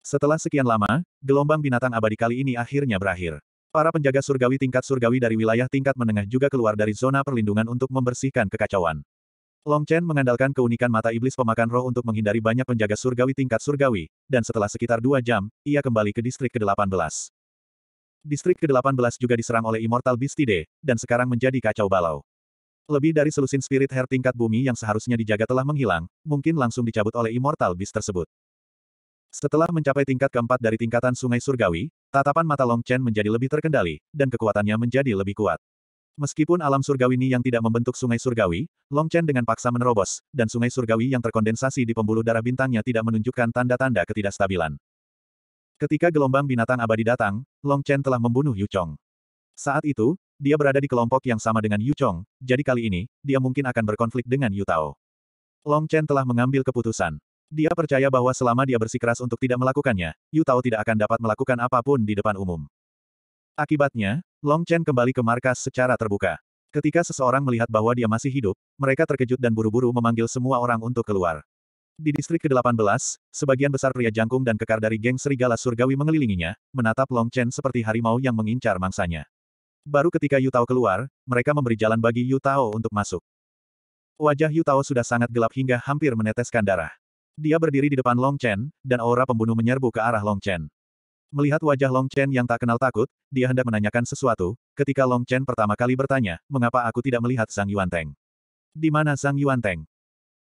Setelah sekian lama, gelombang binatang abadi kali ini akhirnya berakhir. Para penjaga surgawi tingkat surgawi dari wilayah tingkat menengah juga keluar dari zona perlindungan untuk membersihkan kekacauan. Long Chen mengandalkan keunikan mata iblis pemakan roh untuk menghindari banyak penjaga surgawi tingkat surgawi, dan setelah sekitar dua jam, ia kembali ke distrik ke-18. Distrik ke-18 juga diserang oleh Immortal Beastide, dan sekarang menjadi kacau balau. Lebih dari selusin spirit hair tingkat bumi yang seharusnya dijaga telah menghilang, mungkin langsung dicabut oleh Immortal Beast tersebut. Setelah mencapai tingkat keempat dari tingkatan sungai surgawi, tatapan mata Long Chen menjadi lebih terkendali, dan kekuatannya menjadi lebih kuat. Meskipun alam surgawi ini yang tidak membentuk sungai surgawi, Long Chen dengan paksa menerobos, dan sungai surgawi yang terkondensasi di pembuluh darah bintangnya tidak menunjukkan tanda-tanda ketidakstabilan. Ketika gelombang binatang abadi datang, Long Chen telah membunuh Yu Chong. Saat itu, dia berada di kelompok yang sama dengan Yu Chong, jadi kali ini, dia mungkin akan berkonflik dengan Yu Tao. Long Chen telah mengambil keputusan. Dia percaya bahwa selama dia bersikeras untuk tidak melakukannya, Yu Tao tidak akan dapat melakukan apapun di depan umum. Akibatnya, Long Chen kembali ke markas secara terbuka. Ketika seseorang melihat bahwa dia masih hidup, mereka terkejut dan buru-buru memanggil semua orang untuk keluar. Di distrik ke-18, sebagian besar pria jangkung dan kekar dari geng serigala surgawi mengelilinginya, menatap Long Chen seperti harimau yang mengincar mangsanya. Baru ketika Yu Tao keluar, mereka memberi jalan bagi Yu Tao untuk masuk. Wajah Yu Tao sudah sangat gelap hingga hampir meneteskan darah. Dia berdiri di depan Long Chen, dan aura pembunuh menyerbu ke arah Long Chen. Melihat wajah Long Chen yang tak kenal takut, dia hendak menanyakan sesuatu, ketika Long Chen pertama kali bertanya, mengapa aku tidak melihat Zhang Teng? Di mana Zhang Teng?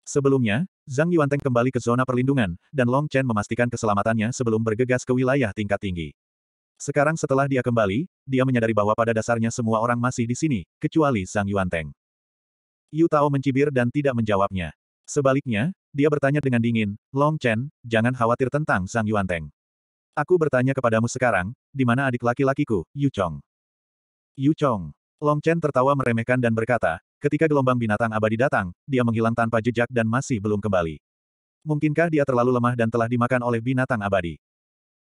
Sebelumnya, Zhang Yuan Teng kembali ke zona perlindungan, dan Long Chen memastikan keselamatannya sebelum bergegas ke wilayah tingkat tinggi. Sekarang setelah dia kembali, dia menyadari bahwa pada dasarnya semua orang masih di sini, kecuali Yuan Yuanteng. Yu Tao mencibir dan tidak menjawabnya. Sebaliknya, dia bertanya dengan dingin, Long Chen, jangan khawatir tentang Sang Yuan Teng. Aku bertanya kepadamu sekarang, di mana adik laki-lakiku, Yu Chong? Yu Chong. Long Chen tertawa meremehkan dan berkata, ketika gelombang binatang abadi datang, dia menghilang tanpa jejak dan masih belum kembali. Mungkinkah dia terlalu lemah dan telah dimakan oleh binatang abadi?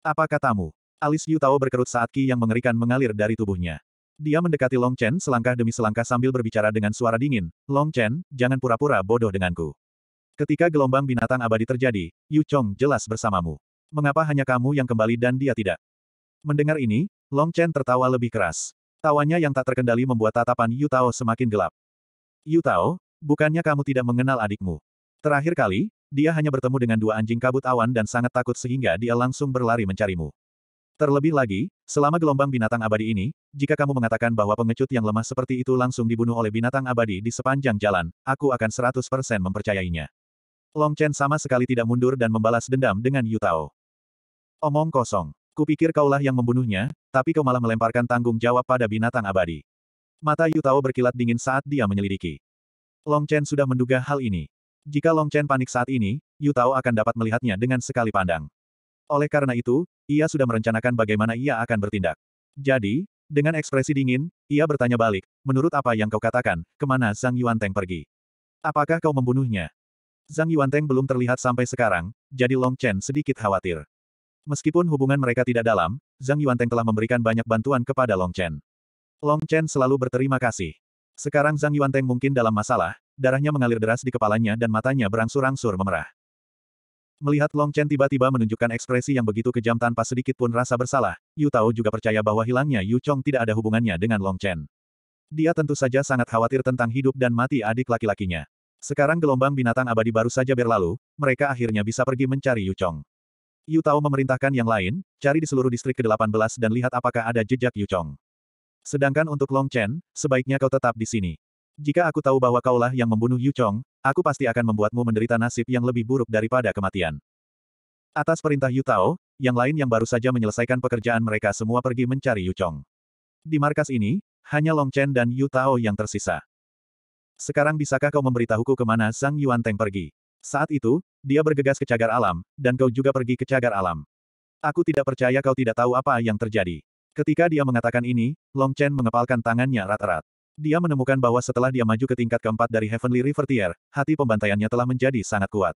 Apa katamu? Alis Yu Tao berkerut saat Ki yang mengerikan mengalir dari tubuhnya. Dia mendekati Long Chen selangkah demi selangkah sambil berbicara dengan suara dingin, Long Chen, jangan pura-pura bodoh denganku. Ketika gelombang binatang abadi terjadi, Yu Chong jelas bersamamu. Mengapa hanya kamu yang kembali dan dia tidak? Mendengar ini, Long Chen tertawa lebih keras. Tawanya yang tak terkendali membuat tatapan Yu Tao semakin gelap. Yu Tao, bukannya kamu tidak mengenal adikmu. Terakhir kali, dia hanya bertemu dengan dua anjing kabut awan dan sangat takut sehingga dia langsung berlari mencarimu. Terlebih lagi, selama gelombang binatang abadi ini, jika kamu mengatakan bahwa pengecut yang lemah seperti itu langsung dibunuh oleh binatang abadi di sepanjang jalan, aku akan 100% mempercayainya. Long Chen sama sekali tidak mundur dan membalas dendam dengan Yu Tao. Omong kosong. Kupikir kaulah yang membunuhnya, tapi kau malah melemparkan tanggung jawab pada binatang abadi. Mata Yu Tao berkilat dingin saat dia menyelidiki. Long Chen sudah menduga hal ini. Jika Long Chen panik saat ini, Yu Tao akan dapat melihatnya dengan sekali pandang. Oleh karena itu, ia sudah merencanakan bagaimana ia akan bertindak. Jadi, dengan ekspresi dingin, ia bertanya balik, menurut apa yang kau katakan, kemana Zhang Yuanteng pergi? Apakah kau membunuhnya? Zhang Yuanteng belum terlihat sampai sekarang, jadi Long Chen sedikit khawatir. Meskipun hubungan mereka tidak dalam, Zhang Yuanteng telah memberikan banyak bantuan kepada Long Chen. Long Chen selalu berterima kasih. Sekarang Zhang Yuanteng mungkin dalam masalah, darahnya mengalir deras di kepalanya dan matanya berangsur-angsur memerah. Melihat Long Chen tiba-tiba menunjukkan ekspresi yang begitu kejam tanpa sedikit pun rasa bersalah, Yu Tao juga percaya bahwa hilangnya Yu Chong tidak ada hubungannya dengan Long Chen. Dia tentu saja sangat khawatir tentang hidup dan mati adik laki-lakinya. Sekarang gelombang binatang abadi baru saja berlalu, mereka akhirnya bisa pergi mencari Yu Chong. Yu Tao memerintahkan yang lain, cari di seluruh distrik ke-18 dan lihat apakah ada jejak Yu Chong. Sedangkan untuk Long Chen, sebaiknya kau tetap di sini. Jika aku tahu bahwa kaulah yang membunuh Yu Chong, Aku pasti akan membuatmu menderita nasib yang lebih buruk daripada kematian. Atas perintah Yu Tao, yang lain yang baru saja menyelesaikan pekerjaan mereka semua pergi mencari Yu Chong. Di markas ini, hanya Long Chen dan Yu Tao yang tersisa. Sekarang bisakah kau memberitahuku kemana Sang Yuan Teng pergi? Saat itu, dia bergegas ke cagar alam, dan kau juga pergi ke cagar alam. Aku tidak percaya kau tidak tahu apa yang terjadi. Ketika dia mengatakan ini, Long Chen mengepalkan tangannya rata-rata. Dia menemukan bahwa setelah dia maju ke tingkat keempat dari Heavenly River Tier, hati pembantaiannya telah menjadi sangat kuat.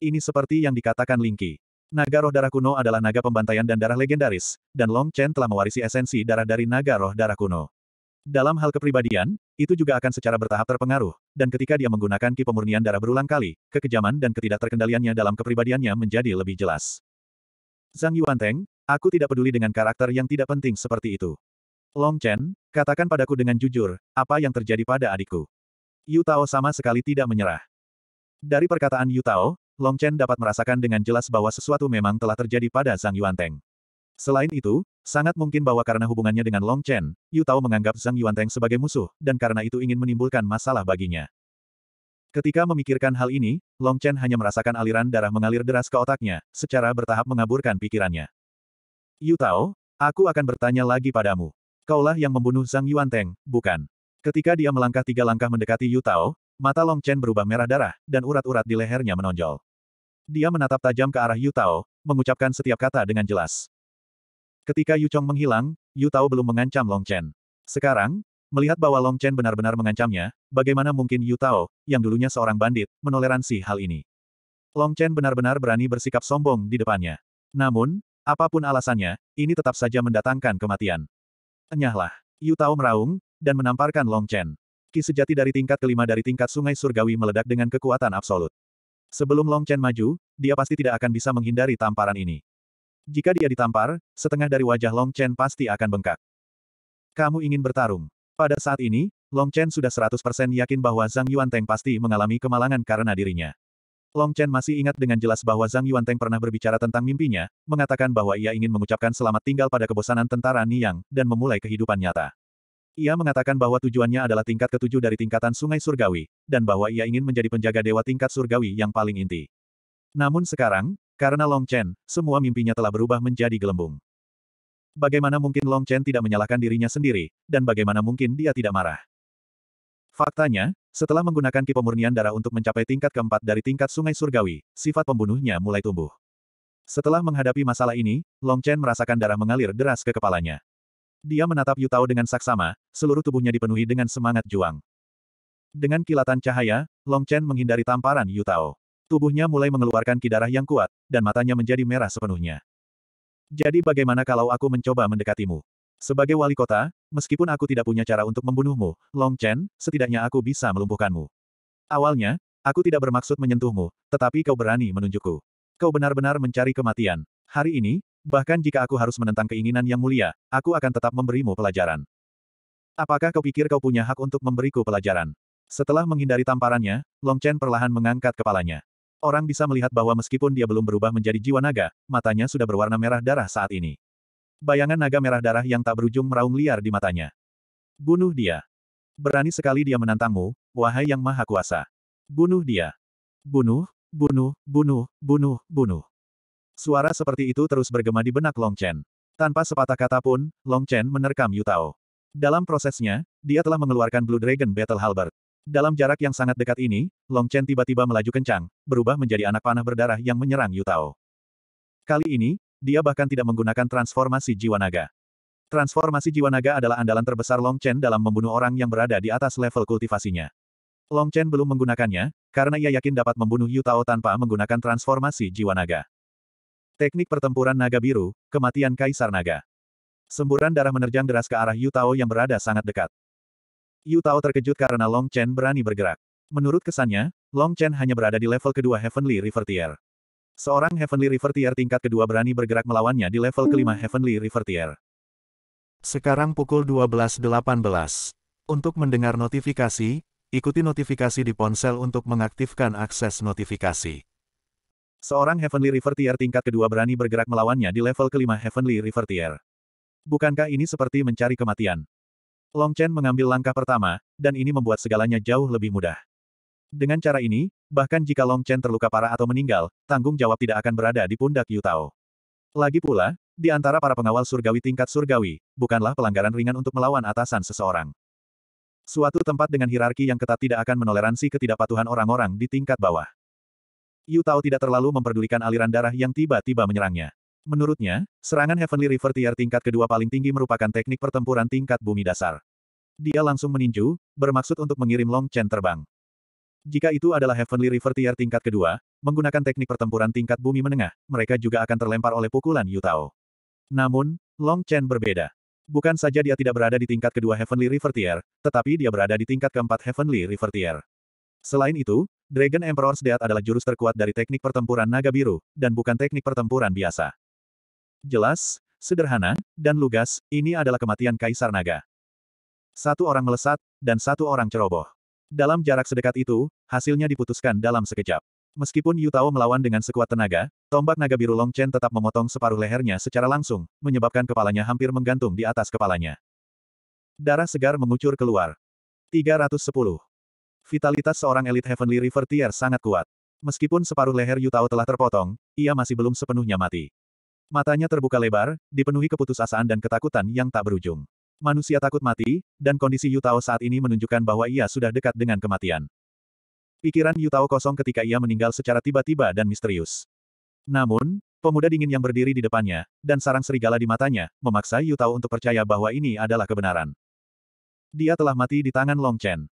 Ini seperti yang dikatakan Lingqi. Naga roh darah kuno adalah naga pembantaian dan darah legendaris, dan Long Chen telah mewarisi esensi darah dari naga roh darah kuno. Dalam hal kepribadian, itu juga akan secara bertahap terpengaruh, dan ketika dia menggunakan ki pemurnian darah berulang kali, kekejaman dan ketidakterkendaliannya dalam kepribadiannya menjadi lebih jelas. Zhang Yuanteng, aku tidak peduli dengan karakter yang tidak penting seperti itu. Long Chen, katakan padaku dengan jujur, apa yang terjadi pada adikku? Yu Tao sama sekali tidak menyerah. Dari perkataan Yu Tao, Long Chen dapat merasakan dengan jelas bahwa sesuatu memang telah terjadi pada Zhang Yuanteng. Selain itu, sangat mungkin bahwa karena hubungannya dengan Long Chen, Yu Tao menganggap Zhang Yuanteng sebagai musuh, dan karena itu ingin menimbulkan masalah baginya. Ketika memikirkan hal ini, Long Chen hanya merasakan aliran darah mengalir deras ke otaknya, secara bertahap mengaburkan pikirannya. Yu Tao, aku akan bertanya lagi padamu. Kaulah yang membunuh Zhang Yuanteng, bukan. Ketika dia melangkah tiga langkah mendekati Yu Tao, mata Long Chen berubah merah darah, dan urat-urat di lehernya menonjol. Dia menatap tajam ke arah Yu Tao, mengucapkan setiap kata dengan jelas. Ketika Yu Chong menghilang, Yu Tao belum mengancam Long Chen. Sekarang, melihat bahwa Long Chen benar-benar mengancamnya, bagaimana mungkin Yu Tao, yang dulunya seorang bandit, menoleransi hal ini. Long Chen benar-benar berani bersikap sombong di depannya. Namun, apapun alasannya, ini tetap saja mendatangkan kematian. Enyahlah. Yu Tao meraung, dan menamparkan Long Chen. Ki sejati dari tingkat kelima dari tingkat sungai surgawi meledak dengan kekuatan absolut. Sebelum Long Chen maju, dia pasti tidak akan bisa menghindari tamparan ini. Jika dia ditampar, setengah dari wajah Long Chen pasti akan bengkak. Kamu ingin bertarung. Pada saat ini, Long Chen sudah 100% yakin bahwa Zhang Yuan Teng pasti mengalami kemalangan karena dirinya. Long Chen masih ingat dengan jelas bahwa Zhang Yuanteng pernah berbicara tentang mimpinya, mengatakan bahwa ia ingin mengucapkan selamat tinggal pada kebosanan tentara Niang, dan memulai kehidupan nyata. Ia mengatakan bahwa tujuannya adalah tingkat ketujuh dari tingkatan sungai surgawi, dan bahwa ia ingin menjadi penjaga dewa tingkat surgawi yang paling inti. Namun sekarang, karena Long Chen, semua mimpinya telah berubah menjadi gelembung. Bagaimana mungkin Long Chen tidak menyalahkan dirinya sendiri, dan bagaimana mungkin dia tidak marah? Faktanya, setelah menggunakan ki darah untuk mencapai tingkat keempat dari tingkat sungai surgawi, sifat pembunuhnya mulai tumbuh. Setelah menghadapi masalah ini, Long Chen merasakan darah mengalir deras ke kepalanya. Dia menatap Yu Tao dengan saksama, seluruh tubuhnya dipenuhi dengan semangat juang. Dengan kilatan cahaya, Long Chen menghindari tamparan Yu Tao. Tubuhnya mulai mengeluarkan ki darah yang kuat, dan matanya menjadi merah sepenuhnya. Jadi bagaimana kalau aku mencoba mendekatimu? Sebagai wali kota, Meskipun aku tidak punya cara untuk membunuhmu, Long Chen, setidaknya aku bisa melumpuhkanmu. Awalnya, aku tidak bermaksud menyentuhmu, tetapi kau berani menunjukku. Kau benar-benar mencari kematian. Hari ini, bahkan jika aku harus menentang keinginan yang mulia, aku akan tetap memberimu pelajaran. Apakah kau pikir kau punya hak untuk memberiku pelajaran? Setelah menghindari tamparannya, Long Chen perlahan mengangkat kepalanya. Orang bisa melihat bahwa meskipun dia belum berubah menjadi jiwa naga, matanya sudah berwarna merah darah saat ini. Bayangan naga merah darah yang tak berujung meraung liar di matanya. Bunuh dia. Berani sekali dia menantangmu, wahai yang maha kuasa. Bunuh dia. Bunuh, bunuh, bunuh, bunuh, bunuh. Suara seperti itu terus bergema di benak Long Chen. Tanpa sepatah kata pun, Long Chen menerkam Yu Tao. Dalam prosesnya, dia telah mengeluarkan Blue Dragon Battle Halberd. Dalam jarak yang sangat dekat ini, Long Chen tiba-tiba melaju kencang, berubah menjadi anak panah berdarah yang menyerang Yu Tao. Kali ini, dia bahkan tidak menggunakan transformasi jiwa naga. Transformasi jiwa naga adalah andalan terbesar Long Chen dalam membunuh orang yang berada di atas level kultivasinya. Long Chen belum menggunakannya, karena ia yakin dapat membunuh Yu Tao tanpa menggunakan transformasi jiwa naga. Teknik pertempuran naga biru, kematian kaisar naga. Semburan darah menerjang deras ke arah Yu Tao yang berada sangat dekat. Yu Tao terkejut karena Long Chen berani bergerak. Menurut kesannya, Long Chen hanya berada di level kedua Heavenly River Tier. Seorang Heavenly River Tier tingkat kedua berani bergerak melawannya di level kelima hmm. Heavenly River Tier. Sekarang pukul 12.18. Untuk mendengar notifikasi, ikuti notifikasi di ponsel untuk mengaktifkan akses notifikasi. Seorang Heavenly River Tier tingkat kedua berani bergerak melawannya di level kelima Heavenly River Tier. Bukankah ini seperti mencari kematian? Long Chen mengambil langkah pertama, dan ini membuat segalanya jauh lebih mudah. Dengan cara ini, bahkan jika Long Chen terluka parah atau meninggal, tanggung jawab tidak akan berada di pundak Yu Tao. Lagi pula, di antara para pengawal surgawi tingkat surgawi, bukanlah pelanggaran ringan untuk melawan atasan seseorang. Suatu tempat dengan hierarki yang ketat tidak akan menoleransi ketidakpatuhan orang-orang di tingkat bawah. Yu Tao tidak terlalu memperdulikan aliran darah yang tiba-tiba menyerangnya. Menurutnya, serangan Heavenly River Tier tingkat kedua paling tinggi merupakan teknik pertempuran tingkat bumi dasar. Dia langsung meninju, bermaksud untuk mengirim Long Chen terbang. Jika itu adalah Heavenly River Tier tingkat kedua, menggunakan teknik pertempuran tingkat bumi menengah, mereka juga akan terlempar oleh pukulan Yutao. Namun, Long Chen berbeda. Bukan saja dia tidak berada di tingkat kedua Heavenly River Tier, tetapi dia berada di tingkat keempat Heavenly River Tier. Selain itu, Dragon Emperor's Death adalah jurus terkuat dari teknik pertempuran naga biru, dan bukan teknik pertempuran biasa. Jelas, sederhana, dan lugas, ini adalah kematian Kaisar Naga. Satu orang melesat, dan satu orang ceroboh. Dalam jarak sedekat itu, hasilnya diputuskan dalam sekejap. Meskipun Yu Tao melawan dengan sekuat tenaga, tombak naga biru Long Chen tetap memotong separuh lehernya secara langsung, menyebabkan kepalanya hampir menggantung di atas kepalanya. Darah segar mengucur keluar. 310. Vitalitas seorang elit Heavenly River Tier sangat kuat. Meskipun separuh leher Yu Tao telah terpotong, ia masih belum sepenuhnya mati. Matanya terbuka lebar, dipenuhi keputusasaan dan ketakutan yang tak berujung. Manusia takut mati, dan kondisi Yu Tao saat ini menunjukkan bahwa ia sudah dekat dengan kematian. Pikiran Yu Tao kosong ketika ia meninggal secara tiba-tiba dan misterius. Namun, pemuda dingin yang berdiri di depannya, dan sarang serigala di matanya, memaksa Yu Tao untuk percaya bahwa ini adalah kebenaran. Dia telah mati di tangan Long Chen.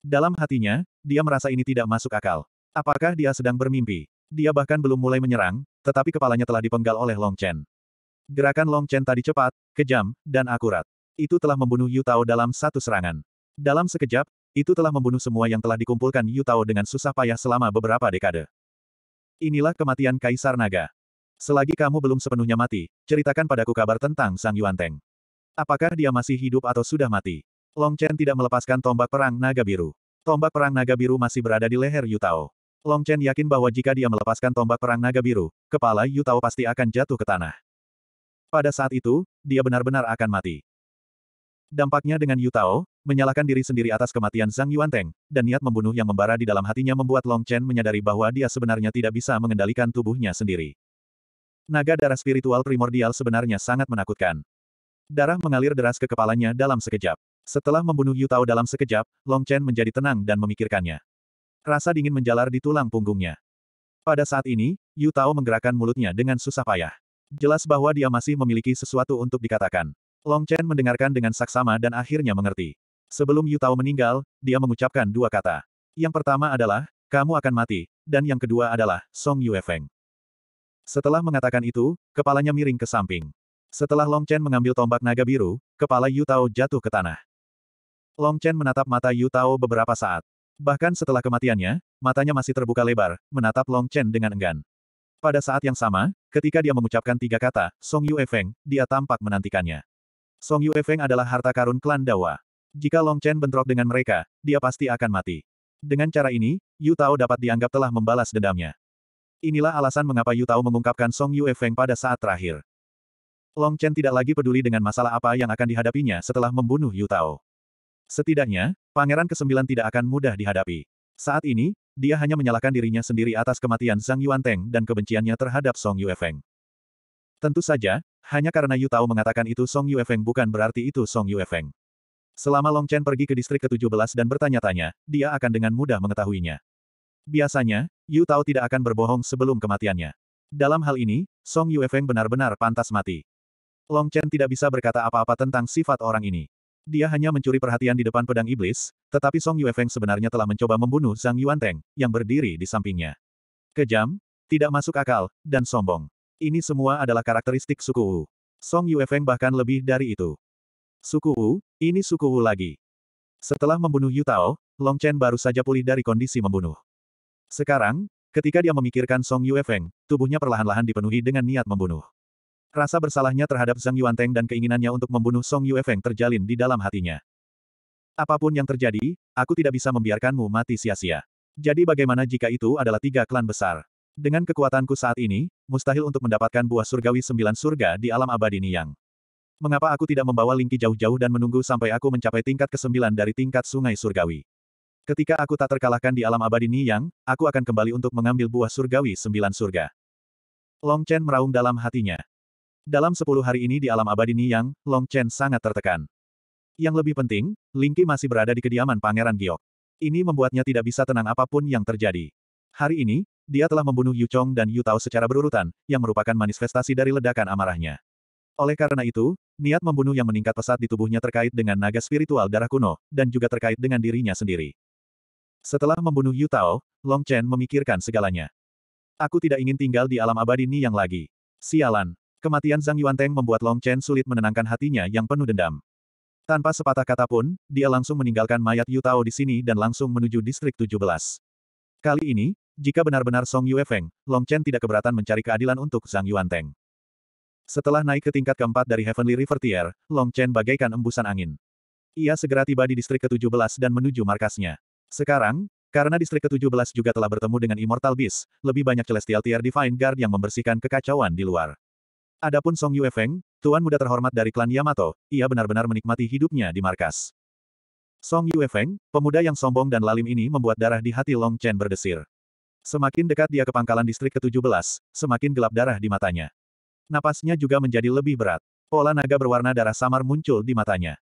Dalam hatinya, dia merasa ini tidak masuk akal. Apakah dia sedang bermimpi? Dia bahkan belum mulai menyerang, tetapi kepalanya telah dipenggal oleh Long Chen. Gerakan Long Chen tadi cepat, kejam, dan akurat itu telah membunuh Yu Tao dalam satu serangan. Dalam sekejap, itu telah membunuh semua yang telah dikumpulkan Yu Tao dengan susah payah selama beberapa dekade. Inilah kematian Kaisar Naga. Selagi kamu belum sepenuhnya mati, ceritakan padaku kabar tentang Sang Yuan Teng. Apakah dia masih hidup atau sudah mati? Long Chen tidak melepaskan tombak perang naga biru. Tombak perang naga biru masih berada di leher Yu Tao. Long Chen yakin bahwa jika dia melepaskan tombak perang naga biru, kepala Yu Tao pasti akan jatuh ke tanah. Pada saat itu, dia benar-benar akan mati. Dampaknya dengan Yu Tao, menyalahkan diri sendiri atas kematian Zhang Yuan Teng, dan niat membunuh yang membara di dalam hatinya membuat Long Chen menyadari bahwa dia sebenarnya tidak bisa mengendalikan tubuhnya sendiri. Naga darah spiritual primordial sebenarnya sangat menakutkan. Darah mengalir deras ke kepalanya dalam sekejap. Setelah membunuh Yu Tao dalam sekejap, Long Chen menjadi tenang dan memikirkannya. Rasa dingin menjalar di tulang punggungnya. Pada saat ini, Yu Tao menggerakkan mulutnya dengan susah payah. Jelas bahwa dia masih memiliki sesuatu untuk dikatakan. Long Chen mendengarkan dengan saksama dan akhirnya mengerti. Sebelum Yu Tao meninggal, dia mengucapkan dua kata. Yang pertama adalah, kamu akan mati, dan yang kedua adalah, Song Yuefeng. Setelah mengatakan itu, kepalanya miring ke samping. Setelah Long Chen mengambil tombak naga biru, kepala Yu Tao jatuh ke tanah. Long Chen menatap mata Yu Tao beberapa saat. Bahkan setelah kematiannya, matanya masih terbuka lebar, menatap Long Chen dengan enggan. Pada saat yang sama, ketika dia mengucapkan tiga kata, Song Yue Feng, dia tampak menantikannya. Song Yue Feng adalah harta karun klan Dawa. Jika Long Chen bentrok dengan mereka, dia pasti akan mati. Dengan cara ini, Yu Tao dapat dianggap telah membalas dendamnya. Inilah alasan mengapa Yu Tao mengungkapkan Song Yue Feng pada saat terakhir. Long Chen tidak lagi peduli dengan masalah apa yang akan dihadapinya setelah membunuh Yu Tao. Setidaknya, Pangeran ke-9 tidak akan mudah dihadapi. Saat ini, dia hanya menyalahkan dirinya sendiri atas kematian Zhang Yuanteng dan kebenciannya terhadap Song Yue Feng. Tentu saja, hanya karena Yu Tao mengatakan itu Song Yuefeng bukan berarti itu Song Yuefeng. Selama Long Chen pergi ke distrik ke-17 dan bertanya-tanya, dia akan dengan mudah mengetahuinya. Biasanya, Yu Tao tidak akan berbohong sebelum kematiannya. Dalam hal ini, Song Yuefeng benar-benar pantas mati. Long Chen tidak bisa berkata apa-apa tentang sifat orang ini. Dia hanya mencuri perhatian di depan pedang iblis, tetapi Song Yuefeng sebenarnya telah mencoba membunuh Zhang Yuanteng, yang berdiri di sampingnya. Kejam, tidak masuk akal, dan sombong. Ini semua adalah karakteristik suku Wu. Song Yuefeng bahkan lebih dari itu. Suku Wu, ini suku Wu lagi. Setelah membunuh Yu Tao, Long Chen baru saja pulih dari kondisi membunuh. Sekarang, ketika dia memikirkan Song Yuefeng, tubuhnya perlahan-lahan dipenuhi dengan niat membunuh. Rasa bersalahnya terhadap Zhang Yuanteng dan keinginannya untuk membunuh Song Yuefeng terjalin di dalam hatinya. Apapun yang terjadi, aku tidak bisa membiarkanmu mati sia-sia. Jadi bagaimana jika itu adalah tiga klan besar? Dengan kekuatanku saat ini, mustahil untuk mendapatkan buah surgawi sembilan surga di alam abadi Niyang. Mengapa aku tidak membawa Lingki jauh-jauh dan menunggu sampai aku mencapai tingkat kesembilan dari tingkat sungai surgawi? Ketika aku tak terkalahkan di alam abadi Niyang, aku akan kembali untuk mengambil buah surgawi sembilan surga. Long Chen meraung dalam hatinya. Dalam sepuluh hari ini di alam abadi Niyang, Long Chen sangat tertekan. Yang lebih penting, Lingki masih berada di kediaman Pangeran Giok. Ini membuatnya tidak bisa tenang apapun yang terjadi. Hari ini, dia telah membunuh Yu Chong dan Yu Tao secara berurutan, yang merupakan manifestasi dari ledakan amarahnya. Oleh karena itu, niat membunuh yang meningkat pesat di tubuhnya terkait dengan naga spiritual darah kuno, dan juga terkait dengan dirinya sendiri. Setelah membunuh Yu Tao, Long Chen memikirkan segalanya. Aku tidak ingin tinggal di alam abadi ini yang lagi. Sialan. Kematian Zhang Yuan Teng membuat Long Chen sulit menenangkan hatinya yang penuh dendam. Tanpa sepatah kata pun, dia langsung meninggalkan mayat Yu Tao di sini dan langsung menuju Distrik 17. Kali ini, jika benar-benar Song Yue Feng, Long Chen tidak keberatan mencari keadilan untuk Zhang Yuan Teng. Setelah naik ke tingkat keempat dari Heavenly River Tier, Long Chen bagaikan embusan angin. Ia segera tiba di distrik ke-17 dan menuju markasnya. Sekarang, karena distrik ke-17 juga telah bertemu dengan Immortal Beast, lebih banyak Celestial Tier Divine Guard yang membersihkan kekacauan di luar. Adapun Song Yue Feng, tuan muda terhormat dari klan Yamato, ia benar-benar menikmati hidupnya di markas. Song Yue Feng, pemuda yang sombong dan lalim ini membuat darah di hati Long Chen berdesir. Semakin dekat dia ke pangkalan distrik ke-17, semakin gelap darah di matanya. Napasnya juga menjadi lebih berat. Pola naga berwarna darah samar muncul di matanya.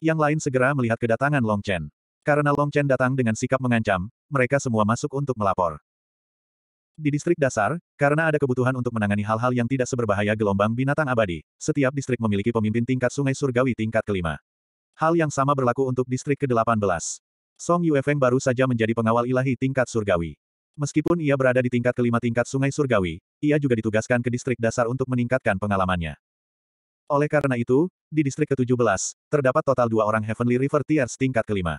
Yang lain segera melihat kedatangan Long Chen. Karena Long Chen datang dengan sikap mengancam, mereka semua masuk untuk melapor. Di distrik dasar, karena ada kebutuhan untuk menangani hal-hal yang tidak seberbahaya gelombang binatang abadi, setiap distrik memiliki pemimpin tingkat sungai surgawi tingkat kelima. Hal yang sama berlaku untuk distrik ke-18. Song Yuefeng baru saja menjadi pengawal ilahi tingkat surgawi. Meskipun ia berada di tingkat kelima tingkat Sungai Surgawi, ia juga ditugaskan ke distrik dasar untuk meningkatkan pengalamannya. Oleh karena itu, di distrik ke-17, terdapat total dua orang Heavenly River Tiers tingkat kelima.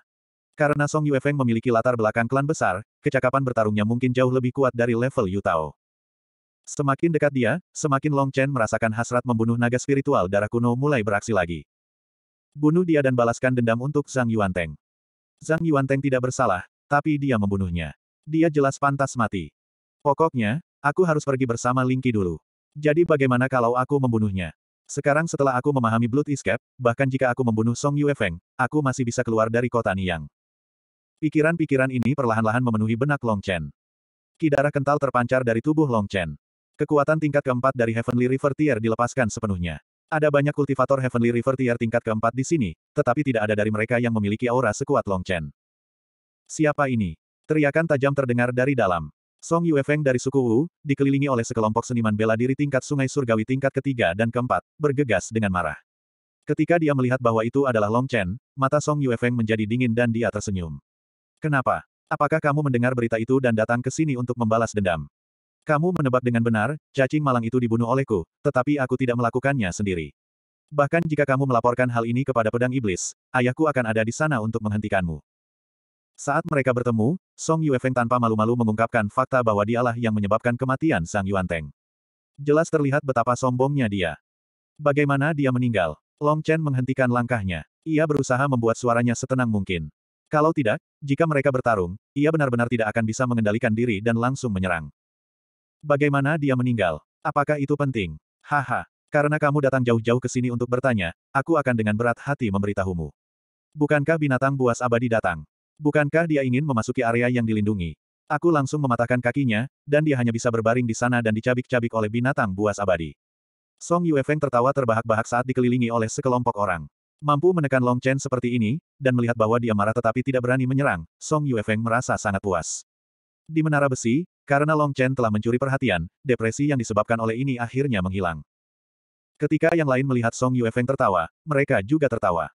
Karena Song Yuefeng memiliki latar belakang klan besar, kecakapan bertarungnya mungkin jauh lebih kuat dari level Yu Tao. Semakin dekat dia, semakin Long Chen merasakan hasrat membunuh naga spiritual darah kuno mulai beraksi lagi. Bunuh dia dan balaskan dendam untuk Zhang Yuanteng. Zhang Yuanteng tidak bersalah, tapi dia membunuhnya. Dia jelas pantas mati. Pokoknya, aku harus pergi bersama Lingki dulu. Jadi bagaimana kalau aku membunuhnya? Sekarang setelah aku memahami Blood Escape, bahkan jika aku membunuh Song Yuefeng, aku masih bisa keluar dari kota Niang. Pikiran-pikiran ini perlahan-lahan memenuhi benak Long Chen. Kidara kental terpancar dari tubuh Long Chen. Kekuatan tingkat keempat dari Heavenly River Tier dilepaskan sepenuhnya. Ada banyak kultivator Heavenly River Tier tingkat keempat di sini, tetapi tidak ada dari mereka yang memiliki aura sekuat Long Chen. Siapa ini? Teriakan tajam terdengar dari dalam. Song Yuefeng dari suku Wu, dikelilingi oleh sekelompok seniman bela diri tingkat sungai surgawi tingkat ketiga dan keempat, bergegas dengan marah. Ketika dia melihat bahwa itu adalah Long Chen, mata Song Yuefeng menjadi dingin dan dia tersenyum. Kenapa? Apakah kamu mendengar berita itu dan datang ke sini untuk membalas dendam? Kamu menebak dengan benar, cacing malang itu dibunuh olehku, tetapi aku tidak melakukannya sendiri. Bahkan jika kamu melaporkan hal ini kepada pedang iblis, ayahku akan ada di sana untuk menghentikanmu. Saat mereka bertemu, Song Yuefeng tanpa malu-malu mengungkapkan fakta bahwa dialah yang menyebabkan kematian Sang Yuanteng. Jelas terlihat betapa sombongnya dia. Bagaimana dia meninggal? Long Chen menghentikan langkahnya. Ia berusaha membuat suaranya setenang mungkin. Kalau tidak, jika mereka bertarung, ia benar-benar tidak akan bisa mengendalikan diri dan langsung menyerang. Bagaimana dia meninggal? Apakah itu penting? Haha, karena kamu datang jauh-jauh ke sini untuk bertanya, aku akan dengan berat hati memberitahumu. Bukankah binatang buas abadi datang? Bukankah dia ingin memasuki area yang dilindungi? Aku langsung mematahkan kakinya, dan dia hanya bisa berbaring di sana dan dicabik-cabik oleh binatang buas abadi. Song Yuefeng tertawa terbahak-bahak saat dikelilingi oleh sekelompok orang. Mampu menekan Long Chen seperti ini, dan melihat bahwa dia marah tetapi tidak berani menyerang, Song Yuefeng merasa sangat puas. Di menara besi, karena Long Chen telah mencuri perhatian, depresi yang disebabkan oleh ini akhirnya menghilang. Ketika yang lain melihat Song Yuefeng tertawa, mereka juga tertawa.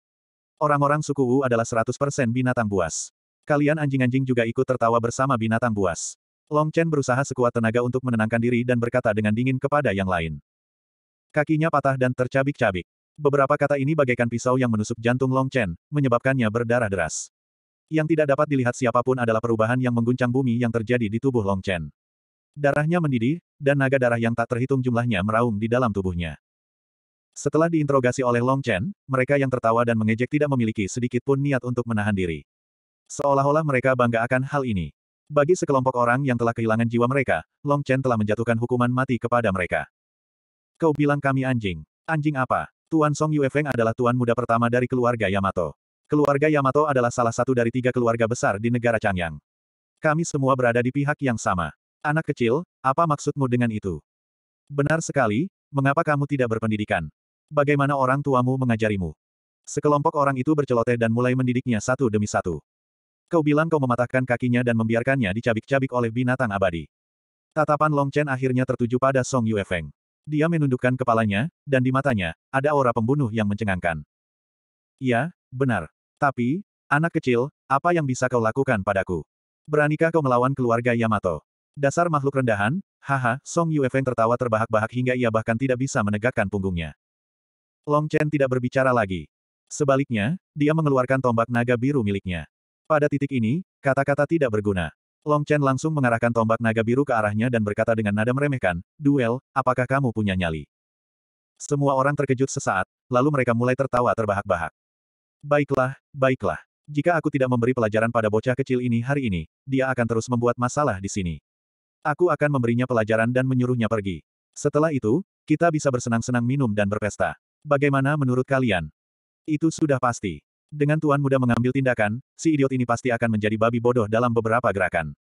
Orang-orang suku Wu adalah 100% binatang buas. Kalian anjing-anjing juga ikut tertawa bersama binatang buas. Long Chen berusaha sekuat tenaga untuk menenangkan diri dan berkata dengan dingin kepada yang lain. Kakinya patah dan tercabik-cabik. Beberapa kata ini bagaikan pisau yang menusuk jantung Long Chen, menyebabkannya berdarah deras. Yang tidak dapat dilihat siapapun adalah perubahan yang mengguncang bumi yang terjadi di tubuh Long Chen. Darahnya mendidih, dan naga darah yang tak terhitung jumlahnya meraung di dalam tubuhnya. Setelah diinterogasi oleh Long Chen, mereka yang tertawa dan mengejek tidak memiliki sedikit pun niat untuk menahan diri. Seolah-olah mereka bangga akan hal ini. Bagi sekelompok orang yang telah kehilangan jiwa mereka, Long Chen telah menjatuhkan hukuman mati kepada mereka. Kau bilang kami anjing. Anjing apa? Tuan Song Yuefeng adalah tuan muda pertama dari keluarga Yamato. Keluarga Yamato adalah salah satu dari tiga keluarga besar di negara Changyang. Kami semua berada di pihak yang sama. Anak kecil, apa maksudmu dengan itu? Benar sekali, Mengapa kamu tidak berpendidikan? Bagaimana orang tuamu mengajarimu? Sekelompok orang itu berceloteh dan mulai mendidiknya satu demi satu. Kau bilang kau mematahkan kakinya dan membiarkannya dicabik-cabik oleh binatang abadi. Tatapan Long Chen akhirnya tertuju pada Song Yuefeng. Dia menundukkan kepalanya, dan di matanya, ada aura pembunuh yang mencengangkan. Ya, benar. Tapi, anak kecil, apa yang bisa kau lakukan padaku? Beranikah kau melawan keluarga Yamato? Dasar makhluk rendahan, haha, Song Feng tertawa terbahak-bahak hingga ia bahkan tidak bisa menegakkan punggungnya. Long Chen tidak berbicara lagi. Sebaliknya, dia mengeluarkan tombak naga biru miliknya. Pada titik ini, kata-kata tidak berguna. Long Chen langsung mengarahkan tombak naga biru ke arahnya dan berkata dengan nada meremehkan, Duel, apakah kamu punya nyali? Semua orang terkejut sesaat, lalu mereka mulai tertawa terbahak-bahak. Baiklah, baiklah. Jika aku tidak memberi pelajaran pada bocah kecil ini hari ini, dia akan terus membuat masalah di sini. Aku akan memberinya pelajaran dan menyuruhnya pergi. Setelah itu, kita bisa bersenang-senang minum dan berpesta. Bagaimana menurut kalian? Itu sudah pasti. Dengan tuan muda mengambil tindakan, si idiot ini pasti akan menjadi babi bodoh dalam beberapa gerakan.